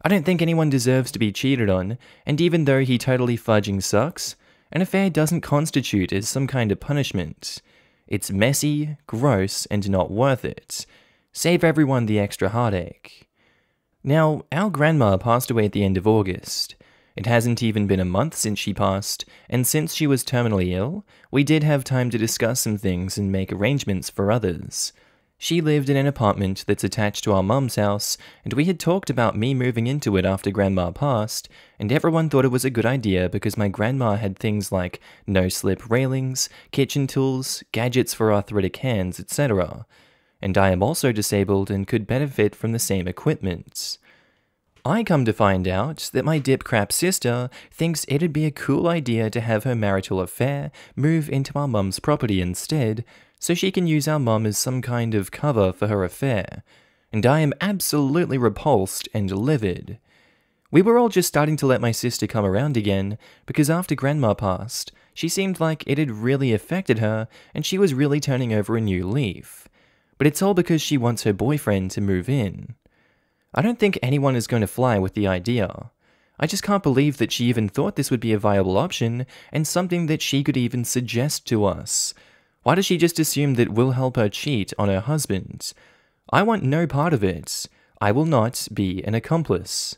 I don't think anyone deserves to be cheated on, and even though he totally fudging sucks, an affair doesn't constitute as some kind of punishment. It's messy, gross, and not worth it. Save everyone the extra heartache. Now, our grandma passed away at the end of August. It hasn't even been a month since she passed, and since she was terminally ill, we did have time to discuss some things and make arrangements for others. She lived in an apartment that's attached to our mum's house, and we had talked about me moving into it after grandma passed, and everyone thought it was a good idea because my grandma had things like no slip railings, kitchen tools, gadgets for arthritic hands, etc. And I am also disabled and could benefit from the same equipment. I come to find out that my dip crap sister thinks it'd be a cool idea to have her marital affair move into our mum's property instead, so she can use our mum as some kind of cover for her affair, and I am absolutely repulsed and livid. We were all just starting to let my sister come around again, because after Grandma passed, she seemed like it had really affected her and she was really turning over a new leaf. But it's all because she wants her boyfriend to move in. I don't think anyone is going to fly with the idea. I just can't believe that she even thought this would be a viable option and something that she could even suggest to us. Why does she just assume that we'll help her cheat on her husband? I want no part of it. I will not be an accomplice.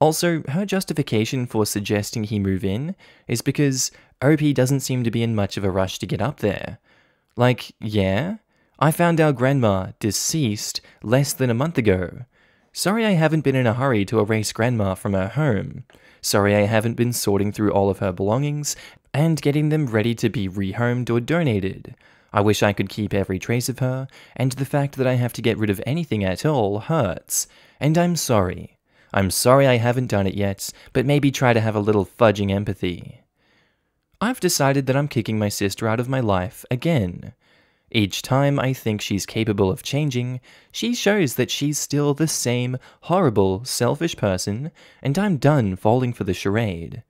Also, her justification for suggesting he move in is because OP doesn't seem to be in much of a rush to get up there. Like, yeah, I found our grandma, deceased, less than a month ago. Sorry I haven't been in a hurry to erase Grandma from her home. Sorry I haven't been sorting through all of her belongings and getting them ready to be rehomed or donated. I wish I could keep every trace of her, and the fact that I have to get rid of anything at all hurts. And I'm sorry. I'm sorry I haven't done it yet, but maybe try to have a little fudging empathy. I've decided that I'm kicking my sister out of my life again. Each time I think she's capable of changing, she shows that she's still the same horrible, selfish person, and I'm done falling for the charade.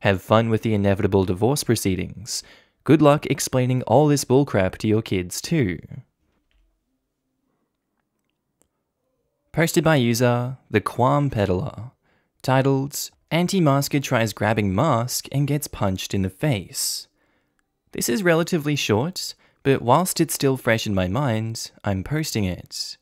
Have fun with the inevitable divorce proceedings. Good luck explaining all this bullcrap to your kids, too. Posted by user The Quam Peddler, titled Anti Masker Tries Grabbing Mask and Gets Punched in the Face. This is relatively short, but whilst it's still fresh in my mind, I'm posting it.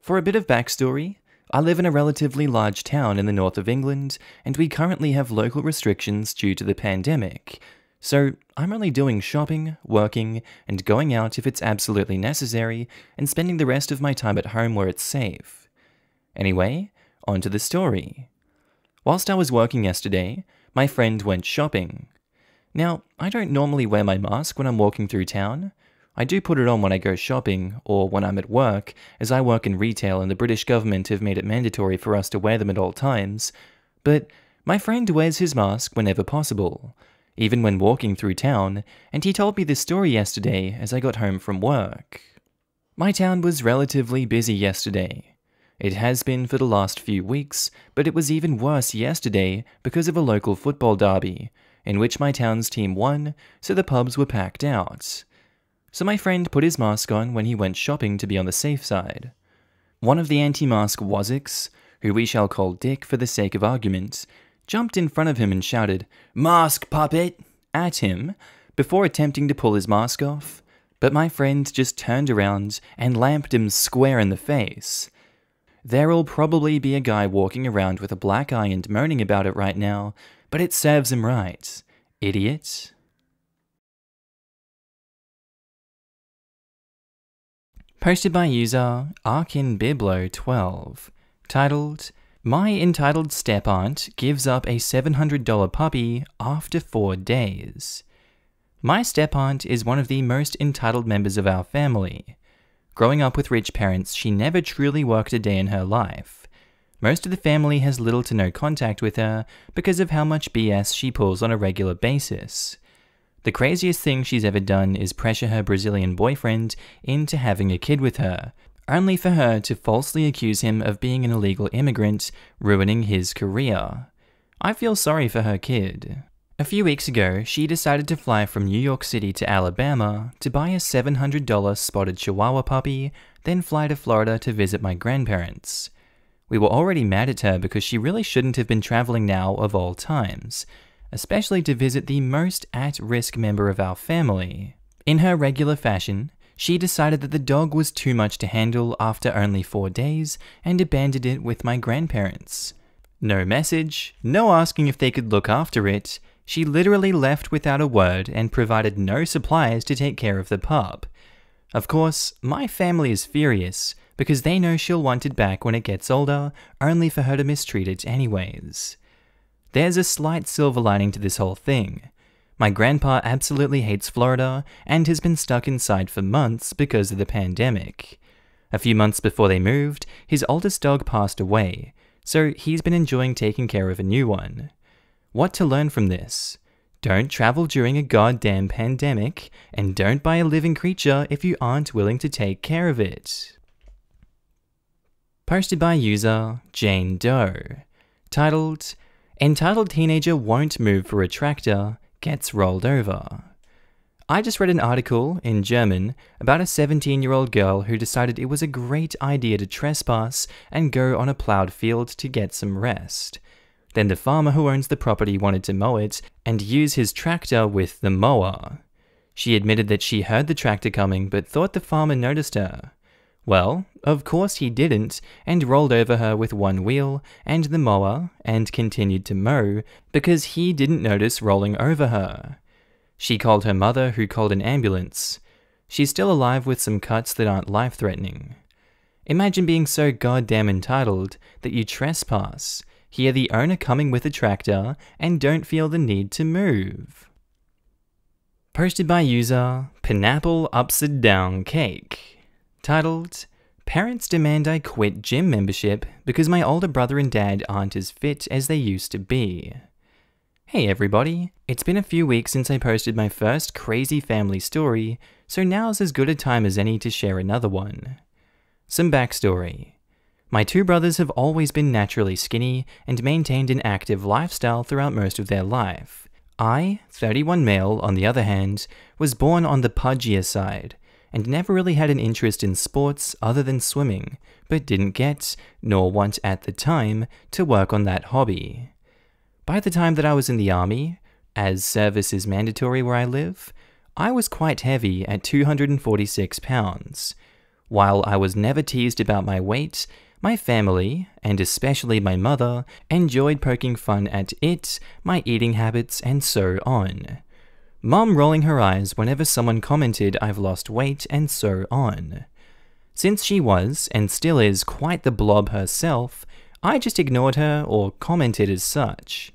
For a bit of backstory, I live in a relatively large town in the north of England, and we currently have local restrictions due to the pandemic, so I'm only doing shopping, working, and going out if it's absolutely necessary, and spending the rest of my time at home where it's safe. Anyway, on to the story. Whilst I was working yesterday, my friend went shopping. Now, I don't normally wear my mask when I'm walking through town. I do put it on when I go shopping or when I'm at work, as I work in retail and the British government have made it mandatory for us to wear them at all times. But my friend wears his mask whenever possible, even when walking through town, and he told me this story yesterday as I got home from work. My town was relatively busy yesterday. It has been for the last few weeks, but it was even worse yesterday because of a local football derby, in which my town's team won, so the pubs were packed out. So my friend put his mask on when he went shopping to be on the safe side. One of the anti mask Waziks, who we shall call Dick for the sake of argument, jumped in front of him and shouted, Mask puppet! at him before attempting to pull his mask off, but my friend just turned around and lamped him square in the face. There'll probably be a guy walking around with a black eye and moaning about it right now, but it serves him right, idiot. Posted by user ArkinBiblo12, titled, My Entitled Step Aunt Gives Up a $700 Puppy After 4 Days. My step aunt is one of the most entitled members of our family. Growing up with rich parents, she never truly worked a day in her life. Most of the family has little to no contact with her because of how much BS she pulls on a regular basis. The craziest thing she's ever done is pressure her Brazilian boyfriend into having a kid with her, only for her to falsely accuse him of being an illegal immigrant, ruining his career. I feel sorry for her kid. A few weeks ago, she decided to fly from New York City to Alabama to buy a $700 spotted Chihuahua puppy, then fly to Florida to visit my grandparents. We were already mad at her because she really shouldn't have been traveling now of all times, especially to visit the most at risk member of our family. In her regular fashion, she decided that the dog was too much to handle after only four days and abandoned it with my grandparents. No message, no asking if they could look after it, she literally left without a word and provided no supplies to take care of the pup. Of course, my family is furious, because they know she'll want it back when it gets older, only for her to mistreat it anyways. There's a slight silver lining to this whole thing. My grandpa absolutely hates Florida and has been stuck inside for months because of the pandemic. A few months before they moved, his oldest dog passed away, so he's been enjoying taking care of a new one. What to learn from this? Don't travel during a goddamn pandemic, and don't buy a living creature if you aren't willing to take care of it posted by user Jane Doe, titled, Entitled Teenager Won't Move for a Tractor, Gets Rolled Over. I just read an article in German about a 17 year old girl who decided it was a great idea to trespass and go on a ploughed field to get some rest. Then the farmer who owns the property wanted to mow it and use his tractor with the mower. She admitted that she heard the tractor coming but thought the farmer noticed her. Well, of course he didn't, and rolled over her with one wheel and the mower and continued to mow because he didn't notice rolling over her. She called her mother, who called an ambulance. She's still alive with some cuts that aren't life threatening. Imagine being so goddamn entitled that you trespass, hear the owner coming with a tractor, and don't feel the need to move. Posted by user Pineapple Upside Down Cake titled Parents Demand I Quit Gym Membership Because My Older Brother and Dad Aren't As Fit As They Used to Be. Hey everybody, it's been a few weeks since I posted my first crazy family story, so now's as good a time as any to share another one. Some backstory. My two brothers have always been naturally skinny and maintained an active lifestyle throughout most of their life. I, 31 male, on the other hand, was born on the pudgier side, and never really had an interest in sports other than swimming, but didn't get, nor want at the time, to work on that hobby. By the time that I was in the army, as service is mandatory where I live, I was quite heavy at 246 pounds. While I was never teased about my weight, my family, and especially my mother, enjoyed poking fun at it, my eating habits, and so on. Mom rolling her eyes whenever someone commented I've lost weight and so on. Since she was, and still is, quite the blob herself, I just ignored her or commented as such.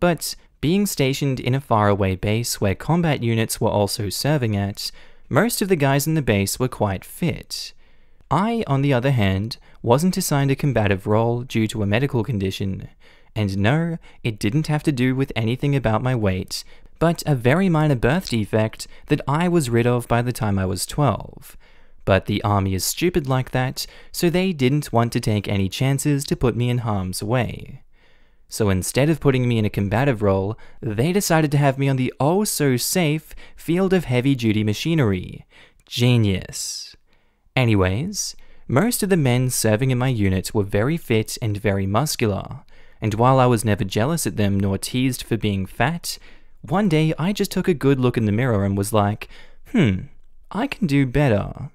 But being stationed in a faraway base where combat units were also serving at, most of the guys in the base were quite fit. I, on the other hand, wasn't assigned a combative role due to a medical condition, and no, it didn't have to do with anything about my weight, but a very minor birth defect that I was rid of by the time I was 12. But the army is stupid like that, so they didn't want to take any chances to put me in harm's way. So instead of putting me in a combative role, they decided to have me on the oh so safe field of heavy duty machinery. Genius. Anyways, most of the men serving in my unit were very fit and very muscular, and while I was never jealous at them nor teased for being fat, one day I just took a good look in the mirror and was like, hmm, I can do better.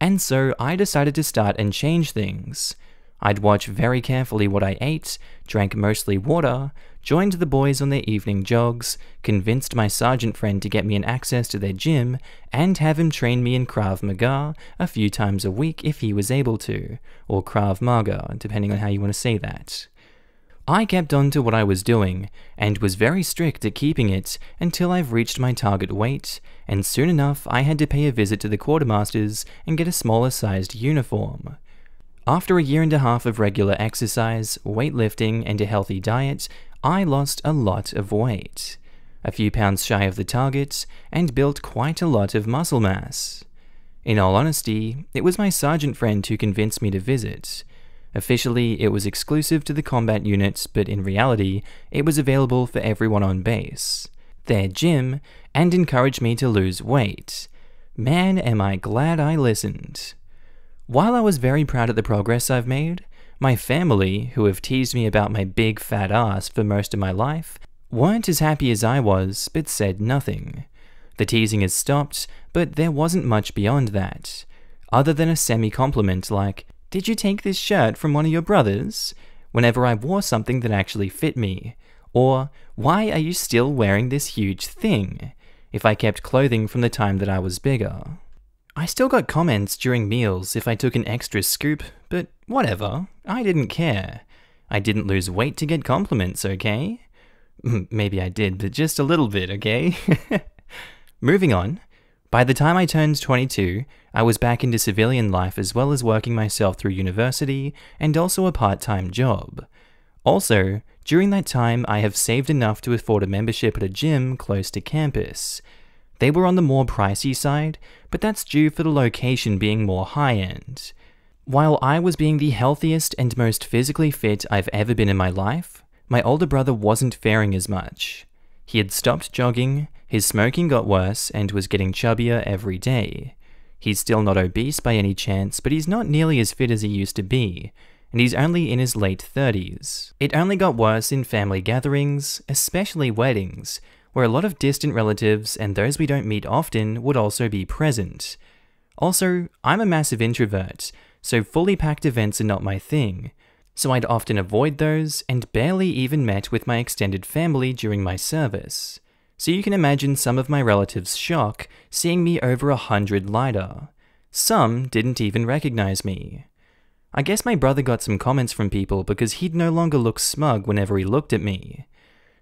And so I decided to start and change things. I'd watch very carefully what I ate, drank mostly water, joined the boys on their evening jogs, convinced my sergeant friend to get me an access to their gym, and have him train me in Krav Maga a few times a week if he was able to, or Krav Maga, depending on how you want to say that. I kept on to what I was doing, and was very strict at keeping it until I've reached my target weight, and soon enough I had to pay a visit to the quartermaster's and get a smaller sized uniform. After a year and a half of regular exercise, weightlifting, and a healthy diet, I lost a lot of weight, a few pounds shy of the target, and built quite a lot of muscle mass. In all honesty, it was my sergeant friend who convinced me to visit, Officially, it was exclusive to the combat units, but in reality, it was available for everyone on base, their gym, and encouraged me to lose weight. Man, am I glad I listened. While I was very proud of the progress I've made, my family, who have teased me about my big fat ass for most of my life, weren't as happy as I was, but said nothing. The teasing has stopped, but there wasn't much beyond that, other than a semi compliment like, did you take this shirt from one of your brothers? Whenever I wore something that actually fit me. Or, why are you still wearing this huge thing? If I kept clothing from the time that I was bigger. I still got comments during meals if I took an extra scoop, but whatever, I didn't care. I didn't lose weight to get compliments, okay? Maybe I did, but just a little bit, okay? Moving on, by the time I turned 22, I was back into civilian life as well as working myself through university and also a part time job. Also, during that time, I have saved enough to afford a membership at a gym close to campus. They were on the more pricey side, but that's due for the location being more high end. While I was being the healthiest and most physically fit I've ever been in my life, my older brother wasn't faring as much. He had stopped jogging, his smoking got worse, and was getting chubbier every day. He's still not obese by any chance, but he's not nearly as fit as he used to be, and he's only in his late 30s. It only got worse in family gatherings, especially weddings, where a lot of distant relatives and those we don't meet often would also be present. Also, I'm a massive introvert, so fully packed events are not my thing so I'd often avoid those and barely even met with my extended family during my service. So you can imagine some of my relatives' shock seeing me over a hundred lighter. Some didn't even recognize me. I guess my brother got some comments from people because he'd no longer look smug whenever he looked at me.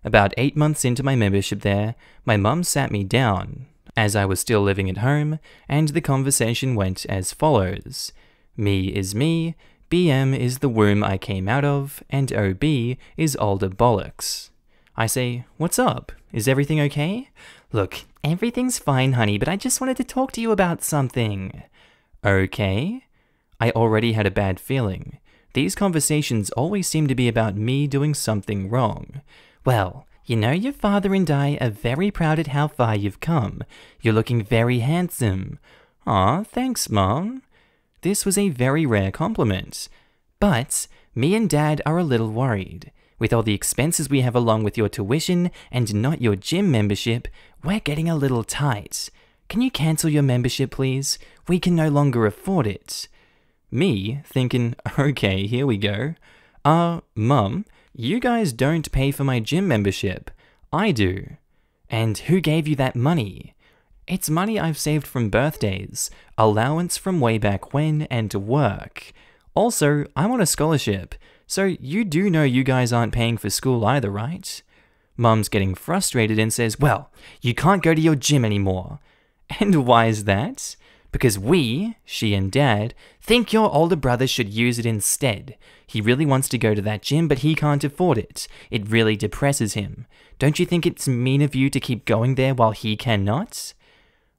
About eight months into my membership there, my mum sat me down, as I was still living at home, and the conversation went as follows. Me is me, BM is the womb I came out of, and OB is older bollocks. I say, What's up? Is everything okay? Look, everything's fine, honey, but I just wanted to talk to you about something. Okay? I already had a bad feeling. These conversations always seem to be about me doing something wrong. Well, you know, your father and I are very proud at how far you've come. You're looking very handsome. Aw, thanks, Mom. This was a very rare compliment. But me and Dad are a little worried. With all the expenses we have along with your tuition and not your gym membership, we're getting a little tight. Can you cancel your membership, please? We can no longer afford it. Me, thinking, okay, here we go. Uh, Mum, you guys don't pay for my gym membership. I do. And who gave you that money? It's money I've saved from birthdays, allowance from way back when, and work. Also, I'm on a scholarship, so you do know you guys aren't paying for school either, right? Mum's getting frustrated and says, Well, you can't go to your gym anymore. And why is that? Because we, she and Dad, think your older brother should use it instead. He really wants to go to that gym, but he can't afford it. It really depresses him. Don't you think it's mean of you to keep going there while he cannot?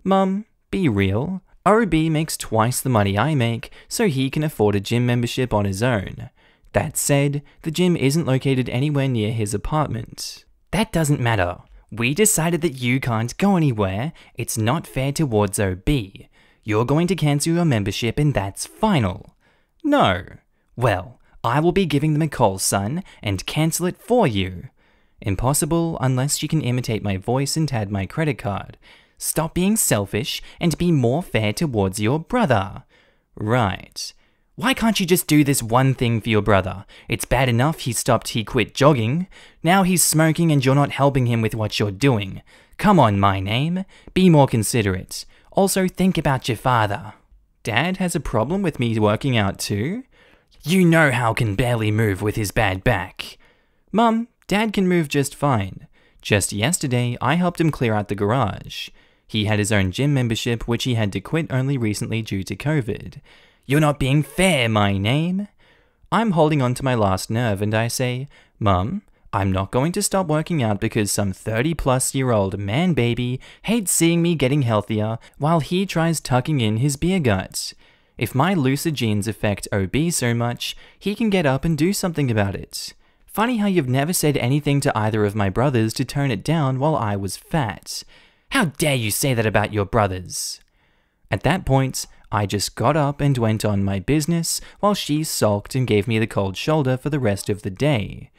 Mum, be real. OB makes twice the money I make, so he can afford a gym membership on his own. That said, the gym isn't located anywhere near his apartment. That doesn't matter. We decided that you can't go anywhere. It's not fair towards OB. You're going to cancel your membership and that's final. No. Well, I will be giving them a call, son, and cancel it for you. Impossible unless she can imitate my voice and had my credit card. Stop being selfish and be more fair towards your brother. Right. Why can't you just do this one thing for your brother? It's bad enough he stopped, he quit jogging. Now he's smoking and you're not helping him with what you're doing. Come on, my name. Be more considerate. Also, think about your father. Dad has a problem with me working out too? You know how can barely move with his bad back. Mum, Dad can move just fine. Just yesterday, I helped him clear out the garage. He had his own gym membership, which he had to quit only recently due to COVID. You're not being fair, my name. I'm holding on to my last nerve and I say, Mum, I'm not going to stop working out because some 30 plus year old man baby hates seeing me getting healthier while he tries tucking in his beer guts. If my looser genes affect OB so much, he can get up and do something about it. Funny how you've never said anything to either of my brothers to tone it down while I was fat. How dare you say that about your brothers? At that point, I just got up and went on my business while she sulked and gave me the cold shoulder for the rest of the day.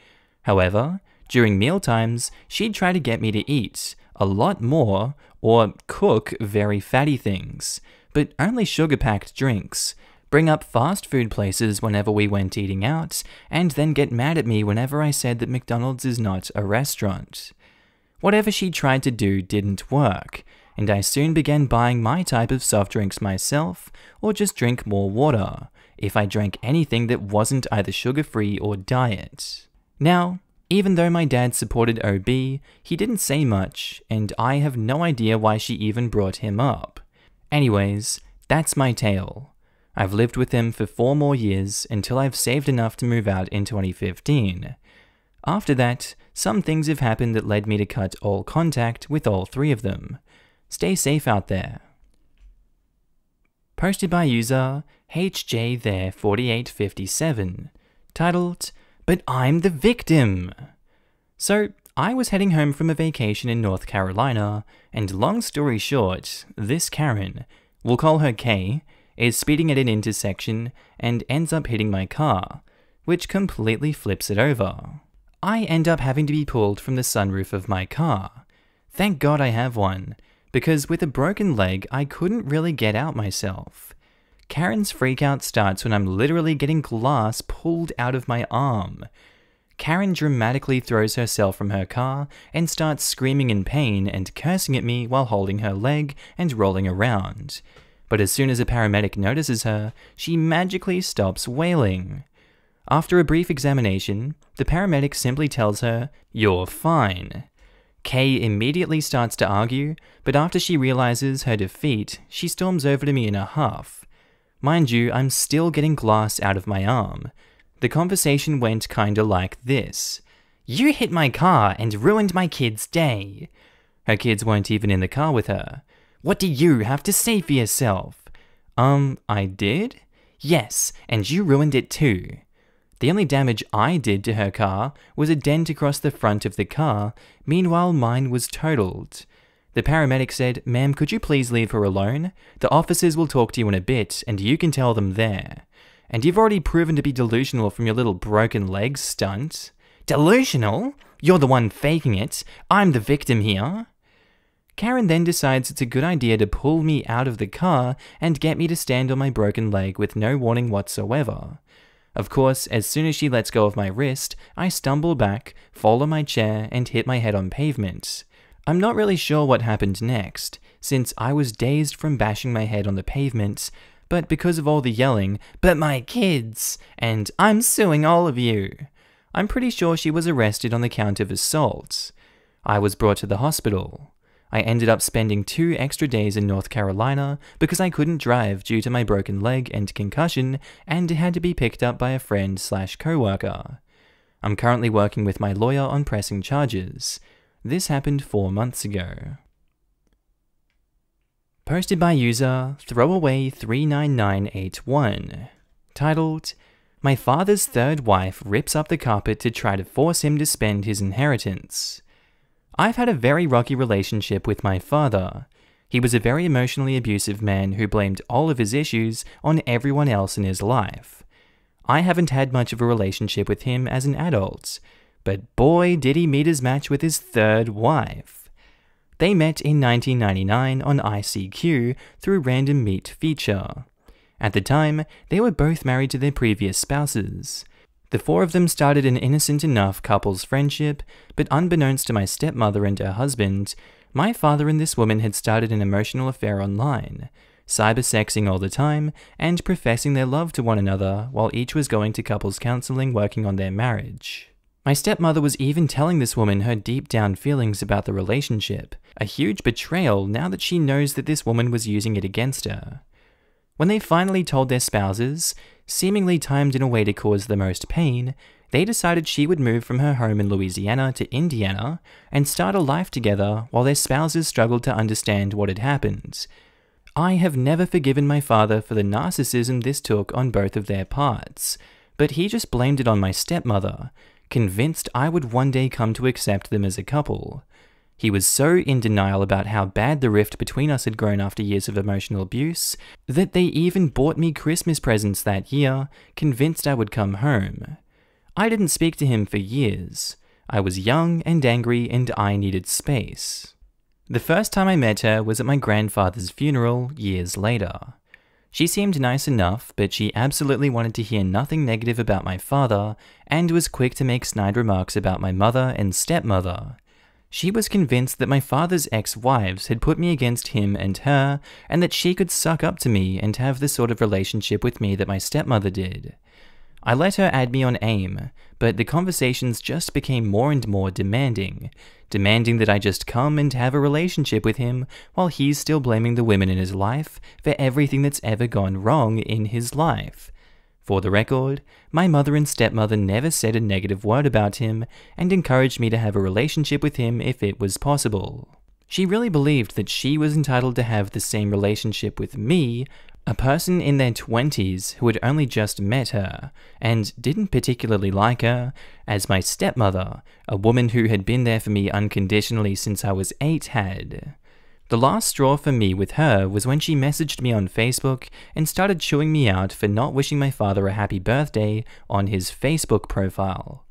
However, during meal times, she'd try to get me to eat a lot more or cook very fatty things, but only sugar packed drinks, bring up fast food places whenever we went eating out, and then get mad at me whenever I said that McDonald's is not a restaurant. Whatever she tried to do didn't work, and I soon began buying my type of soft drinks myself or just drink more water if I drank anything that wasn't either sugar free or diet. Now, even though my dad supported OB, he didn't say much, and I have no idea why she even brought him up. Anyways, that's my tale. I've lived with him for four more years until I've saved enough to move out in 2015. After that, some things have happened that led me to cut all contact with all three of them. Stay safe out there. Posted by user HJThere4857, titled, But I'm the Victim! So, I was heading home from a vacation in North Carolina, and long story short, this Karen, we'll call her K, is speeding at an intersection and ends up hitting my car, which completely flips it over. I end up having to be pulled from the sunroof of my car. Thank God I have one, because with a broken leg, I couldn't really get out myself. Karen's freakout starts when I'm literally getting glass pulled out of my arm. Karen dramatically throws herself from her car and starts screaming in pain and cursing at me while holding her leg and rolling around. But as soon as a paramedic notices her, she magically stops wailing. After a brief examination, the paramedic simply tells her, You're fine. Kay immediately starts to argue, but after she realizes her defeat, she storms over to me in a huff. Mind you, I'm still getting glass out of my arm. The conversation went kinda like this You hit my car and ruined my kid's day. Her kids weren't even in the car with her. What do you have to say for yourself? Um, I did? Yes, and you ruined it too. The only damage I did to her car was a dent across the front of the car, meanwhile, mine was totaled. The paramedic said, Ma'am, could you please leave her alone? The officers will talk to you in a bit, and you can tell them there. And you've already proven to be delusional from your little broken leg stunt. Delusional? You're the one faking it. I'm the victim here. Karen then decides it's a good idea to pull me out of the car and get me to stand on my broken leg with no warning whatsoever. Of course, as soon as she lets go of my wrist, I stumble back, fall on my chair, and hit my head on pavement. I'm not really sure what happened next, since I was dazed from bashing my head on the pavement, but because of all the yelling, but my kids, and I'm suing all of you, I'm pretty sure she was arrested on the count of assault. I was brought to the hospital. I ended up spending two extra days in North Carolina because I couldn't drive due to my broken leg and concussion and had to be picked up by a friend slash coworker. I'm currently working with my lawyer on pressing charges. This happened four months ago. Posted by user throwaway39981, titled, My father's third wife rips up the carpet to try to force him to spend his inheritance. I've had a very rocky relationship with my father. He was a very emotionally abusive man who blamed all of his issues on everyone else in his life. I haven't had much of a relationship with him as an adult, but boy did he meet his match with his third wife. They met in 1999 on ICQ through Random Meet feature. At the time, they were both married to their previous spouses. The four of them started an innocent enough couple's friendship, but unbeknownst to my stepmother and her husband, my father and this woman had started an emotional affair online, cybersexing all the time, and professing their love to one another while each was going to couples counseling working on their marriage. My stepmother was even telling this woman her deep down feelings about the relationship, a huge betrayal now that she knows that this woman was using it against her. When they finally told their spouses, seemingly timed in a way to cause the most pain, they decided she would move from her home in Louisiana to Indiana and start a life together while their spouses struggled to understand what had happened. I have never forgiven my father for the narcissism this took on both of their parts, but he just blamed it on my stepmother, convinced I would one day come to accept them as a couple. He was so in denial about how bad the rift between us had grown after years of emotional abuse that they even bought me Christmas presents that year, convinced I would come home. I didn't speak to him for years. I was young and angry and I needed space. The first time I met her was at my grandfather's funeral years later. She seemed nice enough, but she absolutely wanted to hear nothing negative about my father and was quick to make snide remarks about my mother and stepmother. She was convinced that my father's ex-wives had put me against him and her, and that she could suck up to me and have the sort of relationship with me that my stepmother did. I let her add me on AIM, but the conversations just became more and more demanding, demanding that I just come and have a relationship with him while he's still blaming the women in his life for everything that's ever gone wrong in his life, for the record, my mother and stepmother never said a negative word about him and encouraged me to have a relationship with him if it was possible. She really believed that she was entitled to have the same relationship with me, a person in their 20s who had only just met her and didn't particularly like her, as my stepmother, a woman who had been there for me unconditionally since I was 8, had. The last straw for me with her was when she messaged me on Facebook and started chewing me out for not wishing my father a happy birthday on his Facebook profile.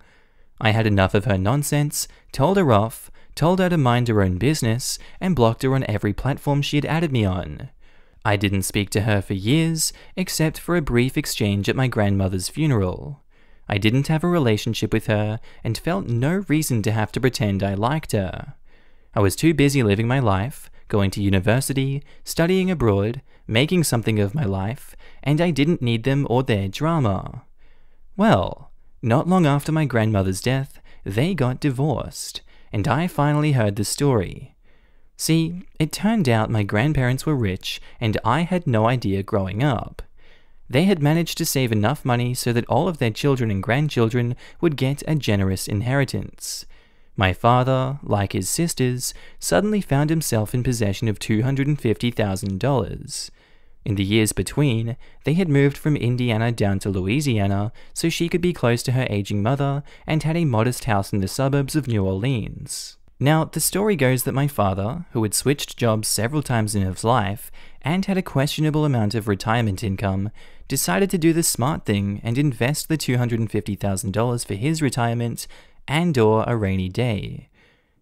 I had enough of her nonsense, told her off, told her to mind her own business, and blocked her on every platform she had added me on. I didn't speak to her for years, except for a brief exchange at my grandmother's funeral. I didn't have a relationship with her and felt no reason to have to pretend I liked her. I was too busy living my life, going to university, studying abroad, making something of my life, and I didn't need them or their drama. Well, not long after my grandmother's death, they got divorced, and I finally heard the story. See, it turned out my grandparents were rich and I had no idea growing up. They had managed to save enough money so that all of their children and grandchildren would get a generous inheritance. My father, like his sisters, suddenly found himself in possession of $250,000. In the years between, they had moved from Indiana down to Louisiana so she could be close to her aging mother and had a modest house in the suburbs of New Orleans. Now, the story goes that my father, who had switched jobs several times in his life and had a questionable amount of retirement income, decided to do the smart thing and invest the $250,000 for his retirement and or a rainy day.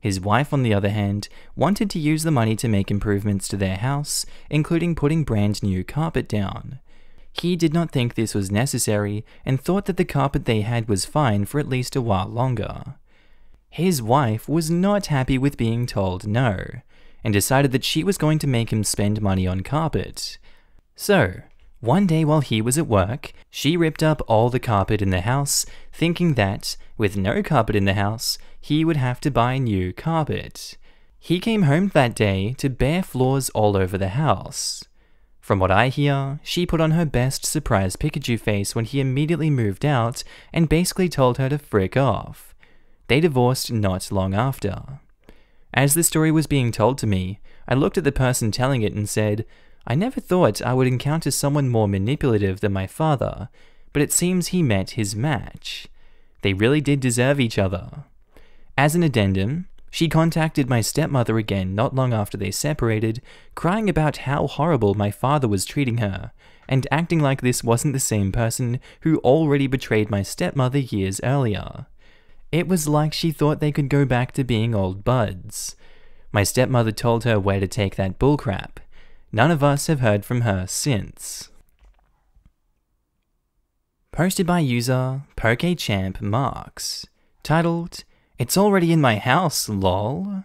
His wife, on the other hand, wanted to use the money to make improvements to their house, including putting brand new carpet down. He did not think this was necessary and thought that the carpet they had was fine for at least a while longer. His wife was not happy with being told no, and decided that she was going to make him spend money on carpet. So, one day while he was at work, she ripped up all the carpet in the house, thinking that, with no carpet in the house, he would have to buy new carpet. He came home that day to bare floors all over the house. From what I hear, she put on her best surprise Pikachu face when he immediately moved out and basically told her to frick off. They divorced not long after. As the story was being told to me, I looked at the person telling it and said, I never thought I would encounter someone more manipulative than my father, but it seems he met his match. They really did deserve each other. As an addendum, she contacted my stepmother again not long after they separated, crying about how horrible my father was treating her, and acting like this wasn't the same person who already betrayed my stepmother years earlier. It was like she thought they could go back to being old buds. My stepmother told her where to take that bullcrap, None of us have heard from her since. Posted by user PokeChamp Marks, titled, It's Already in My House, lol.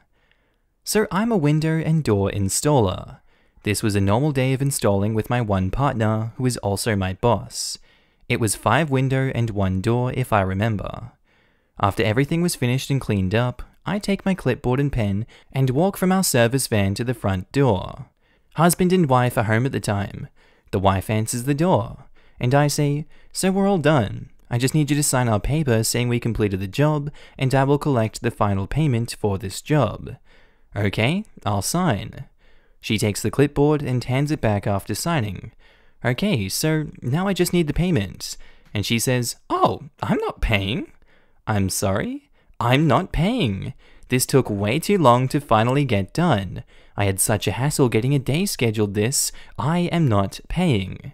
So I'm a window and door installer. This was a normal day of installing with my one partner, who is also my boss. It was five window and one door, if I remember. After everything was finished and cleaned up, I take my clipboard and pen and walk from our service van to the front door. Husband and wife are home at the time. The wife answers the door, and I say, So we're all done. I just need you to sign our paper saying we completed the job, and I will collect the final payment for this job. Okay, I'll sign. She takes the clipboard and hands it back after signing. Okay, so now I just need the payment. And she says, Oh, I'm not paying. I'm sorry? I'm not paying. This took way too long to finally get done. I had such a hassle getting a day scheduled this, I am not paying.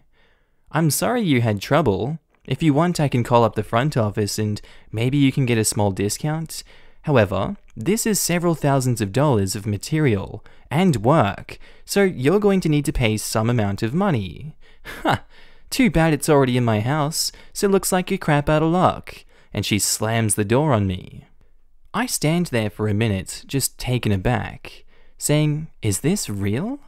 I'm sorry you had trouble. If you want, I can call up the front office and maybe you can get a small discount. However, this is several thousands of dollars of material and work, so you're going to need to pay some amount of money. Ha! Huh, too bad it's already in my house, so looks like you're crap out of luck. And she slams the door on me. I stand there for a minute, just taken aback saying, Is this real?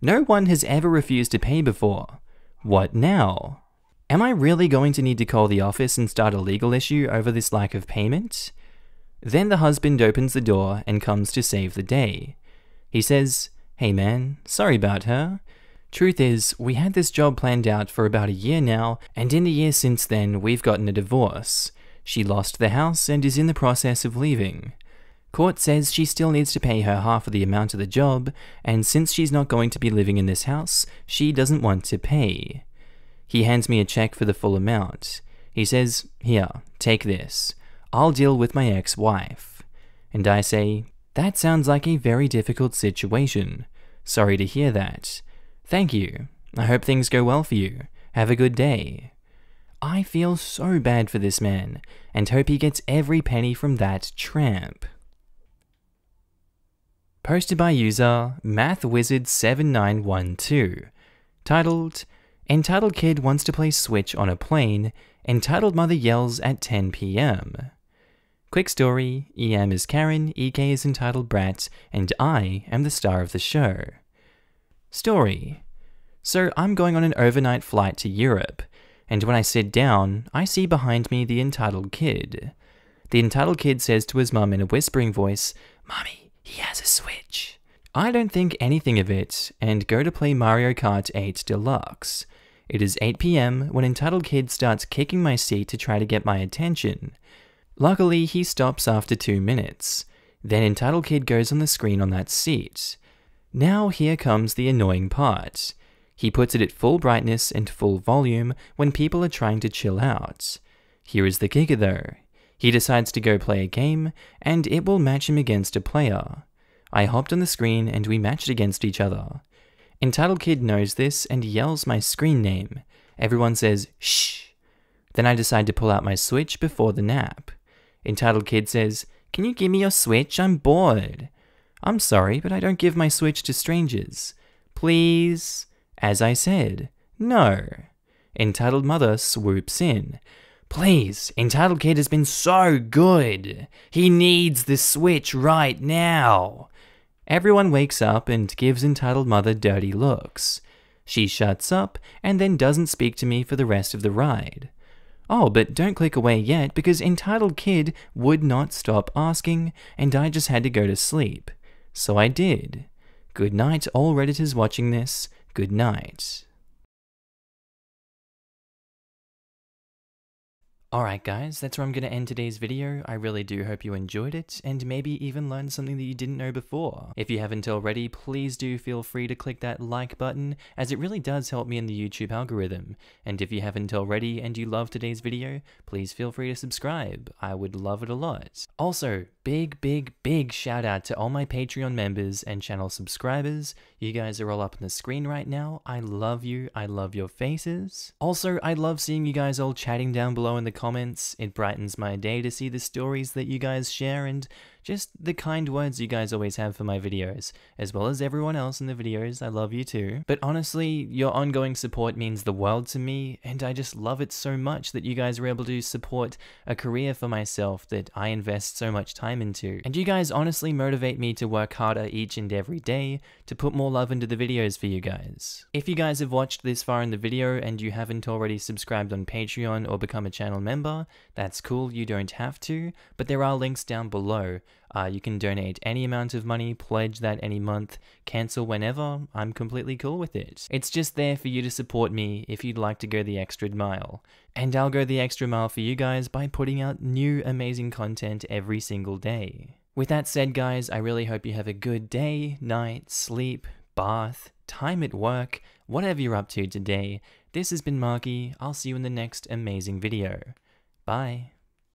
No one has ever refused to pay before. What now? Am I really going to need to call the office and start a legal issue over this lack of payment? Then the husband opens the door and comes to save the day. He says, Hey man, sorry about her. Truth is, we had this job planned out for about a year now, and in the year since then, we've gotten a divorce. She lost the house and is in the process of leaving. Court says she still needs to pay her half of the amount of the job, and since she's not going to be living in this house, she doesn't want to pay. He hands me a check for the full amount. He says, Here, take this. I'll deal with my ex wife. And I say, That sounds like a very difficult situation. Sorry to hear that. Thank you. I hope things go well for you. Have a good day. I feel so bad for this man and hope he gets every penny from that tramp posted by user MathWizard7912, titled, Entitled Kid Wants to Play Switch on a Plane, Entitled Mother Yells at 10 p.m. Quick story EM is Karen, EK is entitled Brat, and I am the star of the show. Story So I'm going on an overnight flight to Europe, and when I sit down, I see behind me the entitled kid. The entitled kid says to his mum in a whispering voice, Mommy, he has a Switch. I don't think anything of it and go to play Mario Kart 8 Deluxe. It is 8pm when Entitled Kid starts kicking my seat to try to get my attention. Luckily, he stops after two minutes. Then Entitled Kid goes on the screen on that seat. Now here comes the annoying part. He puts it at full brightness and full volume when people are trying to chill out. Here is the kicker though. He decides to go play a game, and it will match him against a player. I hopped on the screen and we matched against each other. Entitled Kid knows this and yells my screen name. Everyone says, shh. Then I decide to pull out my Switch before the nap. Entitled Kid says, Can you give me your Switch? I'm bored. I'm sorry, but I don't give my Switch to strangers. Please? As I said, no. Entitled Mother swoops in. Please, Entitled Kid has been so good. He needs this switch right now. Everyone wakes up and gives Entitled Mother dirty looks. She shuts up and then doesn't speak to me for the rest of the ride. Oh, but don't click away yet because Entitled Kid would not stop asking and I just had to go to sleep. So I did. Good night all Redditors watching this, good night. Alright guys, that's where I'm going to end today's video. I really do hope you enjoyed it, and maybe even learned something that you didn't know before. If you haven't already, please do feel free to click that like button, as it really does help me in the YouTube algorithm. And if you haven't already and you love today's video, please feel free to subscribe. I would love it a lot. Also, big, big, big shout out to all my Patreon members and channel subscribers. You guys are all up on the screen right now. I love you. I love your faces. Also, I love seeing you guys all chatting down below in the comments. It brightens my day to see the stories that you guys share and just the kind words you guys always have for my videos, as well as everyone else in the videos, I love you too. But honestly, your ongoing support means the world to me, and I just love it so much that you guys were able to support a career for myself that I invest so much time into. And you guys honestly motivate me to work harder each and every day to put more love into the videos for you guys. If you guys have watched this far in the video and you haven't already subscribed on Patreon or become a channel member, that's cool, you don't have to, but there are links down below uh, you can donate any amount of money, pledge that any month, cancel whenever. I'm completely cool with it. It's just there for you to support me if you'd like to go the extra mile. And I'll go the extra mile for you guys by putting out new amazing content every single day. With that said, guys, I really hope you have a good day, night, sleep, bath, time at work, whatever you're up to today. This has been Marky. I'll see you in the next amazing video. Bye.